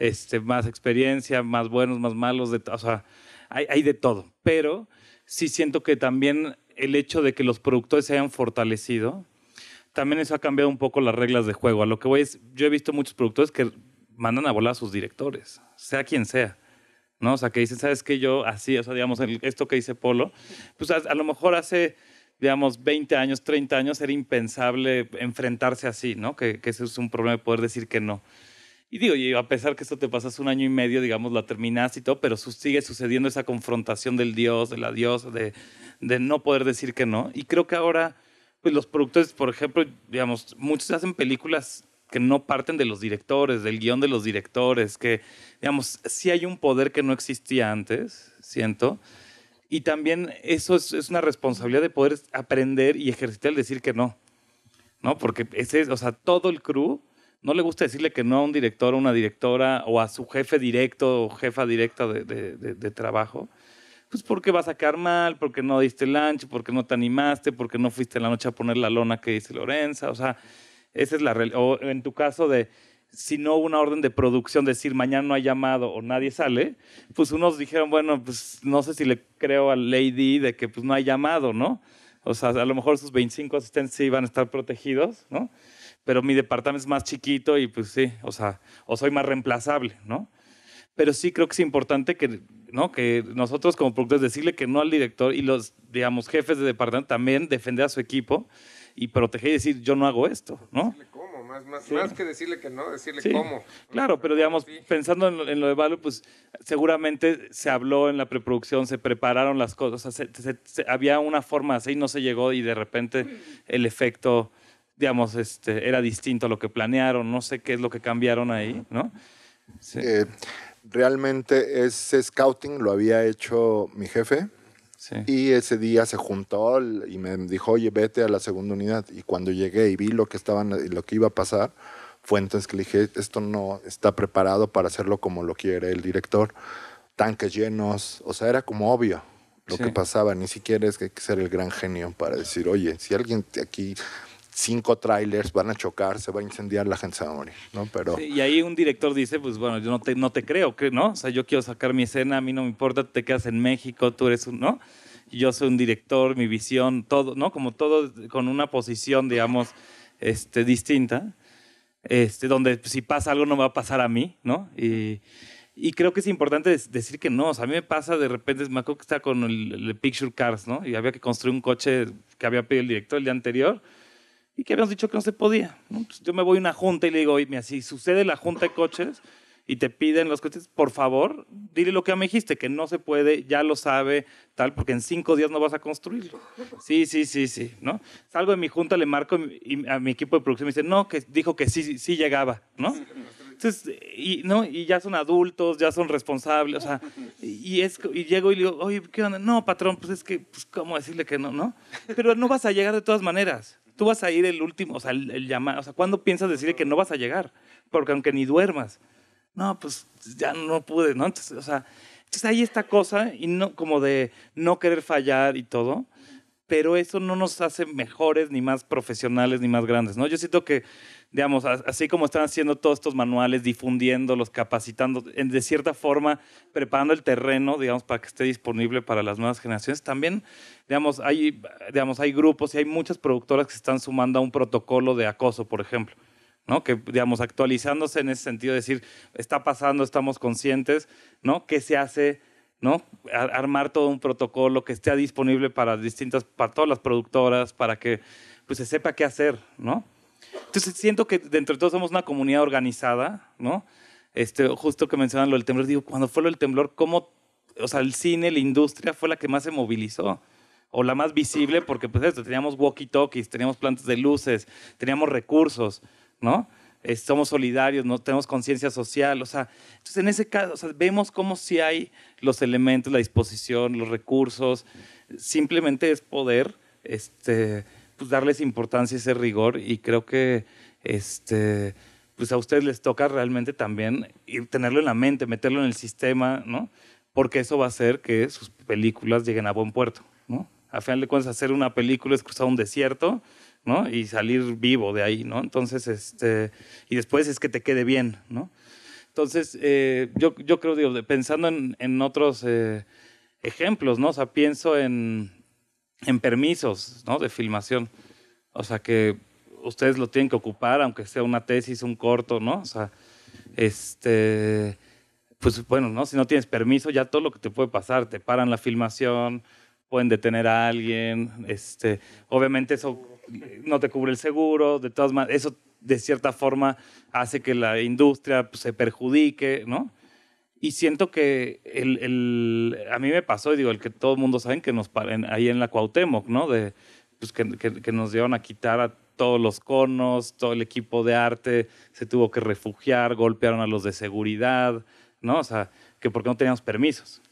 Este, más experiencia, más buenos, más malos, de, o sea, hay, hay de todo. Pero sí siento que también el hecho de que los productores se hayan fortalecido, también eso ha cambiado un poco las reglas de juego. A lo que voy es, yo he visto muchos productores que mandan a volar a sus directores, sea quien sea. ¿no? O sea, que dicen, ¿sabes qué? Yo así, o sea, digamos, esto que dice Polo, pues a, lo mejor hace, digamos, 20 años, 30 años era impensable enfrentarse así, ¿no? Que, que ese es un problema de poder decir que no. Y digo, a pesar que esto te pasas un año y medio, digamos, la terminas y todo, pero sigue sucediendo esa confrontación del Dios, de la Dios, de, de no poder decir que no. Y creo que ahora pues los productores, por ejemplo, digamos, muchos hacen películas que no parten de los directores, del guión de los directores, que, digamos, sí hay un poder que no existía antes, siento. Y también eso es, una responsabilidad de poder aprender y ejercitar el decir que no. ¿No? Porque ese, o sea, todo el crew no le gusta decirle que no a un director o una directora o a su jefe directo o jefa directa de trabajo pues porque vas a sacar mal, porque no diste el lunch, porque no te animaste, porque no fuiste la noche a poner la lona que dice Lorenza. O sea, esa es la realidad. O en tu caso de si no hubo una orden de producción, decir mañana no hay llamado o nadie sale, pues unos dijeron, bueno, pues no sé si le creo al Lady de que pues no hay llamado, ¿no? O sea, a lo mejor sus 25 asistentes sí van a estar protegidos, ¿no? Pero mi departamento es más chiquito y pues sí, o sea, o soy más reemplazable, ¿no? pero sí creo que es importante que, ¿no? que nosotros como productores decirle que no al director y los, digamos, jefes de departamento también defender a su equipo y proteger y decir, yo no hago esto, ¿no? Decirle cómo, más, que decirle que no, decirle cómo. Claro, pero digamos, pensando en lo, de Value, pues seguramente se habló en la preproducción, se prepararon las cosas, había una forma así, no se llegó y de repente el efecto, digamos, este, era distinto a lo que planearon, no sé qué es lo que cambiaron ahí, ¿no? Eh, realmente ese scouting lo había hecho mi jefe. Y ese día se juntó y me dijo, oye, vete a la segunda unidad. Y cuando llegué y vi lo que, estaban, lo que iba a pasar, fue entonces que le dije, esto no está preparado para hacerlo como lo quiere el director. Tanques llenos, o sea, era como obvio lo que pasaba. Ni siquiera es que hay que ser el gran genio para decir, oye, si alguien aquí cinco trailers, van a chocar, se va a incendiar, la gente se va ¿no? Pero... y ahí un director dice, pues bueno, yo no te, no te creo, ¿no? O sea, yo quiero sacar mi escena, a mí no me importa, te quedas en México, tú eres un, ¿no? Yo soy un director, mi visión, todo, ¿no? Como todo con una posición, digamos, este, distinta, este, donde si pasa algo no va a pasar a mí, ¿no? Y... Y creo que es importante decir que no. O sea, a mí me pasa de repente, me acuerdo que estaba con el, el, Picture Cars, ¿no? Y había que construir un coche que había pedido el director el día anterior y que habíamos dicho que no se podía. yo me voy a una junta y le digo, oye, mira, si sucede la junta de coches y te piden los coches, por favor, dile lo que me dijiste, que no se puede, ya lo sabe, tal, porque en cinco días no vas a construirlo. Sí, sí, sí, sí, ¿no? Salgo de mi junta, le marco a mi equipo de producción me dice, no, que dijo que sí, sí llegaba, ¿no? Entonces, y, ¿no? y ya son adultos, ya son responsables, o sea, y, es, y llego y le digo, oye, ¿qué onda? No, patrón, pues es que, pues, ¿cómo decirle que no, no? Pero no vas a llegar de todas maneras tú vas a ir el último, o sea, el, o sea, ¿cuándo piensas decir que no vas a llegar? Porque aunque ni duermas, no, pues ya no pude, ¿no? Entonces, o sea, entonces hay esta cosa y no, como de no querer fallar y todo, pero eso no nos hace mejores, ni más profesionales, ni más grandes, ¿no? Yo siento que, digamos, así como están haciendo todos estos manuales, difundiéndolos, capacitando, de cierta forma, preparando el terreno, digamos, para que esté disponible para las nuevas generaciones, también, digamos, hay, digamos, hay grupos y hay muchas productoras que se están sumando a un protocolo de acoso, por ejemplo. ¿no? Que, digamos, actualizándose en ese sentido, decir, está pasando, estamos conscientes, ¿no? ¿Qué se hace ¿no? armar todo un protocolo que esté disponible para distintas, para todas las productoras, para que pues, se sepa qué hacer, ¿no? Entonces siento que dentro de todos somos una comunidad organizada, ¿no? Este, justo que mencionan lo del temblor, digo, cuando fue lo del temblor, ¿cómo, o sea, el cine, la industria fue la que más se movilizó? O la más visible, porque pues esto, teníamos walkie-talkies, teníamos plantas de luces, teníamos recursos, ¿no? Eh, somos solidarios, no tenemos conciencia social. O sea, entonces en ese caso, vemos cómo si hay los elementos, la disposición, los recursos. Simplemente es poder este, pues darles importancia, ese rigor. Y creo que este, pues a ustedes les toca realmente también ir, tenerlo en la mente, meterlo en el sistema, ¿no? Porque eso va a hacer que sus películas lleguen a buen puerto, ¿no? A final de cuentas, hacer una película es cruzar un desierto y salir vivo de ahí, ¿no? Entonces, este, y después es que te quede bien, ¿no? Entonces, eh, yo, yo, creo, digo, pensando en, otros eh, ejemplos, ¿no? O sea, pienso en, en permisos, ¿no? De filmación. O sea, que ustedes lo tienen que ocupar, aunque sea una tesis, un corto, ¿no? O sea, este, pues bueno, ¿no? Si no tienes permiso, ya todo lo que te puede pasar, te paran la filmación, pueden detener a alguien, este, obviamente eso no te cubre el seguro, de todas maneras, eso de cierta forma hace que la industria pues, se perjudique, ¿no? Y siento que el, a mí me pasó, y digo, el que todo el mundo sabe que nos paren ahí en la Cuauhtémoc, ¿no? Pues, que, que, nos dieron a quitar a todos los conos, todo el equipo de arte se tuvo que refugiar, golpearon a los de seguridad, ¿no? O sea, que porque no teníamos permisos.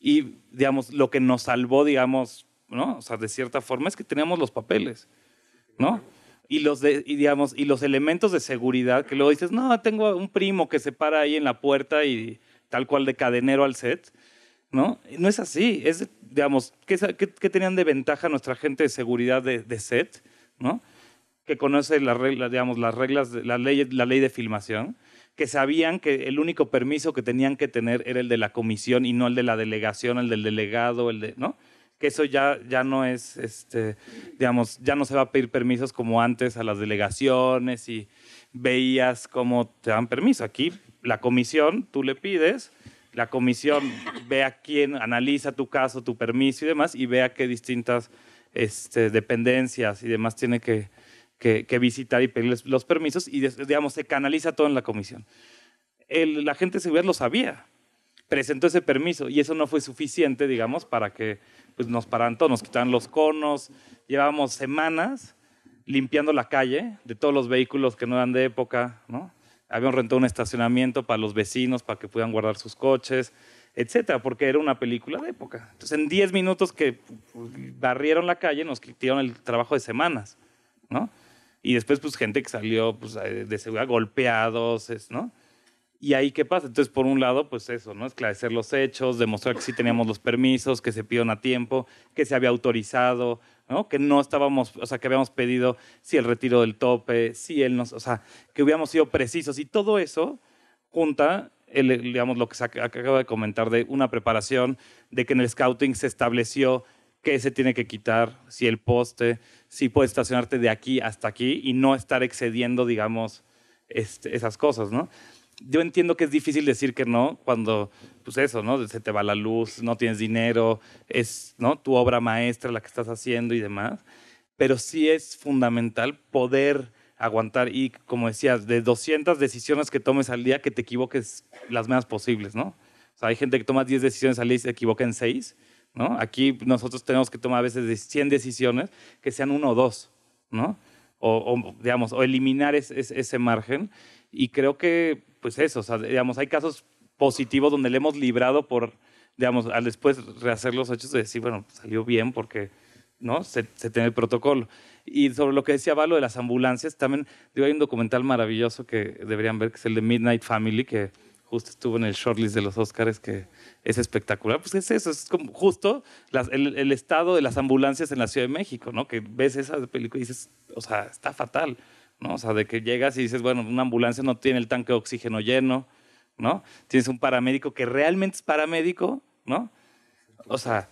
Y, digamos, lo que nos salvó, digamos, ¿no? O sea, de cierta forma es que teníamos los papeles. ¿no? Y los, digamos, y los elementos de seguridad que luego dices, no, tengo un primo que se para ahí en la puerta y tal cual de cadenero al set, ¿no? No es así. Es, digamos, ¿qué, tenían de ventaja nuestra gente de seguridad de, set, ¿no? Que conoce las reglas, digamos, las reglas, la ley, la ley de filmación que sabían que el único permiso que tenían que tener era el de la comisión y no el de la delegación, el del delegado, el de, ¿no? que eso ya, ya no es, este, digamos, ya no se va a pedir permisos como antes a las delegaciones y veías cómo te dan permiso. Aquí la comisión, tú le pides, la comisión ve a quién analiza tu caso, tu permiso y demás, y ve a qué distintas este, dependencias y demás tiene que, que, que, visitar y pedirles los permisos, y digamos, se canaliza todo en la comisión. El, la gente de seguridad lo sabía, presentó ese permiso, y eso no fue suficiente, digamos, para que pues nos pararon todos, nos quitaron los conos, llevábamos semanas limpiando la calle de todos los vehículos que no eran de época, ¿no? Habíamos rentado un estacionamiento para los vecinos, para que pudieran guardar sus coches, etcétera, porque era una película de época. Entonces, en 10 minutos que pues, barrieron la calle, nos quitaron el trabajo de semanas, ¿no? Y después, pues, gente que salió pues, de seguridad golpeados, ¿no? Y ahí, ¿qué pasa? Entonces, por un lado, pues eso, ¿no? Esclarecer los hechos, demostrar que sí teníamos los permisos, que se pidieron a tiempo, que se había autorizado, ¿no? Que no estábamos, o sea, que habíamos pedido si el retiro del tope, si él nos, o sea, que hubiéramos sido precisos. Y todo eso junta, digamos, lo que acaba de comentar de una preparación, de que en el scouting se estableció qué se tiene que quitar, si el poste, si puedes estacionarte de aquí hasta aquí y no estar excediendo, digamos, este, esas cosas, ¿no? yo entiendo que es difícil decir que no cuando, pues eso, ¿no? Se te va la luz, no tienes dinero, es, ¿no? Tu obra maestra, la que estás haciendo y demás. Pero sí es fundamental poder aguantar y, como decías, de 200 decisiones que tomes al día, que te equivoques las menos posibles, ¿no? O sea, hay gente que toma 10 decisiones al día y se equivoca en 6, ¿no? Aquí nosotros tenemos que tomar a veces 100 decisiones que sean uno o dos, ¿no? O, digamos, o eliminar ese margen. Y creo que pues eso, digamos, hay casos positivos donde le hemos librado por, digamos, al después rehacer los hechos de decir, bueno, salió bien porque, ¿no? Se, tiene el protocolo. Y sobre lo que decía Valo de las ambulancias, también, digo, hay un documental maravilloso que deberían ver, que es el de Midnight Family, que justo estuvo en el shortlist de los Oscars, que es espectacular. Pues es eso, es como justo el, el, estado de las ambulancias en la Ciudad de México, ¿no? Que ves esa película y dices, o sea, está fatal. ¿no? O sea, de que llegas y dices, bueno, una ambulancia no tiene el tanque de oxígeno lleno, ¿no? Tienes un paramédico que realmente es paramédico, ¿no? O sea,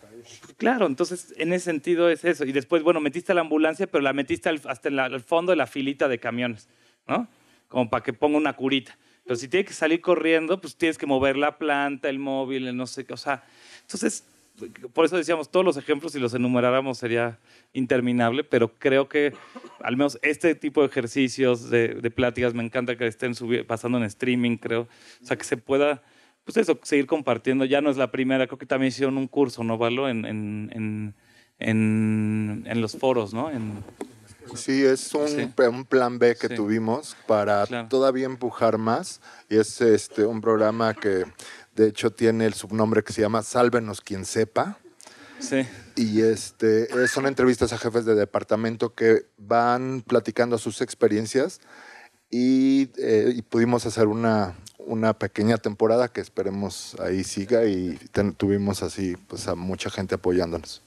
claro, entonces en ese sentido es eso. Y después, bueno, metiste a la ambulancia, pero la metiste hasta el fondo de la filita de camiones, ¿no? Como para que ponga una curita. Pero si tiene que salir corriendo, pues tienes que mover la planta, el móvil, el no sé qué, o sea. Entonces, por eso decíamos, todos los ejemplos, si los enumeráramos sería interminable, pero creo que al menos este tipo de ejercicios, de, pláticas, me encanta que estén pasando en streaming, creo. O sea, que se pueda, pues seguir compartiendo. Ya no es la primera, creo que también hicieron un curso, ¿no, Valo? En, los foros, ¿no? Sí, es un, plan B que tuvimos para todavía empujar más y es este, un programa que de hecho, tiene el subnombre que se llama Sálvenos quien sepa. Sí. Y este, eh, son entrevistas a jefes de departamento que van platicando sus experiencias y, eh, pudimos hacer una, pequeña temporada que esperemos ahí siga y tuvimos así pues, a mucha gente apoyándonos.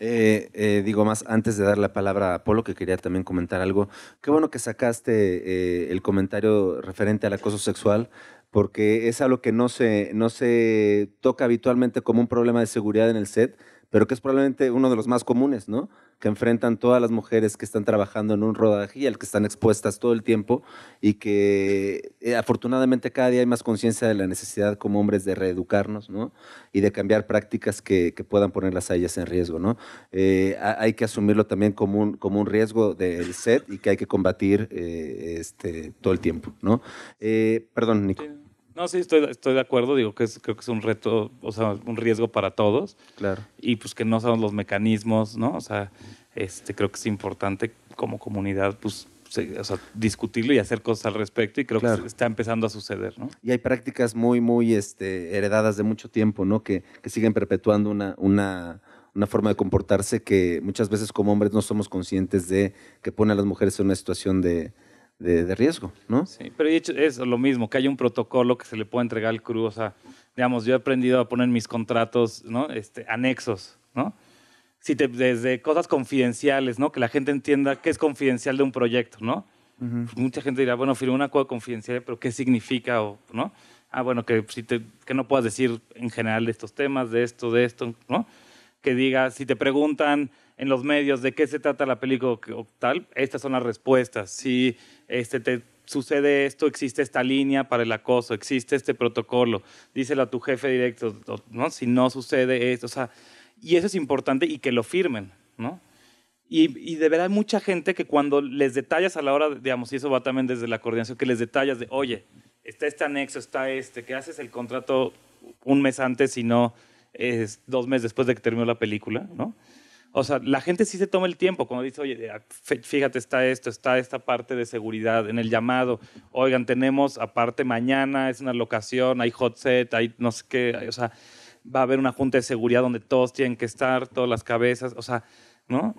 Eh, digo más, antes de dar la palabra a Polo, que quería también comentar algo. Qué bueno que sacaste el comentario referente al acoso sexual, porque es algo que no se, no se toca habitualmente como un problema de seguridad en el set, pero que es probablemente uno de los más comunes, ¿no? Que enfrentan todas las mujeres que están trabajando en un rodaje y al que están expuestas todo el tiempo y que eh, afortunadamente cada día hay más conciencia de la necesidad como hombres de reeducarnos, ¿no? Y de cambiar prácticas que, puedan ponerlas a ellas en riesgo, ¿no? Eh, hay que asumirlo también como un, como un riesgo del set y que hay que combatir eh, este, todo el tiempo, ¿no? perdón, Nico. No, sí, estoy, estoy de acuerdo. Digo que es, creo que es un reto, o sea, un riesgo para todos. Claro. Y pues que no sabemos los mecanismos, ¿no? O sea, este, creo que es importante como comunidad, pues, o sea, discutirlo y hacer cosas al respecto. Y creo que está empezando a suceder, ¿no? Y hay prácticas muy, muy este, heredadas de mucho tiempo, ¿no? Que, que siguen perpetuando una, una, una forma de comportarse que muchas veces como hombres no somos conscientes de que pone a las mujeres en una situación de, de, riesgo, ¿no? Sí, pero es lo mismo, que hay un protocolo que se le puede entregar al crew, o sea, digamos, yo he aprendido a poner mis contratos, ¿no? Este, anexos, ¿no? Si te, desde cosas confidenciales, ¿no? Que la gente entienda qué es confidencial de un proyecto, ¿no? Mucha gente dirá, bueno, firmé una acuerdo confidencial, pero ¿qué significa? O, ¿no? Ah, bueno, que, si que no puedas decir en general de estos temas, de esto, de esto, ¿no? Que diga, si te preguntan, en los medios de qué se trata la película tal, estas son las respuestas. Si este, te sucede esto, existe esta línea para el acoso, existe este protocolo, díselo a tu jefe directo, ¿no? si no sucede esto. O sea, y eso es importante y que lo firmen, ¿no? Y, de verdad hay mucha gente que cuando les detallas a la hora, digamos, y eso va también desde la coordinación, que les detallas de, oye, está este anexo, está este, que haces el contrato un mes antes y no es dos meses después de que terminó la película, ¿no? O sea, la gente sí se toma el tiempo, cuando dice, oye, fíjate, está esto, está esta parte de seguridad en el llamado. Oigan, tenemos aparte mañana, es una locación, hay hot set, hay no sé qué, o sea, va a haber una junta de seguridad donde todos tienen que estar, todas las cabezas, o sea, ¿no?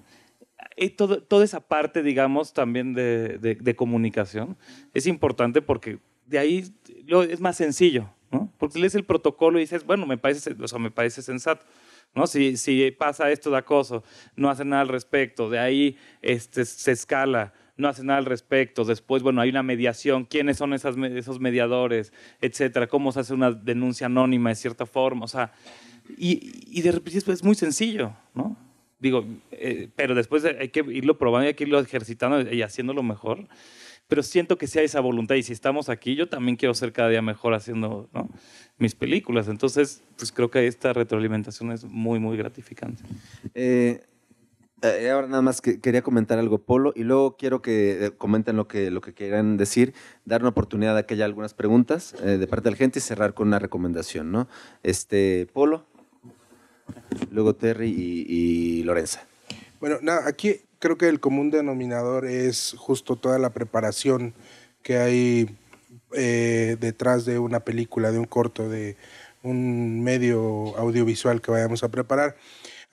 Y todo, toda esa parte, digamos, también de, comunicación es importante porque de ahí es más sencillo, ¿no? Porque lees el protocolo y dices, bueno, me parece, me parece sensato. Si, pasa esto de acoso, no hacen nada al respecto, de ahí este, se escala, no hacen nada al respecto, después, bueno, hay una mediación, quiénes son esas, esos mediadores, etcétera, cómo se hace una denuncia anónima de cierta forma, o sea, y, de repente es muy sencillo, ¿no? Digo, eh, pero después hay que irlo probando, hay que irlo ejercitando y haciéndolo mejor pero siento que si hay esa voluntad y si estamos aquí, yo también quiero ser cada día mejor haciendo mis películas. Entonces, pues creo que esta retroalimentación es muy, muy gratificante. Eh, eh, ahora nada más que quería comentar algo, Polo, y luego quiero que eh, comenten lo que, lo que quieran decir, dar una oportunidad a que haya algunas preguntas de parte de la gente y cerrar con una recomendación, ¿no? Este, Polo, luego Terry y, y Lorenza. Bueno, nada, aquí creo que el común denominador es justo toda la preparación que hay eh, detrás de una película, de un corto, de un medio audiovisual que vayamos a preparar.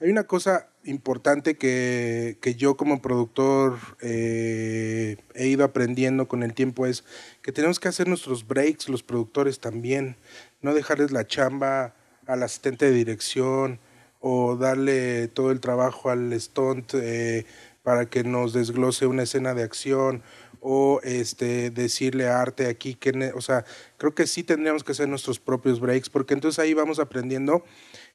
Hay una cosa importante que, que yo como productor eh, he ido aprendiendo con el tiempo es que tenemos que hacer nuestros breaks los productores también, no dejarles la chamba al asistente de dirección o darle todo el trabajo al stunt. Eh, para que nos desglose una escena de acción o este decirle a arte aquí que, o sea, creo que sí tendríamos que hacer nuestros propios breaks porque entonces ahí vamos aprendiendo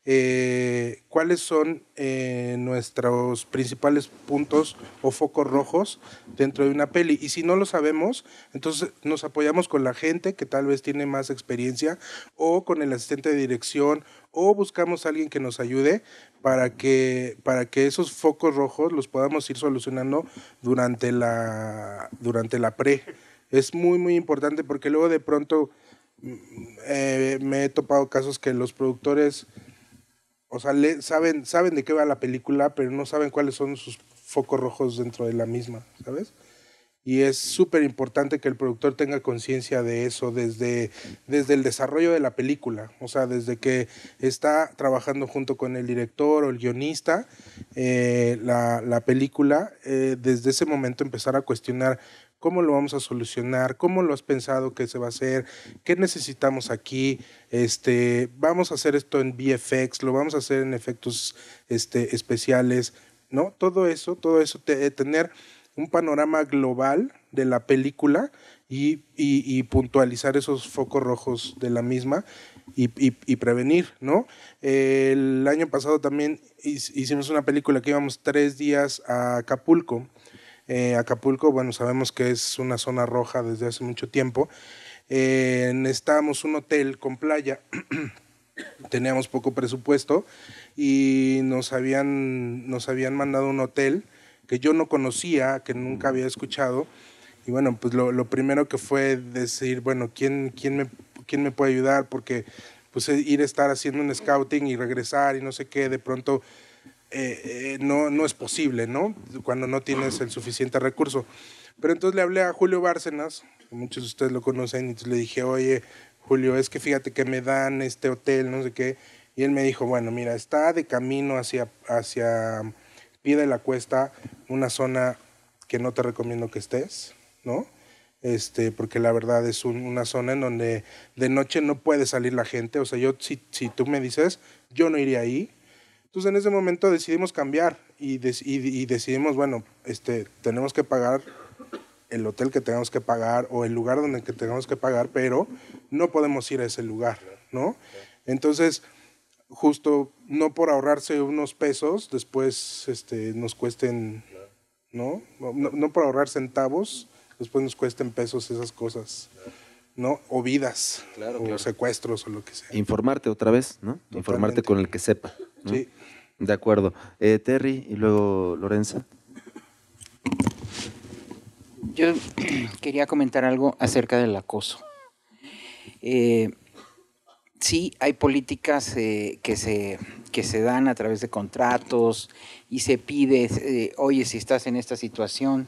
eh, cuáles son eh, nuestros principales puntos o focos rojos dentro de una peli. Y si no lo sabemos, entonces nos apoyamos con la gente que tal vez tiene más experiencia o con el asistente de dirección o buscamos a alguien que nos ayude para que, para que esos focos rojos los podamos ir solucionando durante la, durante la pre. Es muy, muy importante porque luego de pronto mm, eh, me he topado casos que los productores o sea, saben, saben de qué va la película, pero no saben cuáles son sus focos rojos dentro de la misma, ¿sabes? Y es súper importante que el productor tenga conciencia de eso desde, desde el desarrollo de la película, o sea, desde que está trabajando junto con el director o el guionista eh, la, la, película, eh, desde ese momento empezar a cuestionar ¿Cómo lo vamos a solucionar? ¿Cómo lo has pensado que se va a hacer? ¿Qué necesitamos aquí? Este, vamos a hacer esto en VFX, lo vamos a hacer en efectos este, especiales, ¿no? Todo eso, todo eso, eh, tener un panorama global de la película y, puntualizar esos focos rojos de la misma y, prevenir, ¿no? El año pasado también hicimos una película que íbamos tres días a Acapulco eh, Acapulco, bueno, sabemos que es una zona roja desde hace mucho tiempo. Eh, necesitábamos un hotel con playa. Teníamos poco presupuesto y nos habían, nos habían mandado un hotel que yo no conocía, que nunca había escuchado. Y bueno, pues lo, primero que fue decir, bueno, ¿quién, quién, me, ¿quién me puede ayudar? Porque pues ir a estar haciendo un scouting y regresar y no sé qué, de pronto eh, eh, no, no es posible, ¿no? Cuando no tienes el suficiente recurso. Pero entonces le hablé a Julio Bárcenas, muchos de ustedes lo conocen, y le dije, oye, Julio, es que fíjate que me dan este hotel, no sé qué. Y él me dijo, bueno, mira, está de camino hacia, hacia de la cuesta, una zona que no te recomiendo que estés, ¿no? Este, porque la verdad es una zona en donde de noche no puede salir la gente. O sea, yo, si, si tú me dices, yo no iría ahí, entonces en ese momento decidimos cambiar y, decidimos, bueno, este, tenemos que pagar el hotel que tengamos que pagar o el lugar donde que tengamos que pagar, pero no podemos ir a ese lugar, ¿no? Entonces, justo no por ahorrarse unos pesos, después este, nos cuesten, ¿no? ¿no? No por ahorrar centavos, después nos cuesten pesos esas cosas. ¿no? O vidas, o secuestros, o lo que sea. Informarte otra vez, ¿no? Informarte con el que sepa. Sí. De acuerdo. Eh, Terry y luego Lorenza. Yo quería comentar algo acerca del acoso. Eh, sí, hay políticas eh, que, se, que se dan a través de contratos y se pide, oye, si estás en esta situación,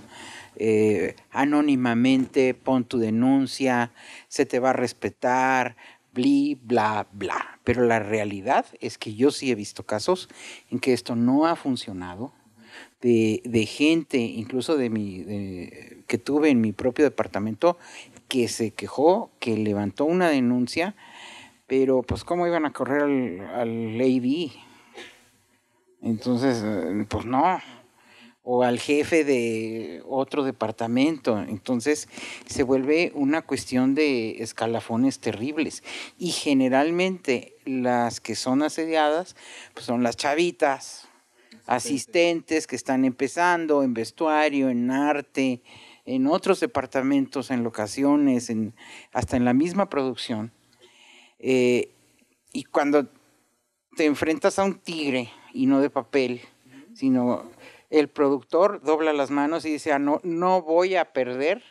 eh, anónimamente, pon tu denuncia, se te va a respetar, bli, bla, bla. Pero la realidad es que yo sí he visto casos en que esto no ha funcionado, de, gente, incluso de mi, que tuve en mi propio departamento, que se quejó, que levantó una denuncia, pero pues cómo iban a correr al, al Entonces, eh, pues no o al jefe de otro departamento. Entonces se vuelve una cuestión de escalafones terribles. Y generalmente las que son asediadas pues son las chavitas, asistentes que están empezando en vestuario, en arte, en otros departamentos, en locaciones, en, hasta en la misma producción. Eh, y cuando te enfrentas a un tigre, y no de papel, sino el productor dobla las manos y dice, ah, no, no voy a perder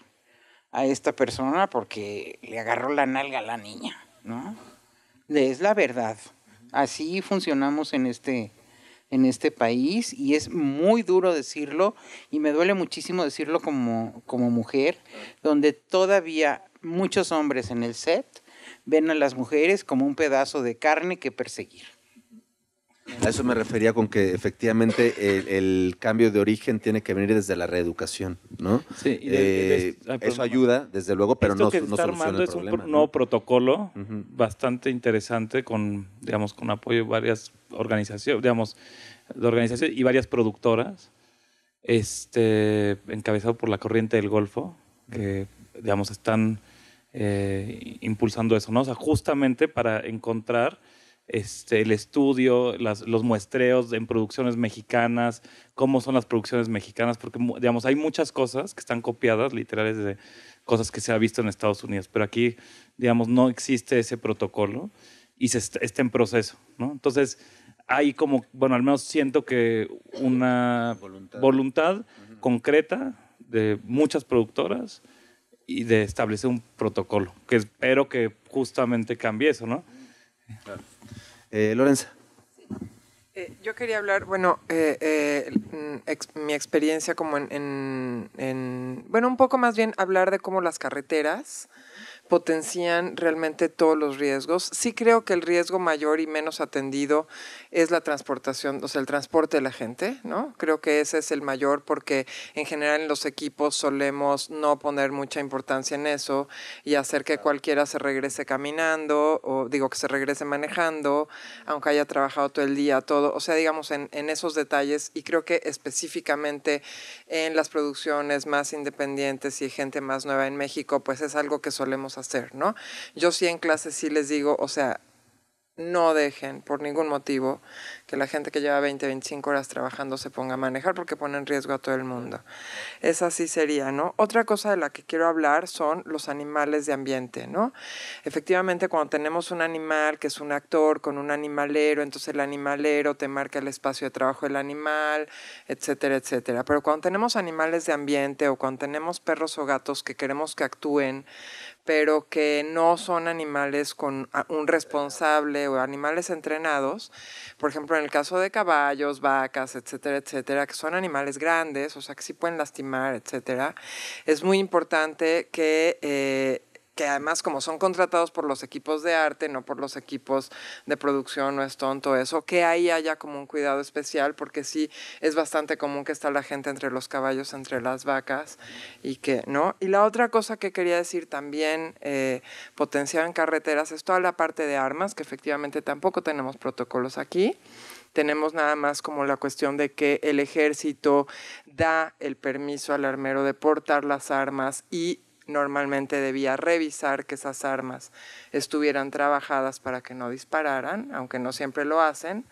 a esta persona porque le agarró la nalga a la niña, ¿no? Es la verdad. Así funcionamos en este, en este país y es muy duro decirlo y me duele muchísimo decirlo como, como mujer, donde todavía muchos hombres en el set ven a las mujeres como un pedazo de carne que perseguir. A eso me refería con que efectivamente el, cambio de origen tiene que venir desde la reeducación, ¿no? Eh, ah, eso ayuda, desde luego, pero esto no, que está armando es un nuevo protocolo bastante interesante con, digamos, con apoyo de varias organizaciones, digamos, de organizaciones y varias productoras, este, encabezado por la Corriente del Golfo, que, digamos, están eh, impulsando eso, ¿no? O sea, justamente para encontrar este, el estudio, los muestreos en producciones mexicanas, cómo son las producciones mexicanas, porque digamos, hay muchas cosas que están copiadas, literales, de cosas que se ha visto en Estados Unidos, pero aquí, digamos, no existe ese protocolo y se está, en proceso, ¿no? Entonces, hay como, bueno, al menos siento que una voluntad, concreta de muchas productoras y de establecer un protocolo, que espero que justamente cambie eso, ¿no? Eh, Lorenza. Eh, yo quería hablar, bueno, eh, mi experiencia como en, en, bueno, un poco más bien hablar de cómo las carreteras potencian realmente todos los riesgos. Sí creo que el riesgo mayor y menos atendido es la transportación, o sea, el transporte de la gente, ¿no? Creo que ese es el mayor porque en general en los equipos solemos no poner mucha importancia en eso y hacer que cualquiera se regrese caminando o digo que se regrese manejando, aunque haya trabajado todo el día, todo, o sea, digamos en, esos detalles y creo que específicamente en las producciones más independientes y gente más nueva en México, pues es algo que solemos hacer hacer, ¿no? Yo sí en clase sí les digo, o sea, no dejen por ningún motivo que la gente que lleva 20, 25 horas trabajando se ponga a manejar porque pone en riesgo a todo el mundo. Esa sí sería, ¿no? Otra cosa de la que quiero hablar son los animales de ambiente, ¿no? Efectivamente, cuando tenemos un animal que es un actor con un animalero, entonces el animalero te marca el espacio de trabajo del animal, etcétera, etcétera. Pero cuando tenemos animales de ambiente o cuando tenemos perros o gatos que queremos que actúen, pero que no son animales con un responsable o animales entrenados. Por ejemplo, en el caso de caballos, vacas, etcétera, etcétera, que son animales grandes, o sea, que sí pueden lastimar, etcétera, es muy importante que eh, que además como son contratados por los equipos de arte, no por los equipos de producción, no es tonto eso, que ahí haya como un cuidado especial, porque sí es bastante común que está la gente entre los caballos, entre las vacas, y que, ¿no? Y la otra cosa que quería decir también, eh, potenciar en carreteras, es toda la parte de armas, que efectivamente tampoco tenemos protocolos aquí tenemos nada más como la cuestión de que el ejército da el permiso al armero de portar las armas y normalmente debía revisar que esas armas estuvieran trabajadas para que no dispararan, aunque no siempre lo hacen.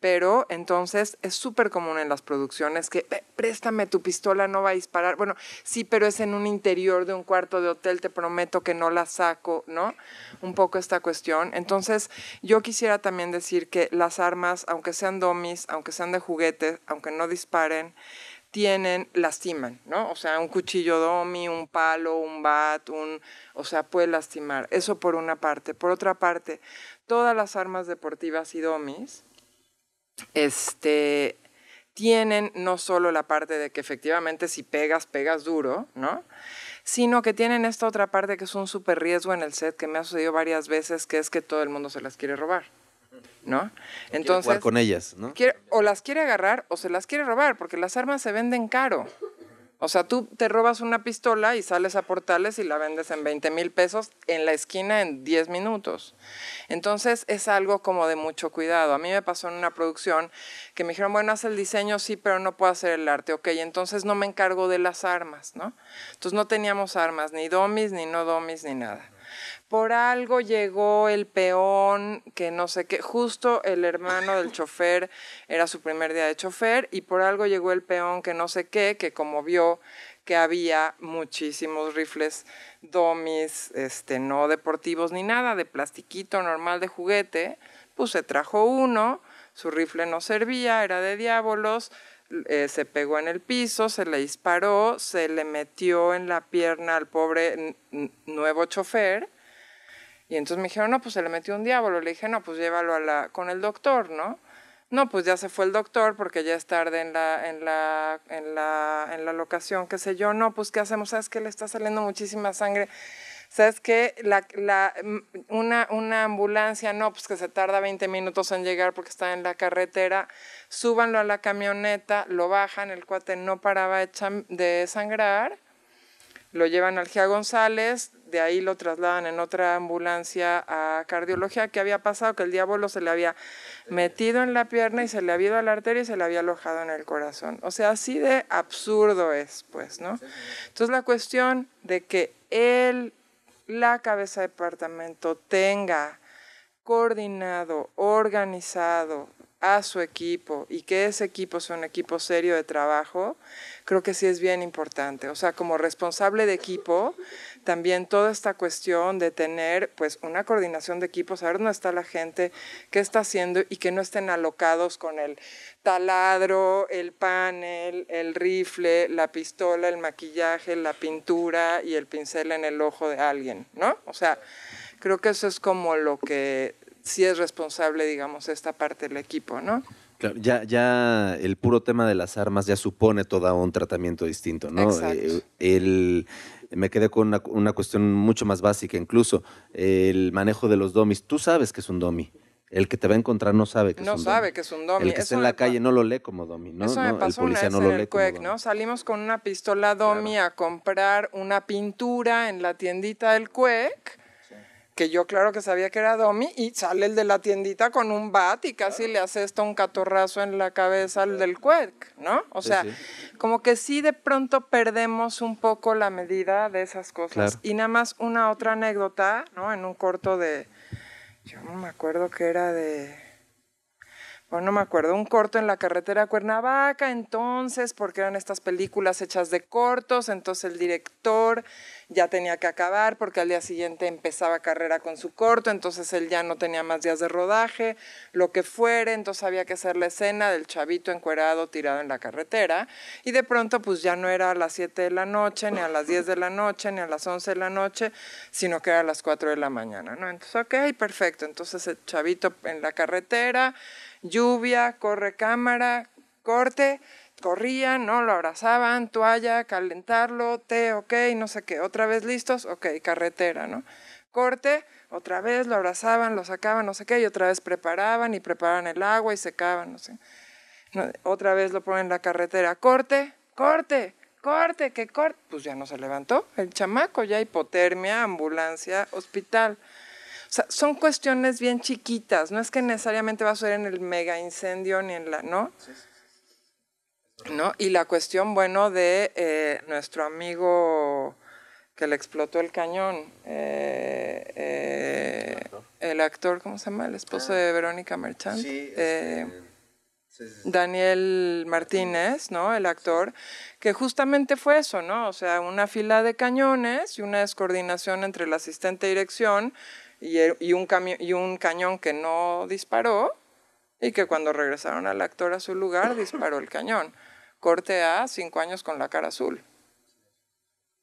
Pero entonces es súper común en las producciones que préstame tu pistola, no va a disparar. Bueno, sí, pero es en un interior de un cuarto de hotel, te prometo que no la saco, ¿no? Un poco esta cuestión. Entonces, yo quisiera también decir que las armas, aunque sean domis, aunque sean de juguete, aunque no disparen, tienen, lastiman, ¿no? O sea, un cuchillo domi, un palo, un bat, un, o sea, puede lastimar. Eso por una parte. Por otra parte, todas las armas deportivas y domis, este, tienen no solo la parte de que efectivamente si pegas, pegas duro, ¿no? Sino que tienen esta otra parte que es un súper riesgo en el set que me ha sucedido varias veces, que es que todo el mundo se las quiere robar. ¿no? Entonces, o las quiere agarrar o se las quiere robar, porque las armas se venden caro. O sea, tú te robas una pistola y sales a portales y la vendes en 20 mil pesos en la esquina en 10 minutos. Entonces es algo como de mucho cuidado. A mí me pasó en una producción que me dijeron, bueno, haz el diseño, sí, pero no puedo hacer el arte. Ok, entonces no me encargo de las armas, ¿no? Entonces no teníamos armas, ni domis, ni no domis, ni nada por algo llegó el peón, que no sé qué, justo el hermano del chofer era su primer día de chofer y por algo llegó el peón, que no sé qué, que como vio que había muchísimos rifles domis, este, no deportivos ni nada, de plastiquito normal de juguete, pues se trajo uno, su rifle no servía, era de diábolos, eh, se pegó en el piso, se le disparó, se le metió en la pierna al pobre nuevo chofer y entonces me dijeron, no, pues se le metió un diablo. Le dije, no, pues llévalo con el doctor, ¿no? No, pues ya se fue el doctor porque ya es tarde en la, en la, en la, locación, qué sé yo. No, pues ¿qué hacemos? ¿Sabes que Le está saliendo muchísima sangre. ¿Sabes que La, la, una, una ambulancia, no, pues que se tarda 20 minutos en llegar porque está en la carretera. Súbanlo a la camioneta, lo bajan, el cuate no paraba de sangrar lo llevan al GIA González, de ahí lo trasladan en otra ambulancia a cardiología. ¿Qué había pasado? Que el diablo se le había metido en la pierna y se le había ido a la arteria y se le había alojado en el corazón. O sea, así de absurdo es, pues, ¿no? Entonces la cuestión de que él, la cabeza de departamento, tenga coordinado, organizado, a su equipo y que ese equipo sea un equipo serio de trabajo, creo que sí es bien importante. O sea, como responsable de equipo, también toda esta cuestión de tener pues una coordinación de equipos saber dónde está la gente, qué está haciendo y que no estén alocados con el taladro, el panel, el rifle, la pistola, el maquillaje, la pintura y el pincel en el ojo de alguien, ¿no? O sea, creo que eso es como lo que si es responsable, digamos, esta parte del equipo, ¿no? Claro, ya, ya el puro tema de las armas ya supone todo un tratamiento distinto, ¿no? Eh, me quedé con una, cuestión mucho más básica, incluso el manejo de los domis. Tú sabes que es un domi. El que te va a encontrar no sabe que es un domi. No sabe que es un domi. El que está en la calle no lo lee como domi, ¿no? me pasó el policía no lo en el Salimos con una pistola domi a comprar una pintura en la tiendita del CUEC que yo claro que sabía que era Domi, y sale el de la tiendita con un bat y casi le hace esto un catorrazo en la cabeza al del cuec, ¿no? O sea, como que sí de pronto perdemos un poco la medida de esas cosas. Y nada más una otra anécdota, ¿no? En un corto de, yo no me acuerdo que era de no me acuerdo, un corto en la carretera Cuernavaca, entonces, porque eran estas películas hechas de cortos, entonces el director ya tenía que acabar porque al día siguiente empezaba carrera con su corto, entonces él ya no tenía más días de rodaje, lo que fuere, entonces había que hacer la escena del chavito encuerado tirado en la carretera y de pronto pues ya no era a las 7 de la noche, ni a las 10 de la noche, ni a las 11 de la noche, sino que era a las 4 de la mañana, ¿no? Entonces, ok, perfecto, entonces el chavito en la carretera, lluvia, corre cámara, corte, corrían, ¿no? Lo abrazaban, toalla, calentarlo, té, ok, no sé qué, otra vez listos, ok, carretera, ¿no? Corte, otra vez lo abrazaban, lo sacaban, no sé qué, y otra vez preparaban y preparaban el agua y secaban, no sé. otra vez lo ponen en la carretera, corte, corte, corte, que corte. Pues ya no se levantó el chamaco, ya hipotermia, ambulancia, hospital son cuestiones bien chiquitas, no es que necesariamente va a ser en el mega incendio ni en la, ¿no? ¿No? Y la cuestión, bueno, de eh, nuestro amigo que le explotó el cañón, eh, eh, ¿El, actor? ¿cómo se llama? El esposo ah. de Verónica Merchant. Sí, este, Daniel Martínez, ¿no? El actor, que justamente fue eso, ¿no? O sea, una fila de cañones y una descoordinación entre el asistente de dirección Er, y, un cañón que no disparó y que cuando regresaron al actor a su lugar disparó el cañón. Corte a cinco años con la cara azul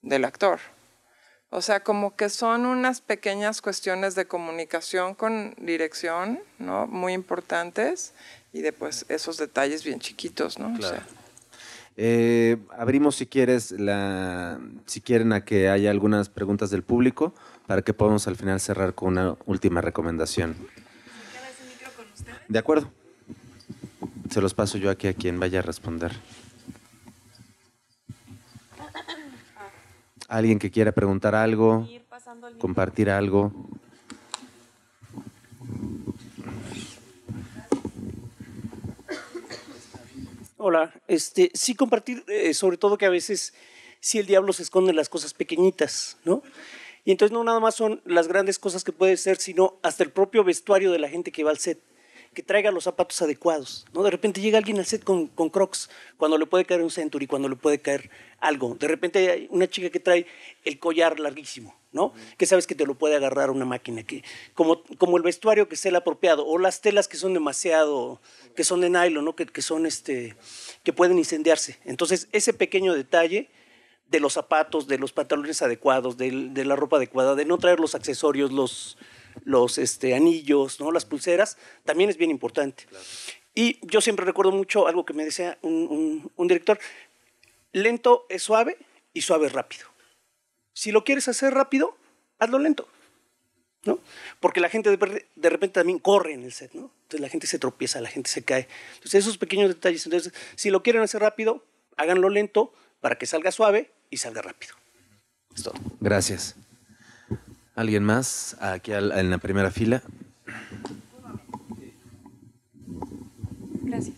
del actor. O sea, como que son unas pequeñas cuestiones de comunicación con dirección, ¿no? Muy importantes y después esos detalles bien chiquitos, ¿no? Eh, abrimos si quieres si quieren a que haya algunas preguntas del público para que podamos al final cerrar con una última recomendación. De acuerdo. Se los paso yo aquí a quien vaya a responder. Alguien que quiera preguntar algo, compartir algo. Hola, este, sí compartir, eh, sobre todo que a veces sí el diablo se esconde en las cosas pequeñitas, ¿no? Y entonces no nada más son las grandes cosas que puede ser, sino hasta el propio vestuario de la gente que va al set, que traiga los zapatos adecuados. ¿no? De repente llega alguien al set con, crocs, cuando le puede caer un century, cuando le puede caer algo. De repente hay una chica que trae el collar larguísimo. ¿no? Que sabes que te lo puede agarrar una máquina, que como, el vestuario que sea el apropiado, o las telas que son demasiado, que son de nylon, ¿no? que son este, que pueden incendiarse. Entonces, ese pequeño detalle de los zapatos, de los pantalones adecuados, de, la ropa adecuada, de no traer los accesorios, los, este, anillos, ¿no? las pulseras, también es bien importante. Y yo siempre recuerdo mucho algo que me decía un, director, lento es suave y suave es rápido. Si lo quieres hacer rápido, hazlo lento. ¿no? Porque la gente de, repente también corre en el set, ¿no? Entonces la gente se tropieza, la gente se cae. Entonces esos pequeños detalles, entonces si lo quieren hacer rápido, háganlo lento, para que salga suave y salga rápido. Es todo. Gracias. ¿Alguien más? Aquí en la primera fila. Gracias.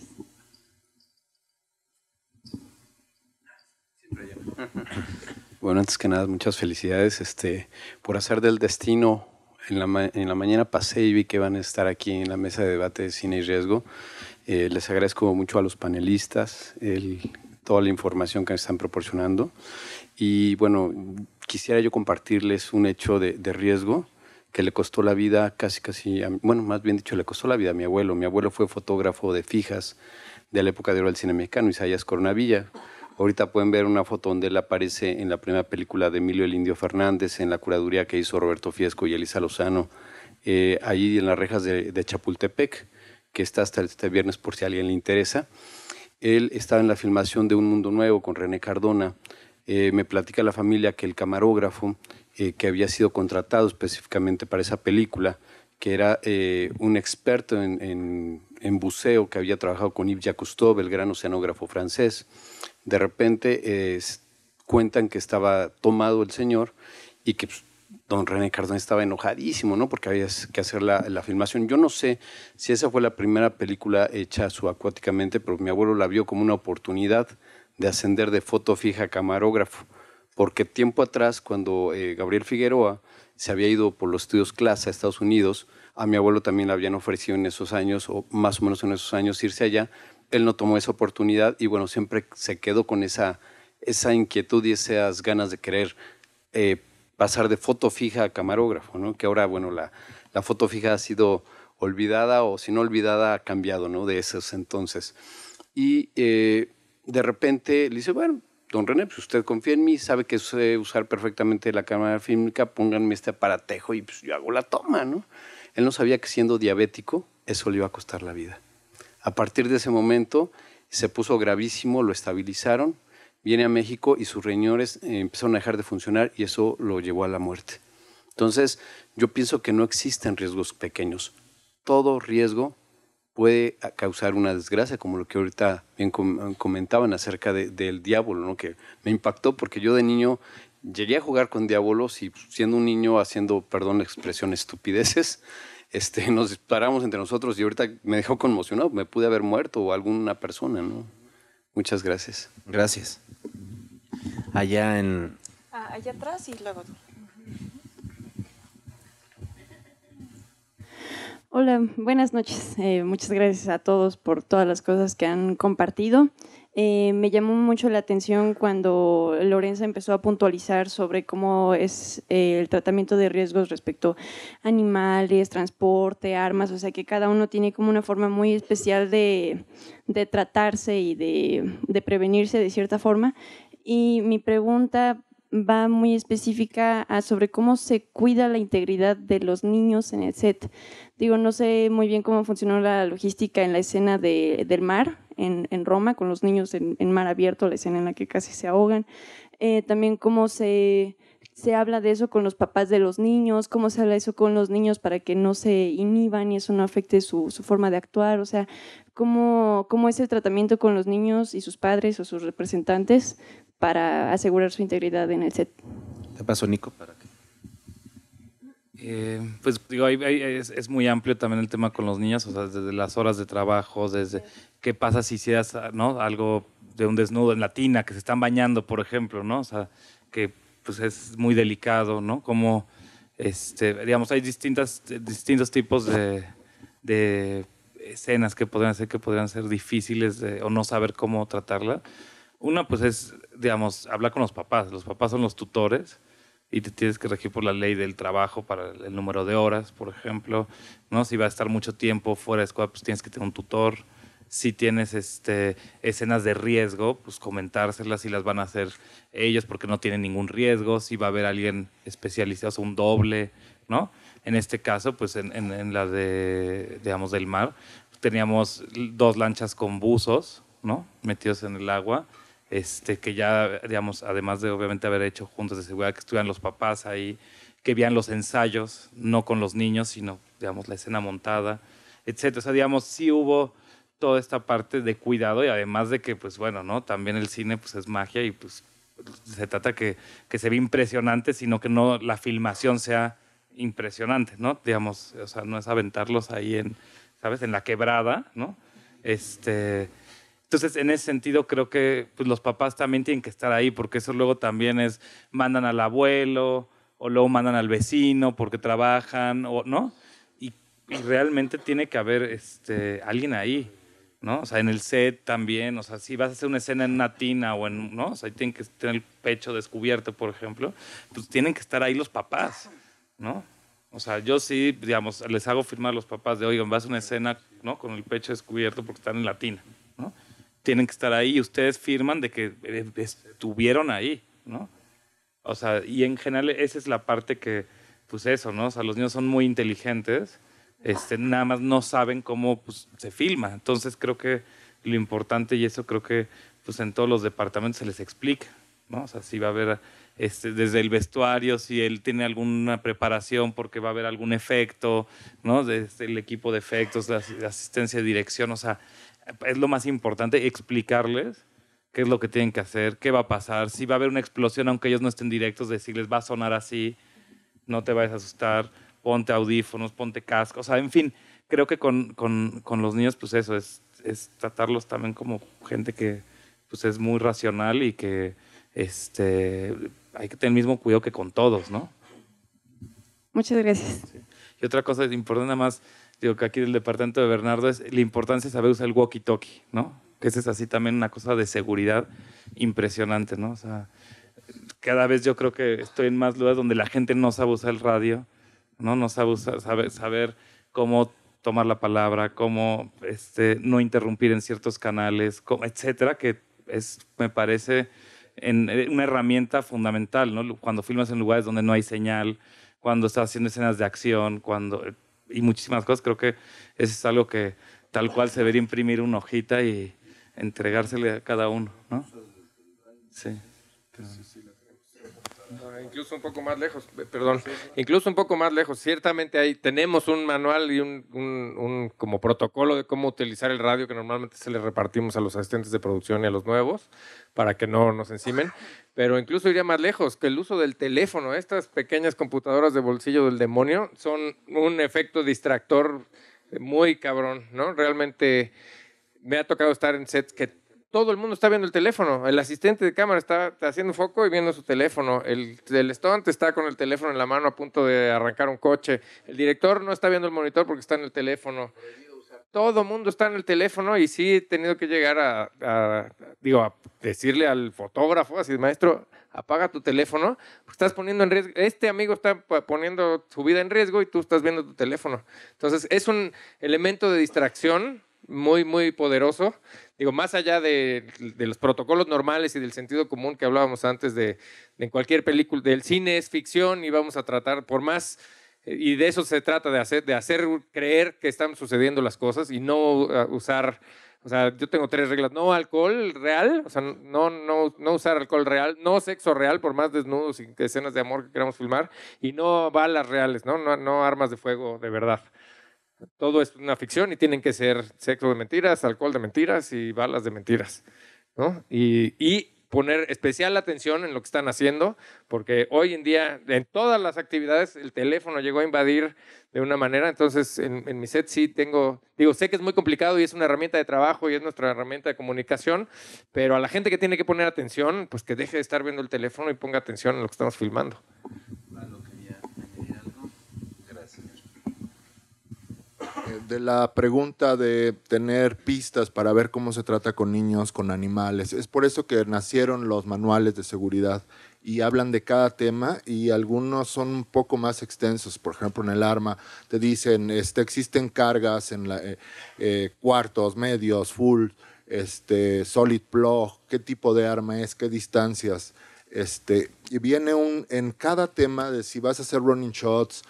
Bueno, antes que nada, muchas felicidades. Este, por hacer del destino, en la, mañana pasé y vi que van a estar aquí en la mesa de debate de cine y riesgo. Eh, les agradezco mucho a los panelistas el toda la información que me están proporcionando. Y bueno, quisiera yo compartirles un hecho de, riesgo que le costó la vida casi, casi, bueno, más bien dicho, le costó la vida a mi abuelo. Mi abuelo fue fotógrafo de fijas de la época de del cine mexicano, Isaías Coronavilla. Ahorita pueden ver una foto donde él aparece en la primera película de Emilio el Indio Fernández, en la curaduría que hizo Roberto Fiesco y Elisa Lozano, eh, allí en las rejas de, de Chapultepec, que está hasta este viernes por si a alguien le interesa. Él estaba en la filmación de Un Mundo Nuevo con René Cardona. Eh, me platica la familia que el camarógrafo eh, que había sido contratado específicamente para esa película, que era eh, un experto en, buceo que había trabajado con Yves Jacoustov, el gran oceanógrafo francés, de repente cuentan que estaba tomado el señor y que pues, don René Cardón estaba enojadísimo, ¿no? Porque había que hacer la, filmación. Yo no sé si esa fue la primera película hecha subacuáticamente, pero mi abuelo la vio como una oportunidad de ascender de foto fija a camarógrafo. Porque tiempo atrás, cuando eh, Gabriel Figueroa se había ido por los estudios CLAS a Estados Unidos, a mi abuelo también le habían ofrecido en esos años, o más o menos en esos años, irse allá. Él no tomó esa oportunidad y bueno, siempre se quedó con esa, esa inquietud y esas ganas de querer eh, pasar de foto fija a camarógrafo, ¿no? Que ahora, bueno, la, foto fija ha sido olvidada o si no olvidada ha cambiado, ¿no? De esos entonces. Y eh, de repente le dice, bueno, don René, si pues, usted confía en mí, sabe que sé usar perfectamente la cámara fílmica, pónganme este aparatejo y pues, yo hago la toma, ¿no? Él no sabía que siendo diabético eso le iba a costar la vida. A partir de ese momento se puso gravísimo, lo estabilizaron viene a México y sus riñones eh, empezaron a dejar de funcionar y eso lo llevó a la muerte. Entonces, yo pienso que no existen riesgos pequeños. Todo riesgo puede ah, causar una desgracia, como lo que ahorita bien comentaban acerca del diablo, ¿no? que me impactó porque yo de niño llegué a jugar con diabolos y siendo un niño haciendo, perdón la expresión, estupideces, este, nos disparamos entre nosotros y ahorita me dejó conmocionado, me pude haber muerto o alguna persona, ¿no? Muchas gracias. Gracias. Allá en... Ah, allá atrás y luego... Hola, buenas noches. Eh, muchas gracias a todos por todas las cosas que han compartido. Eh, me llamó mucho la atención cuando Lorenza empezó a puntualizar sobre cómo es eh, el tratamiento de riesgos respecto a animales, transporte, armas, o sea que cada uno tiene como una forma muy especial de, tratarse y de, prevenirse de cierta forma. Y mi pregunta va muy específica sobre cómo se cuida la integridad de los niños en el set. Digo, no sé muy bien cómo funcionó la logística en la escena del mar, en, Roma, con los niños en, mar abierto, la escena en la que casi se ahogan. Eh, también cómo se, se habla de eso con los papás de los niños, cómo se habla eso con los niños para que no se inhiban y eso no afecte su, su forma de actuar, o sea, cómo, cómo es el tratamiento con los niños y sus padres o sus representantes para asegurar su integridad en el set. Te paso, Nico, para que eh, pues digo, es, muy amplio también el tema con los niños, o sea, desde las horas de trabajo, desde qué pasa si hicieras algo de un desnudo en la tina, que se están bañando, por ejemplo, ¿no? O sea, que pues es muy delicado, ¿no? Como, este, digamos, hay distintas, distintos tipos de, escenas que podrían ser, que podrían ser difíciles o no saber cómo tratarla. Una, pues es, digamos, hablar con los papás. Los papás son los tutores y te tienes que regir por la ley del trabajo para el número de horas, por ejemplo. ¿no? Si va a estar mucho tiempo fuera de escuela, pues tienes que tener un tutor. Si tienes este, escenas de riesgo, pues comentárselas si las van a hacer ellos porque no tienen ningún riesgo. Si va a haber alguien especializado, o un doble, ¿no? En este caso, pues en, en la de, digamos, del mar, teníamos dos lanchas con buzos, ¿no? Metidos en el agua este, que ya, digamos, además de obviamente haber hecho juntos, de seguridad, que estuvieran los papás ahí, que vean los ensayos, no con los niños, sino, digamos, la escena montada, etc. O sea, digamos, sí hubo toda esta parte de cuidado y además de que, pues bueno, ¿no? También el cine, pues es magia y pues se trata que, que se ve impresionante, sino que no la filmación sea impresionante, ¿no? Digamos, o sea, no es aventarlos ahí en, ¿sabes? En la quebrada, ¿no? Este entonces, en ese sentido, creo que pues, los papás también tienen que estar ahí, porque eso luego también es, mandan al abuelo, o luego mandan al vecino porque trabajan, o, ¿no? Y, realmente tiene que haber este, alguien ahí, ¿no? O sea, en el set también, o sea, si vas a hacer una escena en una tina o en, ¿no? O sea, ahí tienen que tener el pecho descubierto, por ejemplo, pues tienen que estar ahí los papás, ¿no? O sea, yo sí, digamos, les hago firmar a los papás de, oigan, vas a una escena, ¿no? Con el pecho descubierto porque están en la tina tienen que estar ahí y ustedes firman de que eh, estuvieron ahí, ¿no? O sea, y en general esa es la parte que, pues eso, ¿no? O sea, los niños son muy inteligentes, este, nada más no saben cómo pues, se filma. Entonces creo que lo importante, y eso creo que pues en todos los departamentos se les explica, ¿no? O sea, si va a haber este, desde el vestuario, si él tiene alguna preparación porque va a haber algún efecto, ¿no? Desde el equipo de efectos, la asistencia de dirección, o sea, es lo más importante, explicarles qué es lo que tienen que hacer, qué va a pasar, si va a haber una explosión, aunque ellos no estén directos, decirles va a sonar así, no te vayas a asustar, ponte audífonos, ponte casco, o sea, en fin, creo que con, los niños, pues eso, es, tratarlos también como gente que pues es muy racional y que este, hay que tener el mismo cuidado que con todos, ¿no? Muchas gracias. Y otra cosa importante nada más, que aquí del departamento de Bernardo es la importancia de saber usar el walkie-talkie, ¿no? Que ese es así también una cosa de seguridad impresionante, ¿no? O sea, cada vez yo creo que estoy en más lugares donde la gente no sabe usar el radio, ¿no? No sabe saber cómo tomar la palabra, cómo este, no interrumpir en ciertos canales, etcétera, que es, me parece, en, eh, una herramienta fundamental, ¿no? Cuando filmas en lugares donde no hay señal, cuando estás haciendo escenas de acción, cuando y muchísimas cosas. Creo que eso es algo que tal cual se debería imprimir una hojita y entregársele a cada uno, Sí. Incluso un poco más lejos, perdón, incluso un poco más lejos. Ciertamente ahí tenemos un manual y un, un, como protocolo de cómo utilizar el radio que normalmente se le repartimos a los asistentes de producción y a los nuevos para que no nos encimen. Pero incluso iría más lejos, que el uso del teléfono, estas pequeñas computadoras de bolsillo del demonio, son un efecto distractor muy cabrón, ¿no? Realmente me ha tocado estar en sets que todo el mundo está viendo el teléfono. El asistente de cámara está haciendo foco y viendo su teléfono. El, estudiante está con el teléfono en la mano a punto de arrancar un coche. El director no está viendo el monitor porque está en el teléfono. Todo el mundo está en el teléfono y sí he tenido que llegar a, digo, a decirle al fotógrafo, así, maestro, apaga tu teléfono, porque estás poniendo en riesgo, este amigo está poniendo su vida en riesgo y tú estás viendo tu teléfono. Entonces es un elemento de distracción muy, muy poderoso. Digo, más allá de, los protocolos normales y del sentido común que hablábamos antes de, cualquier película, del cine es ficción y vamos a tratar por más, eh, y de eso se trata, de hacer, de hacer creer que están sucediendo las cosas y no eh, usar, o sea, yo tengo tres reglas, no alcohol real, o sea, no, no, no usar alcohol real, no sexo real, por más desnudos y escenas de amor que queramos filmar, y no balas reales, no, no, no armas de fuego de verdad todo es una ficción y tienen que ser sexo de mentiras, alcohol de mentiras y balas de mentiras. Y, poner especial atención en lo que están haciendo, porque hoy en día en todas las actividades el teléfono llegó a invadir de una manera, entonces en, en mi set sí tengo, digo, sé que es muy complicado y es una herramienta de trabajo y es nuestra herramienta de comunicación, pero a la gente que tiene que poner atención, pues que deje de estar viendo el teléfono y ponga atención en lo que estamos filmando. Eh, de la pregunta de tener pistas para ver cómo se trata con niños, con animales. Es por eso que nacieron los manuales de seguridad y hablan de cada tema y algunos son un poco más extensos. Por ejemplo, en el arma te dicen, este, existen cargas en la, eh, eh, cuartos, medios, full, este, solid plug, qué tipo de arma es, qué distancias. Este, y viene un, en cada tema de si vas a hacer running shots,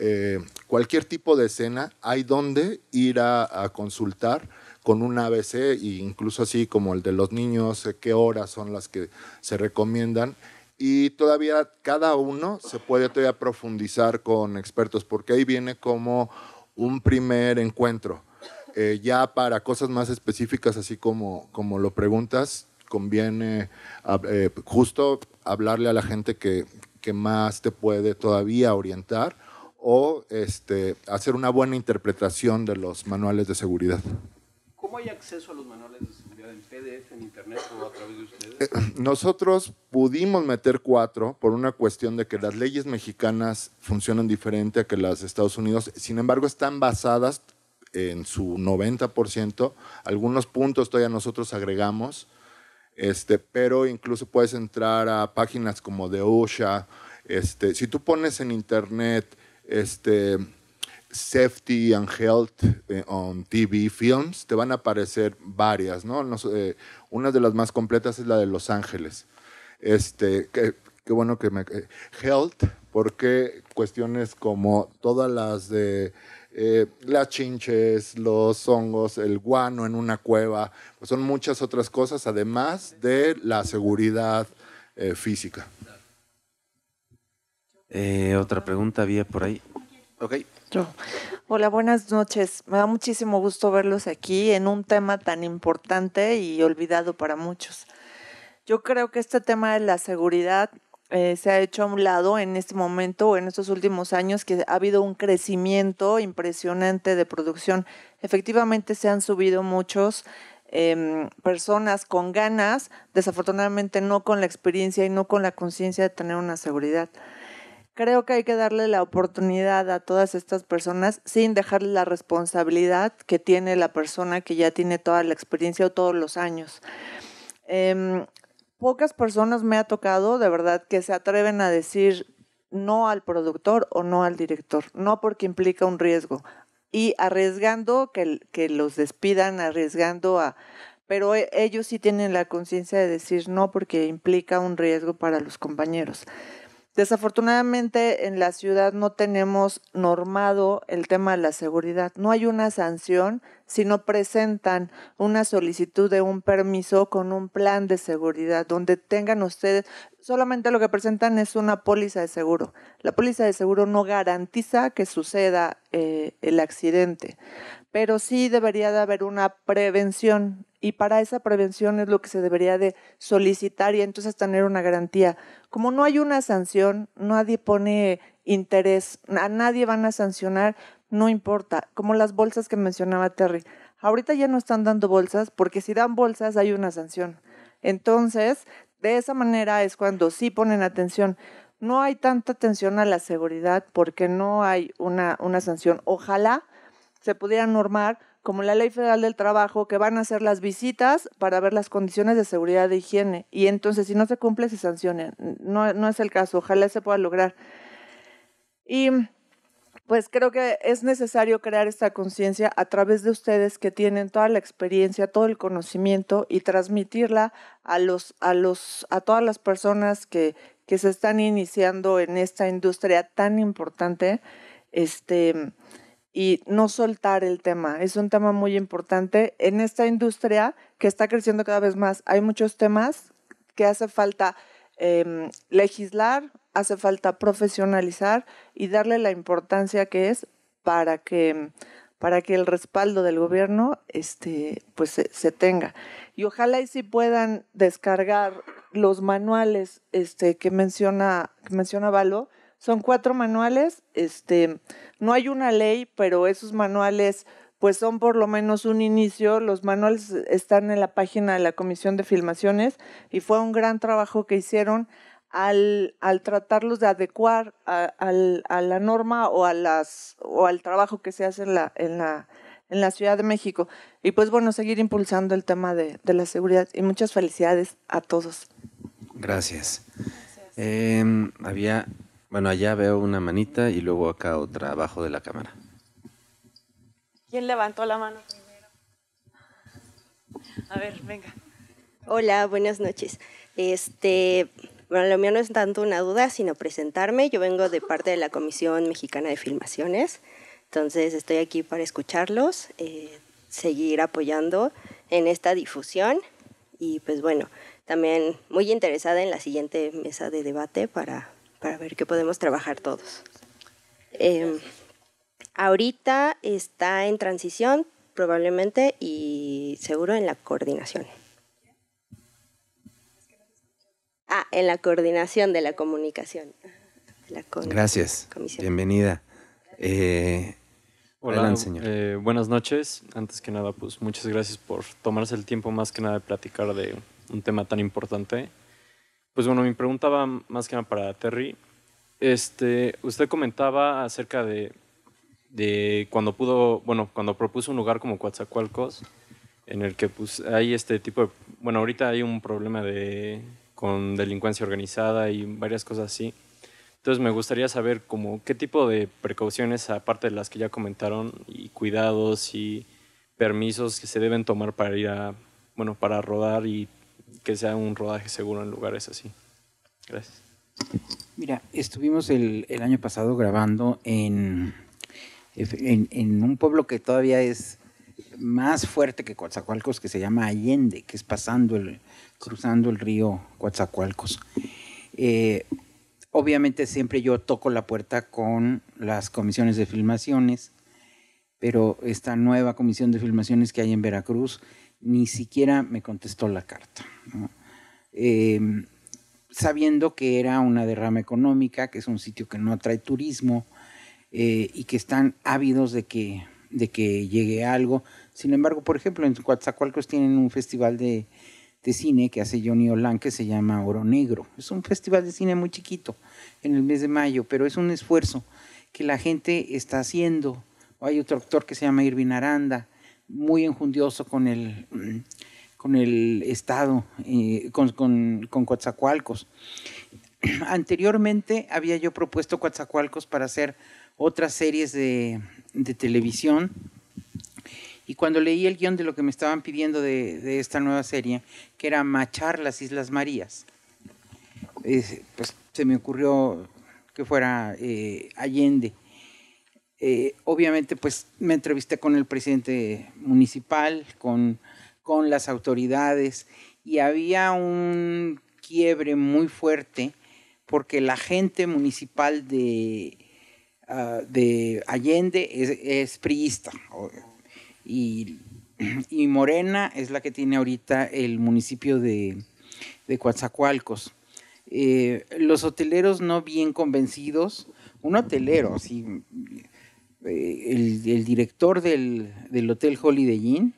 eh, cualquier tipo de escena, hay donde ir a, consultar con un ABC, e incluso así como el de los niños, eh, qué horas son las que se recomiendan. Y todavía cada uno se puede todavía profundizar con expertos, porque ahí viene como un primer encuentro. Eh, ya para cosas más específicas, así como, como lo preguntas, conviene justo hablarle a la gente que, que más te puede todavía orientar o este, hacer una buena interpretación de los manuales de seguridad. ¿Cómo hay acceso a los manuales de seguridad en PDF, en Internet o a través de ustedes? Eh, nosotros pudimos meter cuatro por una cuestión de que las leyes mexicanas funcionan diferente a que las de Estados Unidos, sin embargo están basadas en su 90%, algunos puntos todavía nosotros agregamos, este, pero incluso puedes entrar a páginas como de OSHA, este, si tú pones en internet este, Safety and Health eh, on TV Films, te van a aparecer varias, ¿no? Eh, una de las más completas es la de Los Ángeles. Este, qué, bueno que me... Eh, health, porque cuestiones como todas las de... las chinches, los hongos, el guano en una cueva, pues son muchas otras cosas, además de la seguridad física. Eh, otra pregunta había por ahí. Hola, buenas noches. Me da muchísimo gusto verlos aquí en un tema tan importante y olvidado para muchos. Yo creo que este tema de la seguridad eh, se ha hecho a un lado en este momento o en estos últimos años que ha habido un crecimiento impresionante de producción. Efectivamente se han subido muchos em, personas con ganas, desafortunadamente no con la experiencia y no con la conciencia de tener una seguridad creo que hay que darle la oportunidad a todas estas personas sin dejarle la responsabilidad que tiene la persona que ya tiene toda la experiencia o todos los años. Em, pocas personas me ha tocado, de verdad, que se atreven a decir no al productor o no al director, no porque implica un riesgo. Y arriesgando que los despidan, arriesgando a... Pero e, ellos sí tienen la conciencia de decir no porque implica un riesgo para los compañeros. Desafortunadamente en la ciudad no tenemos normado el tema de la seguridad. No hay una sanción si no presentan una solicitud de un permiso con un plan de seguridad donde tengan ustedes, solamente lo que presentan es una póliza de seguro. La póliza de seguro no garantiza que suceda eh, el accidente, pero sí debería de haber una prevención y para esa prevención es lo que se debería de solicitar y entonces tener una garantía. Como no hay una sanción, nadie pone interés, a nadie van a sancionar, no importa, como las bolsas que mencionaba Terry. Ahorita ya no están dando bolsas porque si dan bolsas hay una sanción. Entonces, de esa manera es cuando sí ponen atención. No hay tanta atención a la seguridad porque no hay una, una sanción. Ojalá se pudiera normar como la Ley Federal del Trabajo, que van a hacer las visitas para ver las condiciones de seguridad de higiene. Y entonces, si no se cumple, se sanciona. No, es el caso, ojalá se pueda lograr. Y pues creo que es necesario crear esta conciencia a través de ustedes que tienen toda la experiencia, todo el conocimiento y transmitirla a los a los a todas las personas que, que se están iniciando en esta industria tan importante, este y no soltar el tema. Es un tema muy importante en esta industria que está creciendo cada vez más. Hay muchos temas que hace falta em, legislar, hace falta profesionalizar y darle la importancia que es para que para que el respaldo del gobierno este, pues, se, tenga. Y ojalá y si puedan descargar los manuales este, que, menciona, que menciona Valo, son cuatro manuales. Este, no hay una ley, pero esos manuales pues son por lo menos un inicio. Los manuales están en la página de la Comisión de Filmaciones y fue un gran trabajo que hicieron al, al tratarlos de adecuar a, la norma o, a las, o al trabajo que se hace en la, en, la, en la Ciudad de México. Y pues bueno, seguir impulsando el tema de, la seguridad y muchas felicidades a todos. Gracias. Em, había bueno, allá veo una manita y luego acá otra abajo de la cámara. ¿Quién levantó la mano primero? A ver, venga. Hola, buenas noches. Este, bueno, lo mío no es tanto una duda, sino presentarme. Yo vengo de parte de la Comisión Mexicana de Filmaciones, entonces estoy aquí para escucharlos, eh, seguir apoyando en esta difusión y pues bueno, también muy interesada en la siguiente mesa de debate para para ver qué podemos trabajar todos. Em, ahorita está en transición probablemente y seguro en la coordinación. Ah, en la coordinación de la comunicación. Gracias. Bienvenida. Eh, Hola, eh, buenas noches. Antes que nada, pues muchas gracias por tomarse el tiempo más que nada de platicar de un tema tan importante pues bueno, mi pregunta va más que nada para Terry. Este, usted comentaba acerca de, cuando pudo, bueno, cuando propuso un lugar como Coatzacoalcos, en el que pues, hay este tipo de, bueno, ahorita hay un problema con delincuencia organizada y varias cosas así. Entonces me gustaría saber como qué tipo de precauciones, aparte de las que ya comentaron, y cuidados y permisos que se deben tomar para ir a, bueno, para rodar y que sea un rodaje seguro en lugares así. Gracias. Mira, estuvimos el, el año pasado grabando en, en, un pueblo que todavía es más fuerte que Coatzacoalcos, que se llama Allende, que es pasando el, cruzando el río Coatzacoalcos. Eh, obviamente siempre yo toco la puerta con las comisiones de filmaciones, pero esta nueva comisión de filmaciones que hay en Veracruz ni siquiera me contestó la carta. Em, sabiendo que era una derrama económica, que es un sitio que no atrae turismo eh, y que están ávidos de que, de que llegue algo. Sin embargo, por ejemplo, en Coatzacoalcos tienen un festival de, de cine que hace Johnny Olan que se llama Oro Negro. Es un festival de cine muy chiquito en el mes de mayo, pero es un esfuerzo que la gente está haciendo. Hay otro actor que se llama Irvin Aranda, muy enjundioso con el, mm, con el Estado, eh, con, con, Coatzacoalcos. Anteriormente había yo propuesto Coatzacoalcos para hacer otras series de, televisión. Y cuando leí el guión de lo que me estaban pidiendo de, esta nueva serie, que era machar las Islas Marías, pues se me ocurrió que fuera eh, Allende. Eh, obviamente, pues me entrevisté con el presidente municipal, con, con las autoridades, y había un quiebre muy fuerte porque la gente municipal de, ah, de Allende es, priista y, Morena es la que tiene ahorita el municipio de, de Coatzacoalcos. Eh, los hoteleros no bien convencidos, un hotelero, sí… Eh, el, director del, Hotel Holiday Inn,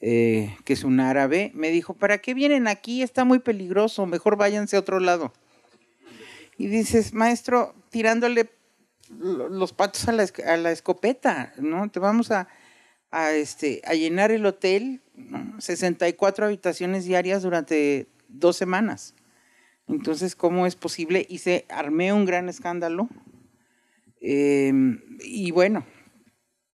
eh, que es un árabe, me dijo, ¿para qué vienen aquí? Está muy peligroso, mejor váyanse a otro lado. Y dices, maestro, tirándole los patos a la, escopeta, ¿no? Te vamos a, este, a llenar el hotel, 64 habitaciones diarias durante dos semanas. Entonces, ¿cómo es posible? Y se armé un gran escándalo Em, y bueno,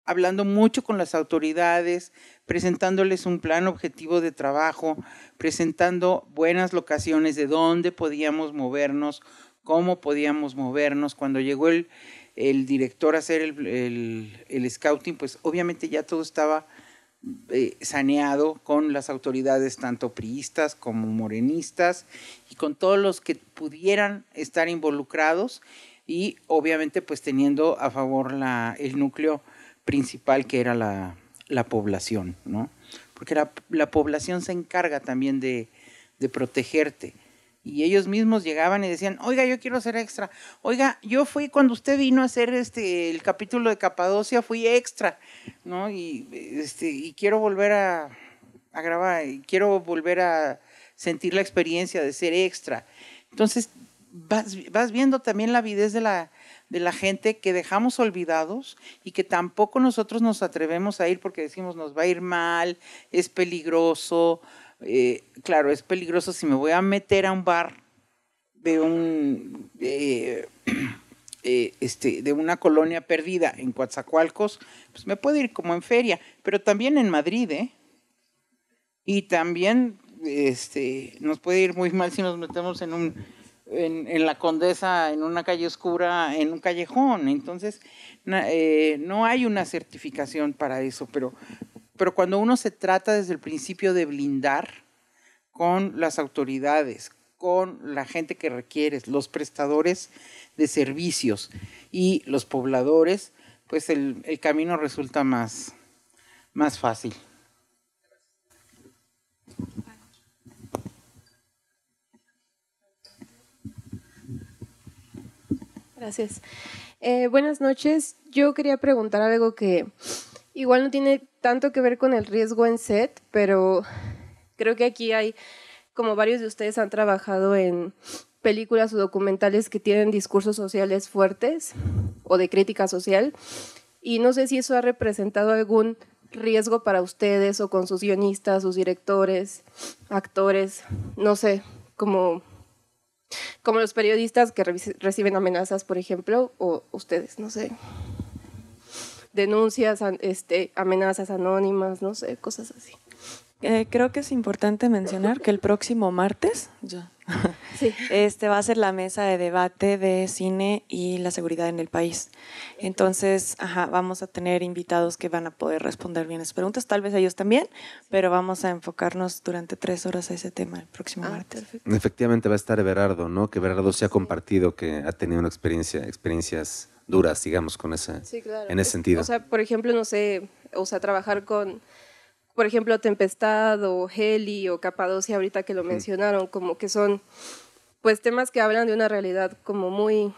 hablando mucho con las autoridades, presentándoles un plan objetivo de trabajo, presentando buenas locaciones de dónde podíamos movernos, cómo podíamos movernos. Cuando llegó el, director a hacer el, scouting, pues obviamente ya todo estaba eh, saneado con las autoridades tanto priistas como morenistas y con todos los que pudieran estar involucrados y obviamente pues teniendo a favor la, el núcleo principal que era la, la población, ¿no? Porque la, la, población se encarga también de, de protegerte. Y ellos mismos llegaban y decían, oiga, yo quiero ser extra. Oiga, yo fui cuando usted vino a hacer este el capítulo de Capadocia, fui extra, ¿no? Y este, y quiero volver a, grabar, y quiero volver a sentir la experiencia de ser extra. Entonces vas, viendo también la avidez de la, de la gente que dejamos olvidados y que tampoco nosotros nos atrevemos a ir porque decimos nos va a ir mal, es peligroso. Eh, claro, es peligroso si me voy a meter a un bar de un eh, eh, este, de una colonia perdida en Coatzacoalcos, pues me puede ir como en feria, pero también en Madrid, ¿eh? Y también este, nos puede ir muy mal si nos metemos en un en, la Condesa, en una calle oscura, en un callejón. Entonces, eh, no hay una certificación para eso, pero, pero cuando uno se trata desde el principio de blindar con las autoridades, con la gente que requieres, los prestadores de servicios y los pobladores, pues el, el camino resulta más, más fácil. Gracias. Eh, buenas noches. Yo quería preguntar algo que igual no tiene tanto que ver con el riesgo en set, pero creo que aquí hay, como varios de ustedes han trabajado en películas o documentales que tienen discursos sociales fuertes o de crítica social, y no sé si eso ha representado algún riesgo para ustedes o con sus guionistas, sus directores, actores, no sé, como como los periodistas que reciben amenazas, por ejemplo, o ustedes, no sé. Denuncias, este, amenazas anónimas, no sé, cosas así. Eh, creo que es importante mencionar que el próximo martes este va a ser la mesa de debate de cine y la seguridad en el país. Entonces, vamos a tener invitados que van a poder responder bien las preguntas, tal vez ellos también, pero vamos a enfocarnos durante tres horas a ese tema el próximo ah, martes. Efectivamente va a estar Everardo, ¿no? Que Everardo se ha compartido que ha tenido una experiencia, experiencias duras, digamos, con esa, en ese sentido. O sea, por ejemplo, no sé, o sea, trabajar con por ejemplo, Tempestad o Heli o Capadocia, ahorita que lo mencionaron, como que son pues temas que hablan de una realidad como muy,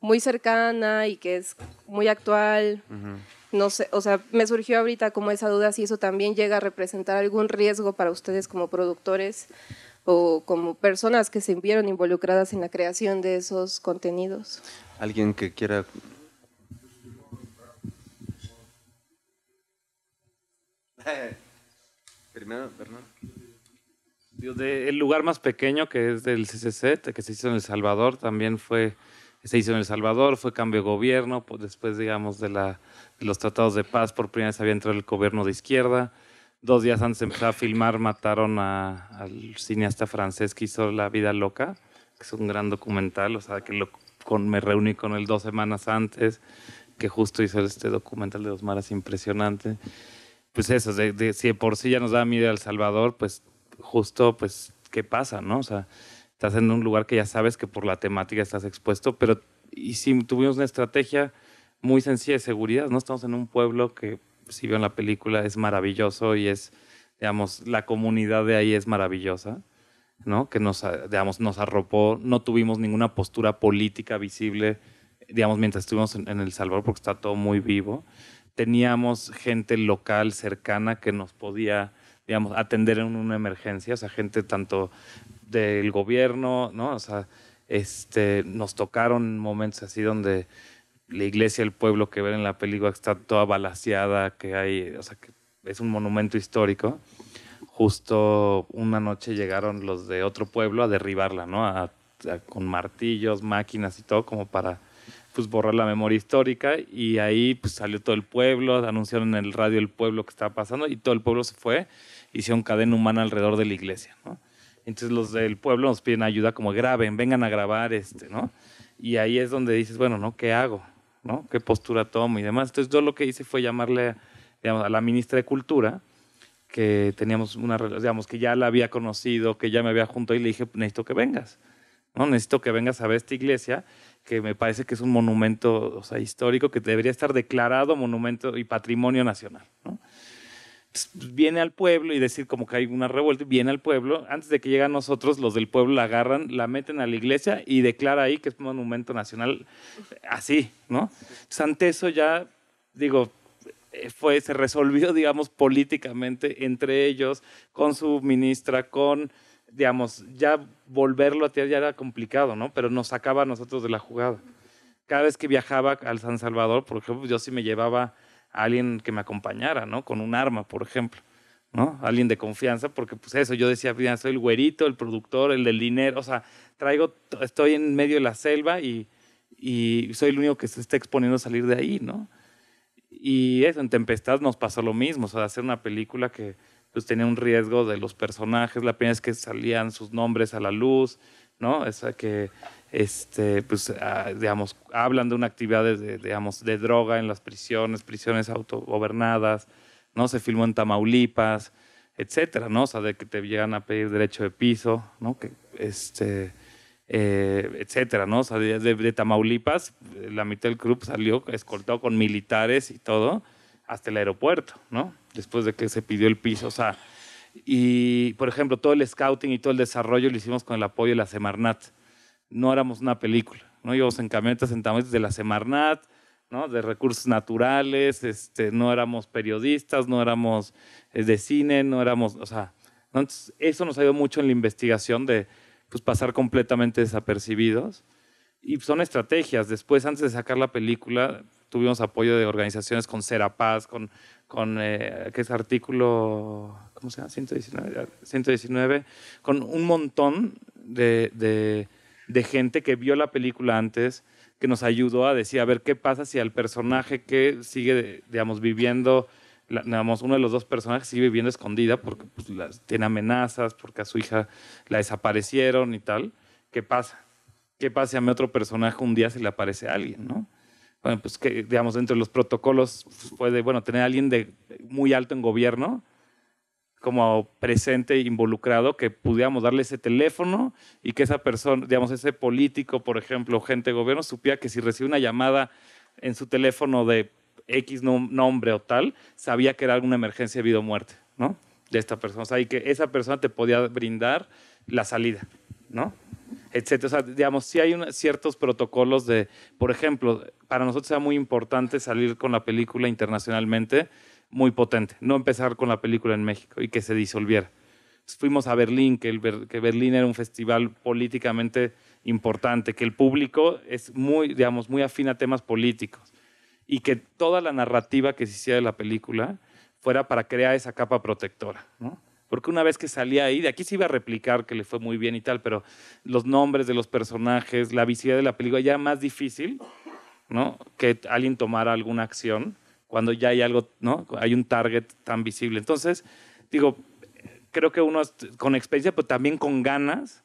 muy cercana y que es muy actual. No sé, o sea, me surgió ahorita como esa duda si eso también llega a representar algún riesgo para ustedes como productores o como personas que se vieron involucradas en la creación de esos contenidos. Alguien que quiera Primero, el lugar más pequeño que es del CCC, que se hizo en El Salvador, también fue, se hizo en El Salvador, fue cambio de gobierno, pues, después, digamos, de, la, de los tratados de paz, por primera vez había entrado el gobierno de izquierda. Dos días antes de empezar a filmar, mataron al cineasta francés que hizo La Vida Loca, que es un gran documental, o sea, que lo, con, me reuní con él dos semanas antes, que justo hizo este documental de dos maras impresionante pues eso, de, si por sí ya nos da miedo El Salvador, pues justo, pues, ¿qué pasa, no? O sea, estás en un lugar que ya sabes que por la temática estás expuesto, pero y si tuvimos una estrategia muy sencilla de seguridad, ¿no? Estamos en un pueblo que, si vieron la película, es maravilloso y es, digamos, la comunidad de ahí es maravillosa, ¿no? Que nos, digamos, nos arropó, no tuvimos ninguna postura política visible, digamos, mientras estuvimos en, en El Salvador, porque está todo muy vivo teníamos gente local cercana que nos podía, digamos, atender en una emergencia, o sea, gente tanto del gobierno, ¿no? O sea, este, nos tocaron momentos así donde la iglesia del pueblo que ven en la película está toda balaseada, que hay, o sea, que es un monumento histórico. Justo una noche llegaron los de otro pueblo a derribarla, ¿no? con martillos, máquinas y todo como para pues borrar la memoria histórica y ahí pues salió todo el pueblo, anunciaron en el radio el pueblo que estaba pasando y todo el pueblo se fue, hicieron cadena humana alrededor de la iglesia, Entonces los del pueblo nos piden ayuda como graben, vengan a grabar este, ¿no? Y ahí es donde dices, bueno, ¿no? ¿Qué hago? ¿No? ¿Qué postura tomo y demás? Entonces yo lo que hice fue llamarle, a la ministra de Cultura, que teníamos una digamos, que ya la había conocido, que ya me había junto y le dije, necesito que vengas, ¿no? Necesito que vengas a ver esta iglesia que me parece que es un monumento o sea, histórico que debería estar declarado monumento y patrimonio nacional. Pues, viene al pueblo y decir como que hay una revuelta, viene al pueblo, antes de que lleguen nosotros, los del pueblo la agarran, la meten a la iglesia y declara ahí que es monumento nacional, así, ¿no? Entonces, ante eso ya, digo, eh, fue, se resolvió, digamos, políticamente entre ellos, con su ministra, con digamos, ya volverlo a tirar ya era complicado, ¿no? Pero nos sacaba a nosotros de la jugada. Cada vez que viajaba al San Salvador, por ejemplo, yo sí me llevaba a alguien que me acompañara, ¿no? Con un arma, por ejemplo, ¿no? Alguien de confianza, porque pues eso, yo decía, mira, soy el güerito, el productor, el del dinero, o sea, traigo, estoy en medio de la selva y, y soy el único que se está exponiendo a salir de ahí, ¿no? Y eso, en Tempestad nos pasó lo mismo, o sea, hacer una película que pues tenía un riesgo de los personajes, la pena es que salían sus nombres a la luz, ¿no? Esa que, este, pues, ah, digamos, hablan de una actividad de, droga en las prisiones, prisiones autogobernadas, ¿no? Se filmó en Tamaulipas, etcétera, ¿no? O sea, de que te llegan a pedir derecho de piso, ¿no? Que, este, eh, etcétera, ¿no? O sea, de, Tamaulipas, la mitad del club salió escoltado con militares y todo, hasta el aeropuerto, ¿no? Después de que se pidió el piso, o sea, y por ejemplo, todo el scouting y todo el desarrollo lo hicimos con el apoyo de la Semarnat. No éramos una película, ¿no? Íbamos en camionetas, en de la Semarnat, ¿no? De recursos naturales, este, no éramos periodistas, no éramos eh, de cine, no éramos, o sea, Entonces, eso nos ayudó mucho en la investigación de pues, pasar completamente desapercibidos. Y son estrategias. Después, antes de sacar la película, tuvimos apoyo de organizaciones con Serapaz, con, con eh, que es artículo, ¿cómo se llama? 119, 119 con un montón de, de, gente que vio la película antes, que nos ayudó a decir, a ver, ¿qué pasa si al personaje que sigue, digamos, viviendo... digamos, uno de los dos personajes sigue viviendo escondida porque pues, tiene amenazas, porque a su hija la desaparecieron y tal. ¿Qué pasa? ¿Qué pasa si a mi otro personaje un día se le aparece a alguien, no? bueno, pues que, digamos, dentro de los protocolos puede bueno, tener a alguien de muy alto en gobierno como presente involucrado que pudiéramos darle ese teléfono y que esa persona, digamos, ese político, por ejemplo, gente de gobierno, supiera que si recibe una llamada en su teléfono de X nombre o tal, sabía que era alguna emergencia de vida o muerte, ¿no? De esta persona. O sea, y que esa persona te podía brindar la salida, ¿no? etcétera. O sea, digamos, sí hay ciertos protocolos de, por ejemplo, para nosotros era muy importante salir con la película internacionalmente muy potente, no empezar con la película en México y que se disolviera. fuimos a Berlín, que, el que Berlín era un festival políticamente importante, que el público es muy, digamos, muy afín a temas políticos y que toda la narrativa que se hiciera de la película fuera para crear esa capa protectora, ¿no? porque una vez que salía ahí, de aquí se iba a replicar que le fue muy bien y tal, pero los nombres de los personajes, la visibilidad de la película, ya más difícil, ¿no? Que alguien tomara alguna acción cuando ya hay algo, ¿no? Hay un target tan visible. Entonces, digo, creo que uno con experiencia, pero también con ganas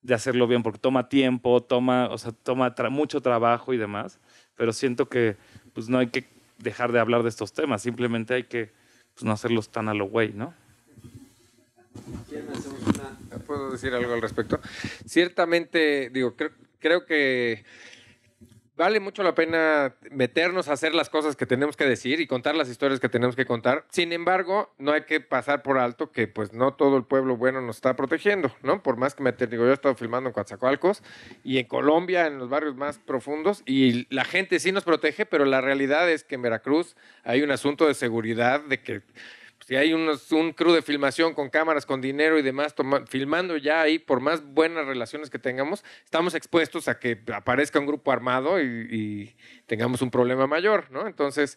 de hacerlo bien, porque toma tiempo, toma, o sea, toma mucho trabajo y demás, pero siento que pues no hay que dejar de hablar de estos temas, simplemente hay que pues, no hacerlos tan a lo güey, ¿no? ¿Puedo decir algo al respecto? Ciertamente, digo, creo, que vale mucho la pena meternos a hacer las cosas que tenemos que decir y contar las historias que tenemos que contar. Sin embargo, no hay que pasar por alto que pues no todo el pueblo bueno nos está protegiendo, ¿no? Por más que me digo, yo he estado filmando en Coatzacoalcos y en Colombia, en los barrios más profundos, y la gente sí nos protege, pero la realidad es que en Veracruz hay un asunto de seguridad de que si hay un crew de filmación con cámaras, con dinero y demás, filmando ya ahí, por más buenas relaciones que tengamos, estamos expuestos a que aparezca un grupo armado y, tengamos un problema mayor, ¿no? Entonces,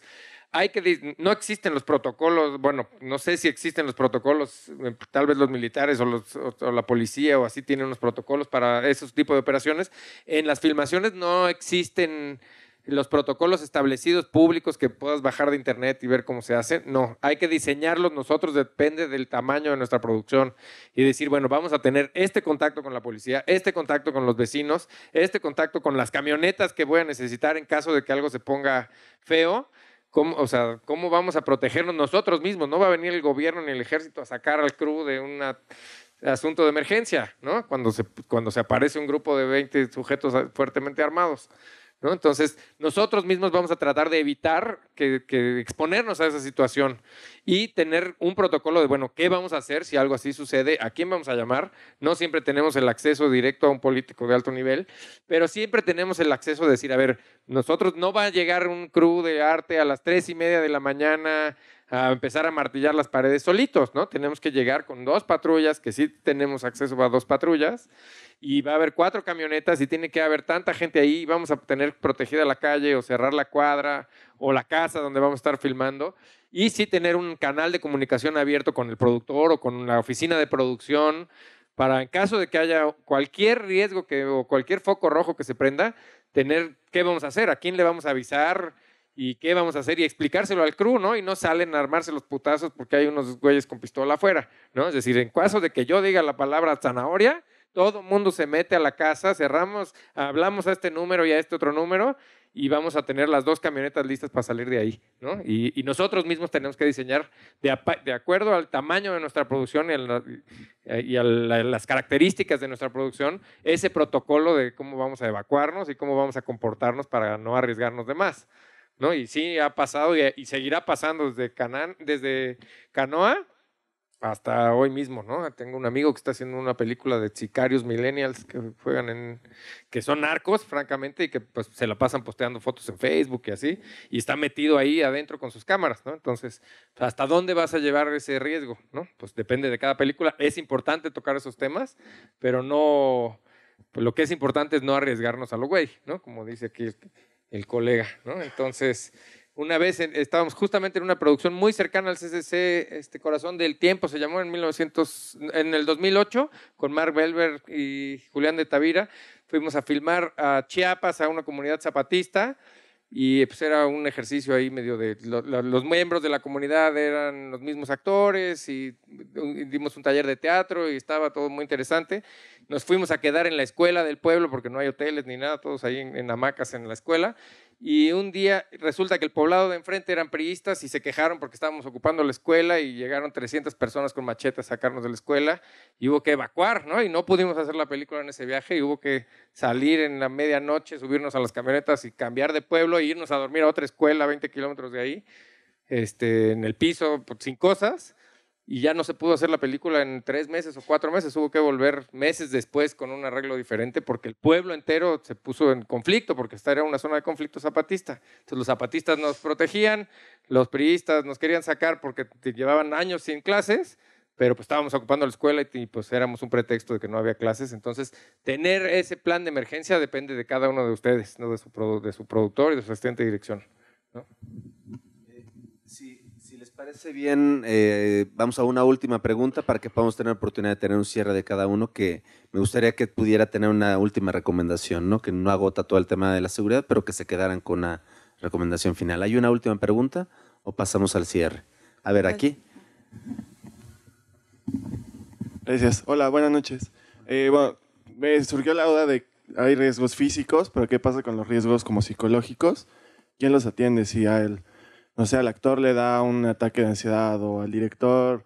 hay que no existen los protocolos, bueno, no sé si existen los protocolos, eh, tal vez los militares o, la policía o así tienen unos protocolos para esos tipo de operaciones. En las filmaciones no existen los protocolos establecidos públicos que puedas bajar de internet y ver cómo se hace. No, hay que diseñarlos nosotros, depende del tamaño de nuestra producción y decir, bueno, vamos a tener este contacto con la policía, este contacto con los vecinos, este contacto con las camionetas que voy a necesitar en caso de que algo se ponga feo. ¿Cómo, o sea, ¿cómo vamos a protegernos nosotros mismos? No va a venir el gobierno ni el ejército a sacar al crew de un asunto de emergencia, ¿no? Cuando se, cuando se aparece un grupo de 20 sujetos fuertemente armados. Entonces, nosotros mismos vamos a tratar de evitar que, exponernos a esa situación y tener un protocolo de, bueno, ¿qué vamos a hacer si algo así sucede? ¿A quién vamos a llamar? No siempre tenemos el acceso directo a un político de alto nivel, pero siempre tenemos el acceso de decir, a ver, nosotros no va a llegar un crew de arte a las tres y media de la mañana a empezar a martillar las paredes solitos, ¿no? Tenemos que llegar con dos patrullas, que sí tenemos acceso a dos patrullas, y va a haber cuatro camionetas y tiene que haber tanta gente ahí, vamos a tener protegida la calle o cerrar la cuadra o la casa donde vamos a estar filmando, y sí tener un canal de comunicación abierto con el productor o con la oficina de producción para en caso de que haya cualquier riesgo que, o cualquier foco rojo que se prenda, tener qué vamos a hacer, a quién le vamos a avisar, y qué vamos a hacer y explicárselo al crew, ¿no? Y no salen a armarse los putazos porque hay unos güeyes con pistola afuera, ¿no? Es decir, en caso de que yo diga la palabra zanahoria, todo mundo se mete a la casa, cerramos, hablamos a este número y a este otro número y vamos a tener las dos camionetas listas para salir de ahí, ¿no? Y, nosotros mismos tenemos que diseñar de, acuerdo al tamaño de nuestra producción y, a las características de nuestra producción ese protocolo de cómo vamos a evacuarnos y cómo vamos a comportarnos para no arriesgarnos de más. ¿no? Y sí, ha pasado y, seguirá pasando desde, desde Canoa hasta hoy mismo, ¿no? Tengo un amigo que está haciendo una película de sicarios millennials que juegan en, que son narcos, francamente, y que pues, se la pasan posteando fotos en Facebook y así, y está metido ahí adentro con sus cámaras, ¿no? Entonces, ¿hasta dónde vas a llevar ese riesgo, no? Pues depende de cada película. Es importante tocar esos temas, pero no, lo que es importante es no arriesgarnos a lo güey, ¿no? Como dice aquí el colega, ¿no? Entonces, una vez estábamos justamente en una producción muy cercana al CCC, este Corazón del Tiempo se llamó en 1900, en el 2008, con Mark Belver y Julián de Tavira. Fuimos a filmar a Chiapas, a una comunidad zapatista, y pues era un ejercicio ahí medio de los miembros de la comunidad eran los mismos actores y dimos un taller de teatro y estaba todo muy interesante nos fuimos a quedar en la escuela del pueblo porque no hay hoteles ni nada, todos ahí en, hamacas en la escuela. Y un día resulta que el poblado de enfrente eran priistas y se quejaron porque estábamos ocupando la escuela y llegaron 300 personas con machetes a sacarnos de la escuela y hubo que evacuar, ¿no? Y no pudimos hacer la película en ese viaje y hubo que salir en la medianoche, subirnos a las camionetas y cambiar de pueblo e irnos a dormir a otra escuela 20 kilómetros de ahí, este, en el piso, pues, sin cosas y ya no se pudo hacer la película en tres meses o cuatro meses, hubo que volver meses después con un arreglo diferente porque el pueblo entero se puso en conflicto, porque esta era una zona de conflicto zapatista. Entonces los zapatistas nos protegían, los priistas nos querían sacar porque llevaban años sin clases, pero pues estábamos ocupando la escuela y pues éramos un pretexto de que no había clases. Entonces, tener ese plan de emergencia depende de cada uno de ustedes, ¿no? de, su, de su productor y de su asistente de dirección parece bien, eh, vamos a una última pregunta para que podamos tener oportunidad de tener un cierre de cada uno, que me gustaría que pudiera tener una última recomendación, ¿no? que no agota todo el tema de la seguridad, pero que se quedaran con una recomendación final. ¿Hay una última pregunta o pasamos al cierre? A ver, aquí. Gracias. Hola, buenas noches. Eh, bueno, me surgió la duda de hay riesgos físicos, pero ¿qué pasa con los riesgos como psicológicos? ¿Quién los atiende? Si a él no sé, al actor le da un ataque de ansiedad o al director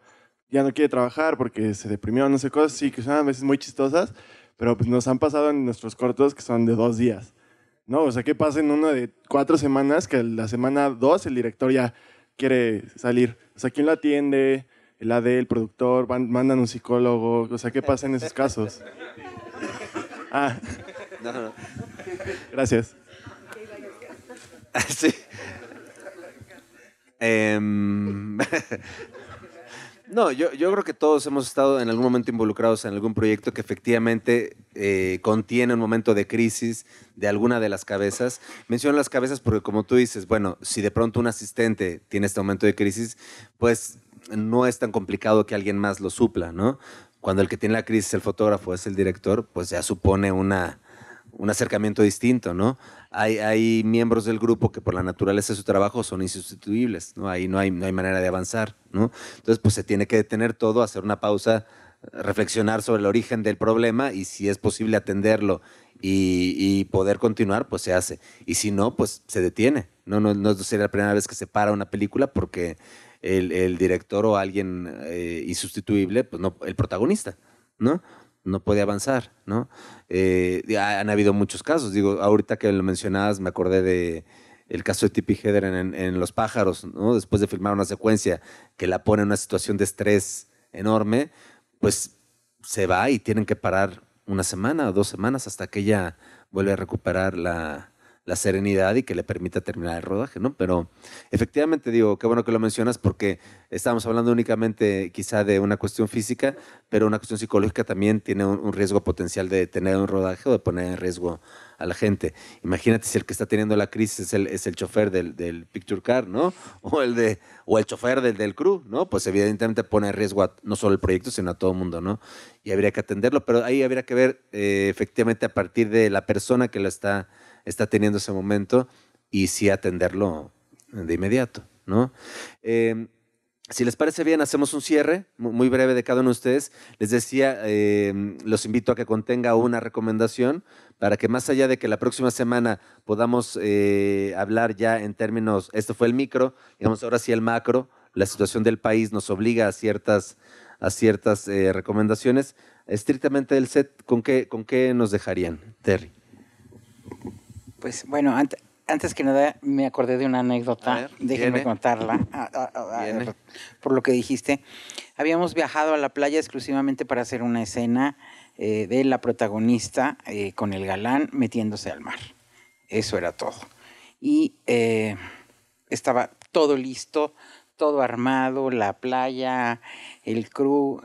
ya no quiere trabajar porque se deprimió, no sé, cosas sí que son a veces muy chistosas, pero pues nos han pasado en nuestros cortos que son de dos días, ¿no? O sea, que pasa en uno de cuatro semanas que la semana dos el director ya quiere salir. O sea, ¿quién lo atiende? El AD, el productor, mandan un psicólogo. O sea, ¿qué pasa en esos casos? Ah. No, Gracias. Sí. Em, no, yo, creo que todos hemos estado en algún momento involucrados en algún proyecto que efectivamente eh, contiene un momento de crisis de alguna de las cabezas. Menciono las cabezas porque como tú dices, bueno, si de pronto un asistente tiene este momento de crisis, pues no es tan complicado que alguien más lo supla, ¿no? Cuando el que tiene la crisis es el fotógrafo, es el director, pues ya supone una un acercamiento distinto, ¿no? Hay, hay, miembros del grupo que por la naturaleza de su trabajo son insustituibles, ¿no? Ahí no hay, no hay manera de avanzar, ¿no? Entonces, pues se tiene que detener todo, hacer una pausa, reflexionar sobre el origen del problema y si es posible atenderlo y, poder continuar, pues se hace. Y si no, pues se detiene. No, no, no sería la primera vez que se para una película porque el, director o alguien eh, insustituible, pues no, el protagonista, ¿no? no puede avanzar, ¿no? Eh, han habido muchos casos, digo, ahorita que lo mencionabas me acordé de el caso de Tippi Heather en, Los Pájaros, ¿no? Después de filmar una secuencia que la pone en una situación de estrés enorme, pues se va y tienen que parar una semana o dos semanas hasta que ella vuelve a recuperar la, la serenidad y que le permita terminar el rodaje, ¿no? Pero efectivamente digo, qué bueno que lo mencionas porque estamos hablando únicamente quizá de una cuestión física, pero una cuestión psicológica también tiene un, riesgo potencial de tener un rodaje o de poner en riesgo a la gente. Imagínate si el que está teniendo la crisis es el, chofer del, picture car, ¿no? O el, de, o el chofer del, del crew, ¿no? Pues evidentemente pone en riesgo no solo el proyecto, sino a todo el mundo, ¿no? Y habría que atenderlo, pero ahí habría que ver eh, efectivamente a partir de la persona que lo está está teniendo ese momento y sí atenderlo de inmediato, ¿no? Em, si les parece bien, hacemos un cierre muy breve de cada uno de ustedes. Les decía, em, los invito a que contenga una recomendación para que más allá de que la próxima semana podamos eh, hablar ya en términos, esto fue el micro, digamos ahora sí el macro, la situación del país nos obliga a ciertas, a ciertas eh, recomendaciones. Estrictamente del set, ¿con qué, ¿con qué nos dejarían, Terry? Pues bueno, antes, que nada me acordé de una anécdota, déjeme déjenme contarla, ah, ah, ah, por, lo que dijiste. Habíamos viajado a la playa exclusivamente para hacer una escena eh, de la protagonista eh, con el galán metiéndose al mar. Eso era todo. Y eh, estaba todo listo, todo armado, la playa, el crew,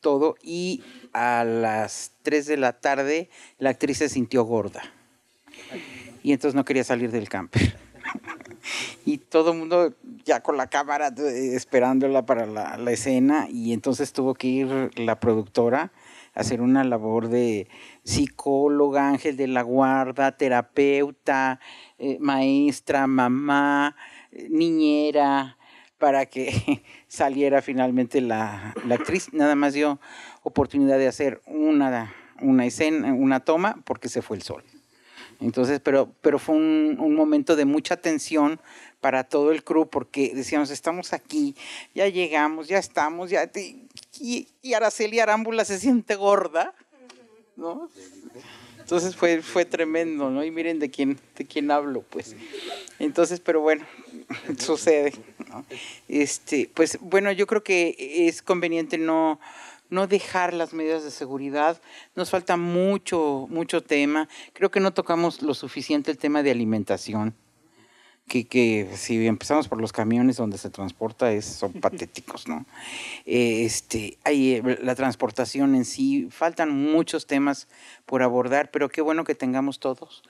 todo. Y a las 3 de la tarde la actriz se sintió gorda y entonces no quería salir del camper. y todo el mundo ya con la cámara eh, esperándola para la, escena. Y entonces tuvo que ir la productora a hacer una labor de psicóloga, ángel de la guarda, terapeuta, eh, maestra, mamá, eh, niñera, para que saliera finalmente la, actriz. Nada más dio oportunidad de hacer una, una escena, una toma, porque se fue el sol. Entonces, pero, pero fue un, momento de mucha tensión para todo el crew porque decíamos, estamos aquí, ya llegamos, ya estamos, ya... Y, Araceli Arámbula se siente gorda, ¿no? Entonces fue, fue tremendo, ¿no? Y miren de quién, de quién hablo, pues. Entonces, pero bueno, sucede. Este, pues bueno, yo creo que es conveniente no no dejar las medidas de seguridad. Nos falta mucho, mucho tema. Creo que no tocamos lo suficiente el tema de alimentación. Que, si empezamos por los camiones donde se transporta, es, son patéticos, ¿no? este, hay, eh, la transportación en sí, faltan muchos temas por abordar, pero qué bueno que tengamos todos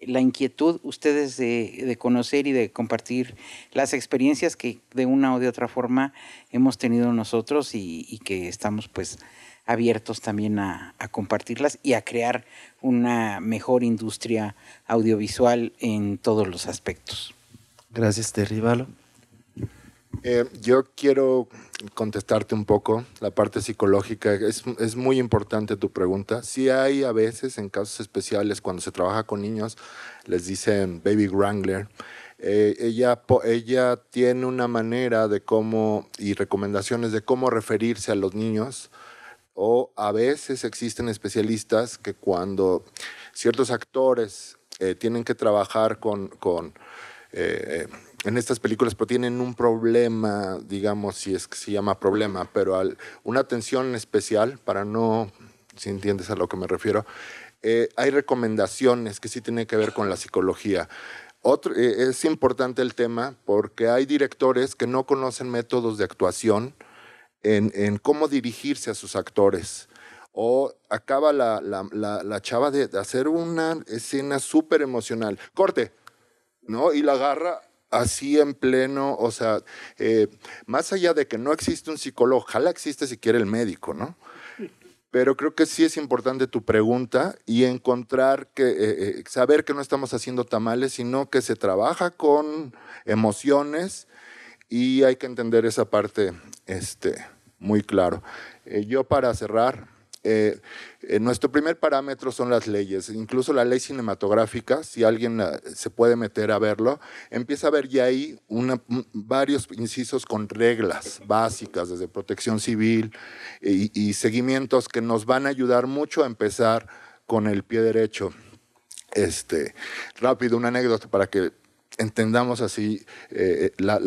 la inquietud ustedes de, conocer y de compartir las experiencias que de una o de otra forma hemos tenido nosotros y, que estamos pues abiertos también a, compartirlas y a crear una mejor industria audiovisual en todos los aspectos. Gracias, Valo. Eh, yo quiero contestarte un poco la parte psicológica. Es, muy importante tu pregunta. si hay a veces en casos especiales cuando se trabaja con niños, les dicen baby wrangler. Eh, ella, ella tiene una manera de cómo y recomendaciones de cómo referirse a los niños. O a veces existen especialistas que cuando ciertos actores eh, tienen que trabajar con, con en estas películas, pero tienen un problema, digamos, si es que se llama problema, pero al, una atención especial, para no, si entiendes a lo que me refiero, eh, hay recomendaciones que sí tienen que ver con la psicología. Otro, eh, es importante el tema porque hay directores que no conocen métodos de actuación en, en cómo dirigirse a sus actores o acaba la, la, la, la, chava de hacer una escena súper emocional. Corte, ¿no? Y la agarra así en pleno, o sea, eh, más allá de que no existe un psicólogo, ojalá existe siquiera el médico, ¿no? Pero creo que sí es importante tu pregunta y encontrar que, eh, eh, saber que no estamos haciendo tamales, sino que se trabaja con emociones y hay que entender esa parte este, muy claro. yo para cerrar, eh, eh, nuestro primer parámetro son las leyes, incluso la ley cinematográfica, si alguien se puede meter a verlo, empieza a ver ya ahí una, varios incisos con reglas básicas, desde protección civil eh, y, seguimientos que nos van a ayudar mucho a empezar con el pie derecho. Este, rápido, una anécdota para que entendamos así la,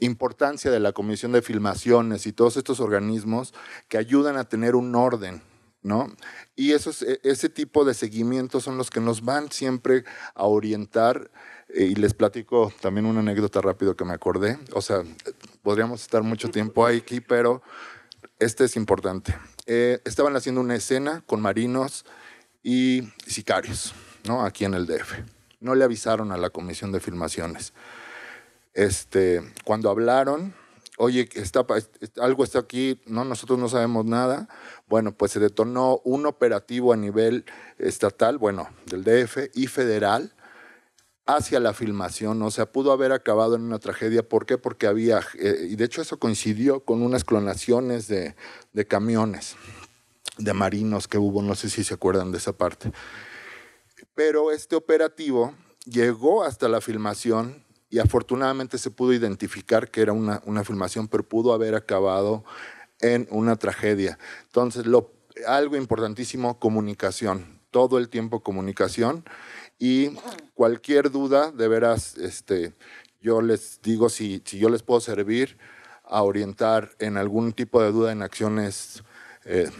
importancia de la Comisión de Filmaciones y todos estos organismos que ayudan a tener un orden, ¿no? Y esos, e, ese tipo de seguimientos son los que nos van siempre a orientar. Eh, y les platico también una anécdota rápido que me acordé. O sea, podríamos estar mucho tiempo aquí, pero este es importante. Eh, estaban haciendo una escena con marinos y sicarios, ¿no? Aquí en el DF. No le avisaron a la comisión de filmaciones este, cuando hablaron, oye, algo está aquí, no, nosotros no sabemos nada. Bueno, pues se detonó un operativo a nivel estatal, bueno, del DF y federal hacia la filmación, o sea, pudo haber acabado en una tragedia. ¿Por qué? Porque había, eh, y de hecho eso coincidió con unas clonaciones de camiones, de marinos que hubo, no sé si se acuerdan de esa parte. Pero este operativo llegó hasta la filmación y afortunadamente se pudo identificar que era una, una filmación, pero pudo haber acabado en una tragedia. Entonces, lo, algo importantísimo, comunicación, todo el tiempo comunicación y cualquier duda, de veras, este, yo les digo si, si yo les puedo servir a orientar en algún tipo de duda en acciones eh,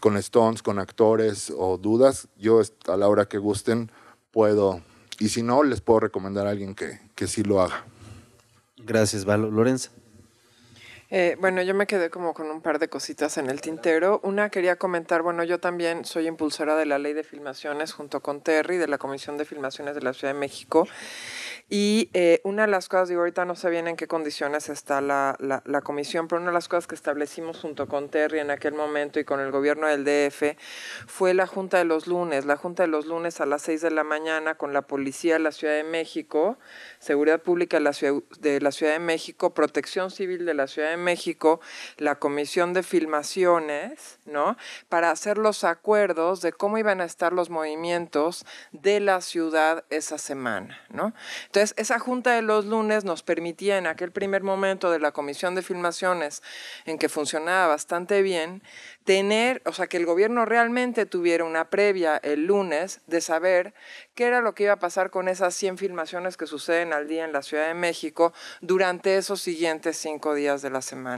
con Stones, con actores o dudas, yo a la hora que gusten puedo y si no, les puedo recomendar a alguien que, que sí lo haga. Gracias, Valo. Lorenza. Eh, bueno, yo me quedé como con un par de cositas en el tintero. Una quería comentar, bueno, yo también soy impulsora de la ley de filmaciones junto con Terry de la Comisión de Filmaciones de la Ciudad de México y eh, una de las cosas, digo, ahorita no sé bien en qué condiciones está la, comisión, pero una de las cosas que establecimos junto con Terry en aquel momento y con el gobierno del DF fue la Junta de los Lunes. La Junta de los Lunes a las 6 de la mañana con la Policía de la Ciudad de México, Seguridad Pública de la Ciudad de, México, Protección Civil de la Ciudad de México, la Comisión de Filmaciones, ¿no? Para hacer los acuerdos de cómo iban a estar los movimientos de la ciudad esa semana, ¿no? Entonces, esa junta de los lunes nos permitía en aquel primer momento de la comisión de filmaciones, en que funcionaba bastante bien, tener, o sea, que el gobierno realmente tuviera una previa el lunes de saber qué era lo que iba a pasar con esas 100 filmaciones que suceden al día en la Ciudad de México durante esos siguientes cinco días de la semana,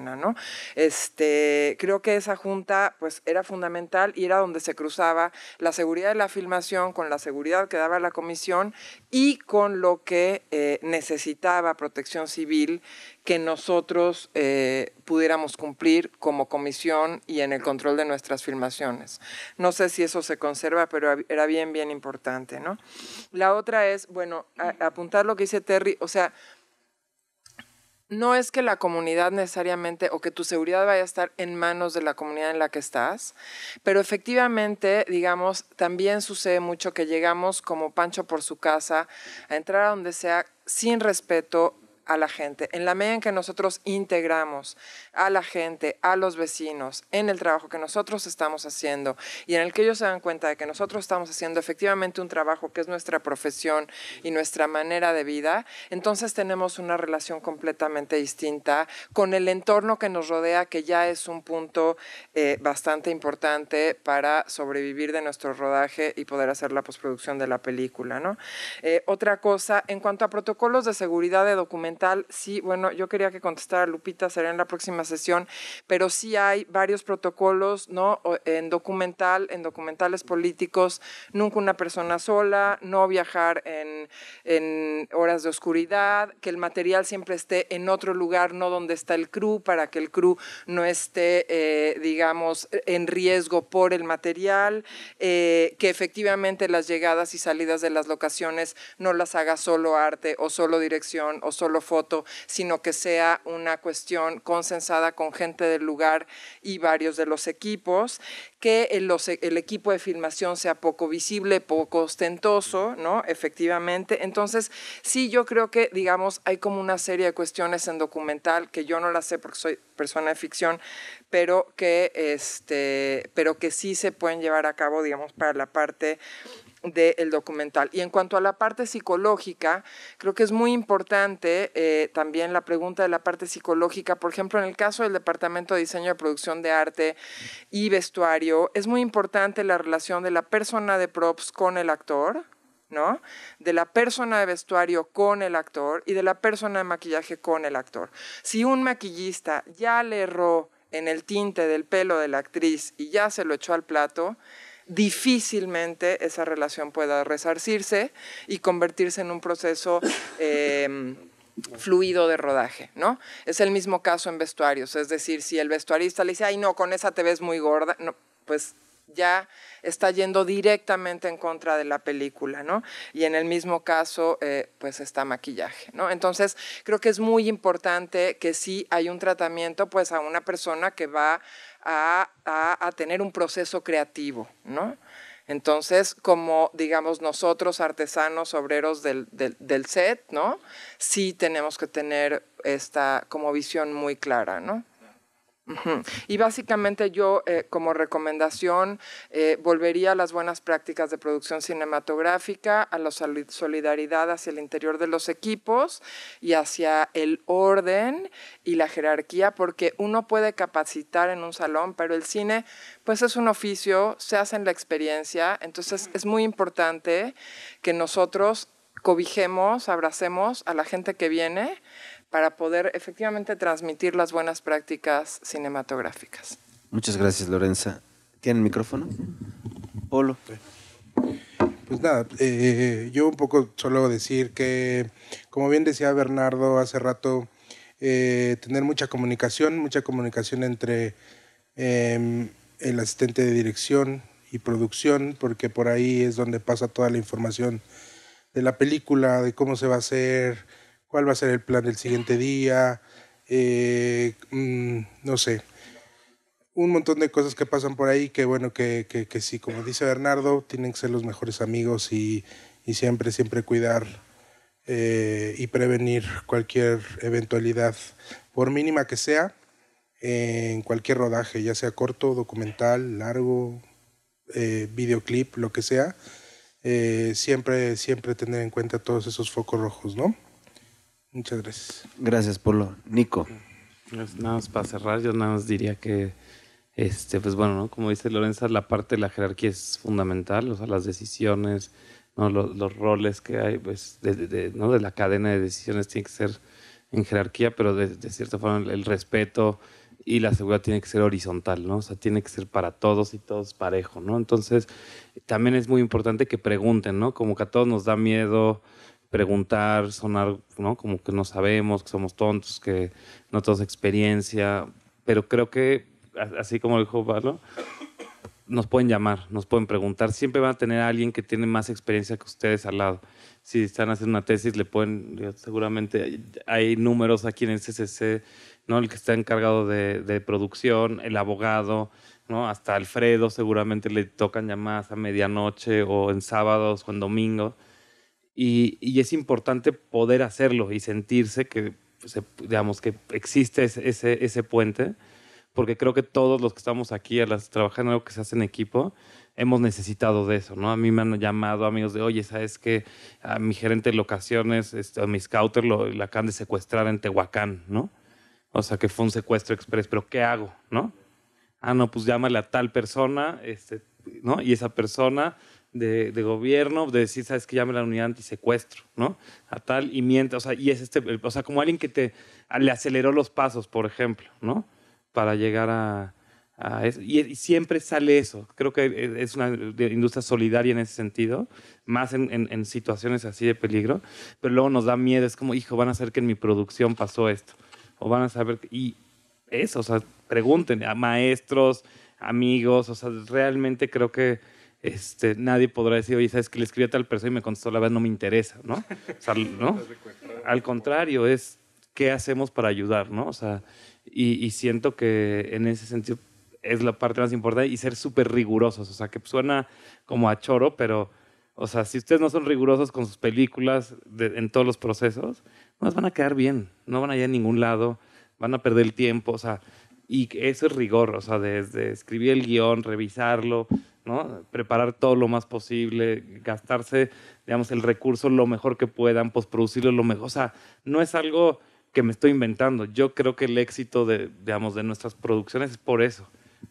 Este, creo que esa junta pues era fundamental y era donde se cruzaba la seguridad de la filmación con la seguridad que daba la comisión y con lo que eh, necesitaba protección civil que nosotros eh, pudiéramos cumplir como comisión y en el control de nuestras filmaciones. No sé si eso se conserva, pero era bien, bien importante, ¿no? La otra es, bueno, apuntar lo que dice Terry, o sea, no es que la comunidad necesariamente o que tu seguridad vaya a estar en manos de la comunidad en la que estás, pero efectivamente, digamos, también sucede mucho que llegamos como Pancho por su casa a entrar a donde sea sin respeto a la gente. En la medida en que nosotros integramos a la gente, a los vecinos, en el trabajo que nosotros estamos haciendo y en el que ellos se dan cuenta de que nosotros estamos haciendo efectivamente un trabajo que es nuestra profesión y nuestra manera de vida, entonces tenemos una relación completamente distinta con el entorno que nos rodea, que ya es un punto eh, bastante importante para sobrevivir de nuestro rodaje y poder hacer la postproducción de la película. ¿no? Eh, otra cosa, en cuanto a protocolos de seguridad de documentos, sí, bueno, yo quería que contestara Lupita, será en la próxima sesión, pero sí hay varios protocolos, ¿no? En documental, en documentales políticos, nunca una persona sola, no viajar en, horas de oscuridad, que el material siempre esté en otro lugar, no donde está el crew, para que el crew no esté, eh, digamos, en riesgo por el material, eh, que efectivamente las llegadas y salidas de las locaciones no las haga solo arte o solo dirección o solo foto, sino que sea una cuestión consensada con gente del lugar y varios de los equipos, que e, el, equipo de filmación sea poco visible, poco ostentoso, ¿no? Efectivamente. Entonces, sí, yo creo que, digamos, hay como una serie de cuestiones en documental que yo no las sé porque soy persona de ficción, pero que, este, pero que sí se pueden llevar a cabo, digamos, para la parte del documental. Y en cuanto a la parte psicológica, creo que es muy importante eh, también la pregunta de la parte psicológica. Por ejemplo, en el caso del Departamento de Diseño de Producción de Arte y Vestuario, es muy importante la relación de la persona de props con el actor. ¿no? De la persona de vestuario con el actor y de la persona de maquillaje con el actor. Si un maquillista ya le erró en el tinte del pelo de la actriz y ya se lo echó al plato, difícilmente esa relación pueda resarcirse y convertirse en un proceso... Em, fluido de rodaje, ¿no? Es el mismo caso en vestuarios, es decir, si el vestuarista le dice, ay no, con esa te ves muy gorda, no, pues ya está yendo directamente en contra de la película, ¿no? Y en el mismo caso, eh, pues está maquillaje, ¿no? Entonces, creo que es muy importante que sí hay un tratamiento, pues, a una persona que va a, tener un proceso creativo, ¿no? Entonces, como digamos nosotros, artesanos, obreros del, del, set, ¿no? Sí tenemos que tener esta como visión muy clara, ¿no? Y básicamente yo eh, como recomendación eh, volvería a las buenas prácticas de producción cinematográfica, a la solidaridad hacia el interior de los equipos y hacia el orden y la jerarquía, porque uno puede capacitar en un salón, pero el cine pues es un oficio, se hace en la experiencia, entonces es muy importante que nosotros cobijemos, abracemos a la gente que viene para poder efectivamente transmitir las buenas prácticas cinematográficas. Muchas gracias, Lorenza. ¿Tienen micrófono? Polo. Pues nada, eh, yo un poco solo decir que, como bien decía Bernardo hace rato, eh, tener mucha comunicación, mucha comunicación entre em, el asistente de dirección y producción, porque por ahí es donde pasa toda la información de la película, de cómo se va a hacer, cuál va a ser el plan del siguiente día, eh, mm, no sé. Un montón de cosas que pasan por ahí que, bueno, que, sí, como dice Bernardo, tienen que ser los mejores amigos y, siempre, siempre cuidar eh, y prevenir cualquier eventualidad, por mínima que sea, en cualquier rodaje, ya sea corto, documental, largo, eh, videoclip, lo que sea. siempre, siempre tener en cuenta todos esos focos rojos, ¿no? Muchas gracias. Gracias, Polo. Nico. Pues nada más para cerrar, yo nada más diría que, este, pues bueno, ¿no? como dice Lorenza, la parte de la jerarquía es fundamental, o sea, las decisiones, ¿no? los, roles que hay, pues, de, ¿no? de la cadena de decisiones tiene que ser en jerarquía, pero de, de, cierta forma el respeto y la seguridad tiene que ser horizontal, ¿no? O sea, tiene que ser para todos y todos parejo, ¿no? Entonces, también es muy importante que pregunten, ¿no? Como que a todos nos da miedo preguntar, sonar ¿no? como que no sabemos, que somos tontos, que no tenemos experiencia, pero creo que, así como dijo Pablo, nos pueden llamar, nos pueden preguntar, siempre van a tener a alguien que tiene más experiencia que ustedes al lado. Si están haciendo una tesis, le pueden, seguramente hay números aquí en el CCC, ¿no? el que está encargado de, producción, el abogado, ¿no? hasta Alfredo, seguramente le tocan llamadas a medianoche o en sábados o en domingo y, es importante poder hacerlo y sentirse que, pues, digamos, que existe ese, ese, puente, porque creo que todos los que estamos aquí, a las, trabajando en algo que se hace en equipo, hemos necesitado de eso, ¿no? A mí me han llamado amigos de, oye, ¿sabes que A mi gerente de locaciones, este, a mi scouter, lo, la acaban de secuestrar en Tehuacán, ¿no? O sea, que fue un secuestro express, pero ¿qué hago, no? Ah, no, pues llámale a tal persona, este, ¿no? Y esa persona de, de, gobierno, de decir, sabes que llame la unidad antisecuestro, ¿no? A tal y miente, o sea, y es este, o sea, como alguien que te le aceleró los pasos, por ejemplo, ¿no? Para llegar a, eso. Y, siempre sale eso. Creo que eh, es una industria solidaria en ese sentido, más en, en, situaciones así de peligro, pero luego nos da miedo, es como, hijo, van a saber que en mi producción pasó esto, o van a saber, y eso, o sea, pregunten a maestros, amigos, o sea, realmente creo que este, nadie podrá decir, oye, ¿sabes que le escribí a tal persona y me contestó la vez No me interesa, ¿no? O ¿no? Al contrario, es qué hacemos para ayudar, ¿no? O sea, y, siento que en ese sentido es la parte más importante y ser súper rigurosos, o sea, que suena como a choro, pero... O sea, si ustedes no son rigurosos con sus películas en todos los procesos, no van a quedar bien, no van a ir a ningún lado, van a perder el tiempo, o sea, y eso es rigor, o sea, desde escribir el guión, revisarlo, Preparar todo lo más posible, gastarse, digamos, el recurso lo mejor que puedan, producirlo lo mejor. O sea, no es algo que me estoy inventando. Yo creo que el éxito de, digamos, de nuestras producciones es por eso,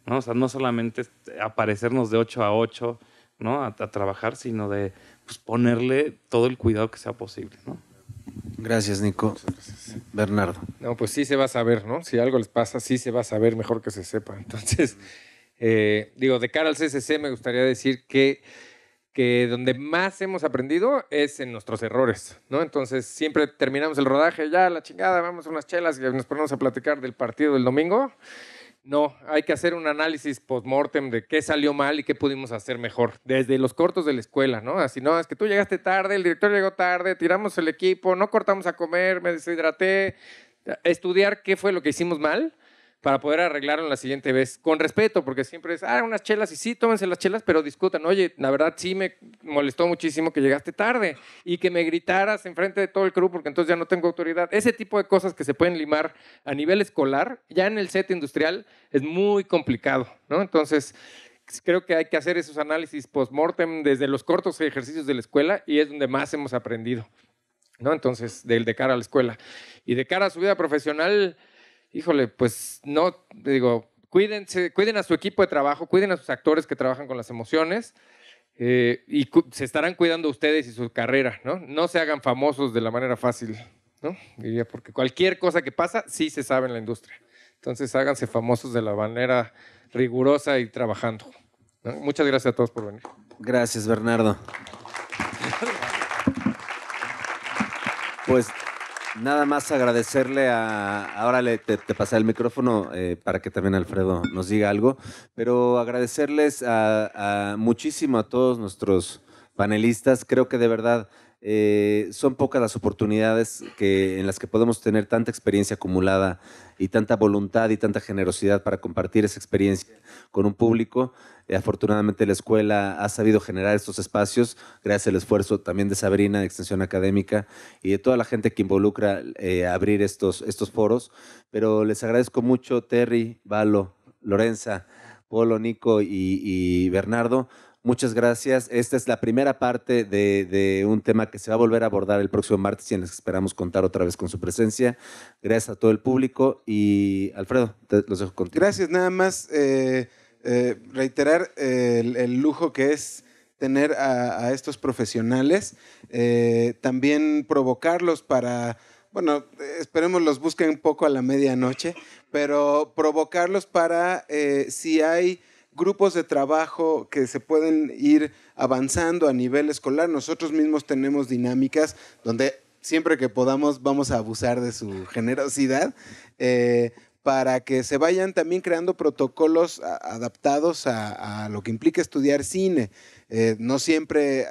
¿no? O sea, no solamente aparecernos de 8 a 8, ¿no? A, trabajar, sino de pues, ponerle todo el cuidado que sea posible, ¿no? Gracias, Nico. Bernardo. No, pues sí se va a saber, ¿no? Si algo les pasa, sí se va a saber mejor que se sepa. Entonces... Eh, digo, de cara al CCC me gustaría decir que, que donde más hemos aprendido es en nuestros errores, ¿no? Entonces siempre terminamos el rodaje, ya la chingada, vamos a unas chelas y nos ponemos a platicar del partido del domingo. No, hay que hacer un análisis post-mortem de qué salió mal y qué pudimos hacer mejor. Desde los cortos de la escuela, ¿no? Así, no, es que tú llegaste tarde, el director llegó tarde, tiramos el equipo, no cortamos a comer, me deshidraté. Estudiar qué fue lo que hicimos mal para poder arreglarlo la siguiente vez, con respeto, porque siempre es, ah, unas chelas y sí, tómense las chelas, pero discutan, oye, la verdad sí me molestó muchísimo que llegaste tarde y que me gritaras enfrente de todo el crew porque entonces ya no tengo autoridad. Ese tipo de cosas que se pueden limar a nivel escolar, ya en el set industrial es muy complicado, ¿no? Entonces, creo que hay que hacer esos análisis post-mortem desde los cortos ejercicios de la escuela y es donde más hemos aprendido, ¿no? Entonces, del de cara a la escuela. Y de cara a su vida profesional, híjole, pues no, digo, cuídense, cuiden a su equipo de trabajo, cuiden a sus actores que trabajan con las emociones eh, y se estarán cuidando ustedes y su carrera, ¿no? No se hagan famosos de la manera fácil, ¿no? Diría, porque cualquier cosa que pasa, sí se sabe en la industria. Entonces háganse famosos de la manera rigurosa y trabajando. Muchas gracias a todos por venir. Gracias, Bernardo. Pues Nada más agradecerle a. Ahora le, te, pasé el micrófono eh, para que también Alfredo nos diga algo, pero agradecerles a, muchísimo a todos nuestros panelistas. Creo que de verdad eh, son pocas las oportunidades que, en las que podemos tener tanta experiencia acumulada y tanta voluntad y tanta generosidad para compartir esa experiencia con un público. Eh, afortunadamente la escuela ha sabido generar estos espacios gracias al esfuerzo también de Sabrina, de Extensión Académica y de toda la gente que involucra eh, abrir estos, estos foros. Pero les agradezco mucho, Terry, Valo, Lorenza, Polo, Nico y, Bernardo. Muchas gracias. Esta es la primera parte de, un tema que se va a volver a abordar el próximo martes y en que esperamos contar otra vez con su presencia. Gracias a todo el público y Alfredo, los dejo contigo. Gracias, nada más. Eh, eh, reiterar eh, el, lujo que es tener a, estos profesionales, eh, también provocarlos para, bueno, esperemos los busquen un poco a la medianoche, pero provocarlos para si hay grupos de trabajo que se pueden ir avanzando a nivel escolar. Nosotros mismos tenemos dinámicas donde siempre que podamos vamos a abusar de su generosidad, para que se vayan también creando protocolos adaptados a, lo que implica estudiar cine. Eh, no siempre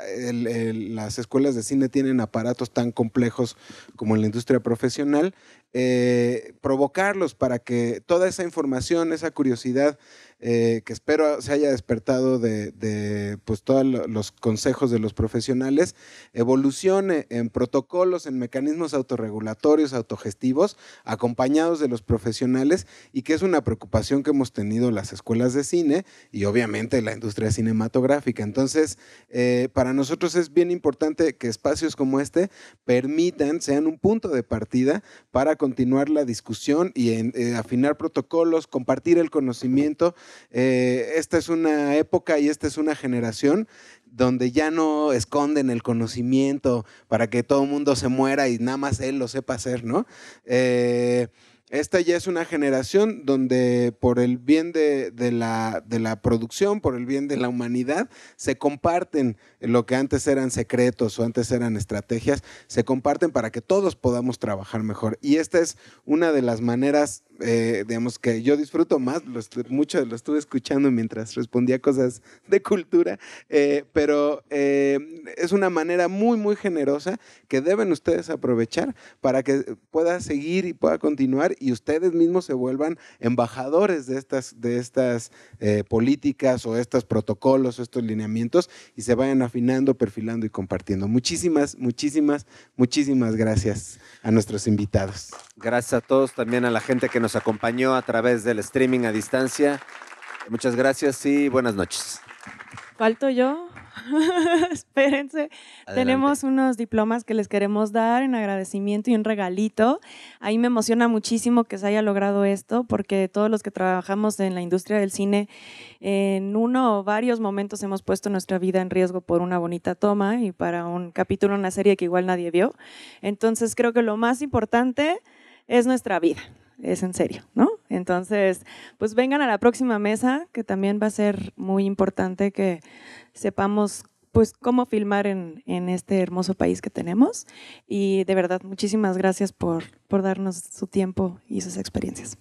las escuelas de cine tienen aparatos tan complejos como en la industria profesional. Eh, provocarlos para que toda esa información, esa curiosidad, eh, que espero se haya despertado de, pues, todos los consejos de los profesionales, evolucione en protocolos, en mecanismos autorregulatorios, autogestivos, acompañados de los profesionales y que es una preocupación que hemos tenido las escuelas de cine y obviamente la industria cinematográfica. Entonces, eh, para nosotros es bien importante que espacios como este permitan, sean un punto de partida para continuar la discusión y eh, afinar protocolos, compartir el conocimiento eh, esta es una época y esta es una generación donde ya no esconden el conocimiento para que todo el mundo se muera y nada más él lo sepa hacer, ¿no? Eh, esta ya es una generación donde por el bien de, la, de, la, producción, por el bien de la humanidad, se comparten lo que antes eran secretos o antes eran estrategias, se comparten para que todos podamos trabajar mejor. Y esta es una de las maneras, eh, digamos, que yo disfruto más, lo mucho lo estuve escuchando mientras respondía cosas de cultura, eh, pero eh, es una manera muy, muy generosa que deben ustedes aprovechar para que pueda seguir y pueda continuar y ustedes mismos se vuelvan embajadores de estas, de estas políticas o estos protocolos o estos lineamientos y se vayan a afinando, perfilando y compartiendo. Muchísimas, muchísimas, muchísimas gracias a nuestros invitados. Gracias a todos, también a la gente que nos acompañó a través del streaming a distancia. Muchas gracias y buenas noches. ¿Falto yo? Espérense. Tenemos unos diplomas que les queremos dar en agradecimiento y un regalito. Ahí me emociona muchísimo que se haya logrado esto, porque todos los que trabajamos en la industria del cine, en uno o varios momentos hemos puesto nuestra vida en riesgo por una bonita toma y para un capítulo, una serie que igual nadie vio. Entonces creo que lo más importante es nuestra vida es en serio, ¿no? Entonces, pues vengan a la próxima mesa, que también va a ser muy importante que sepamos pues cómo filmar en, este hermoso país que tenemos. Y de verdad, muchísimas gracias por, por darnos su tiempo y sus experiencias.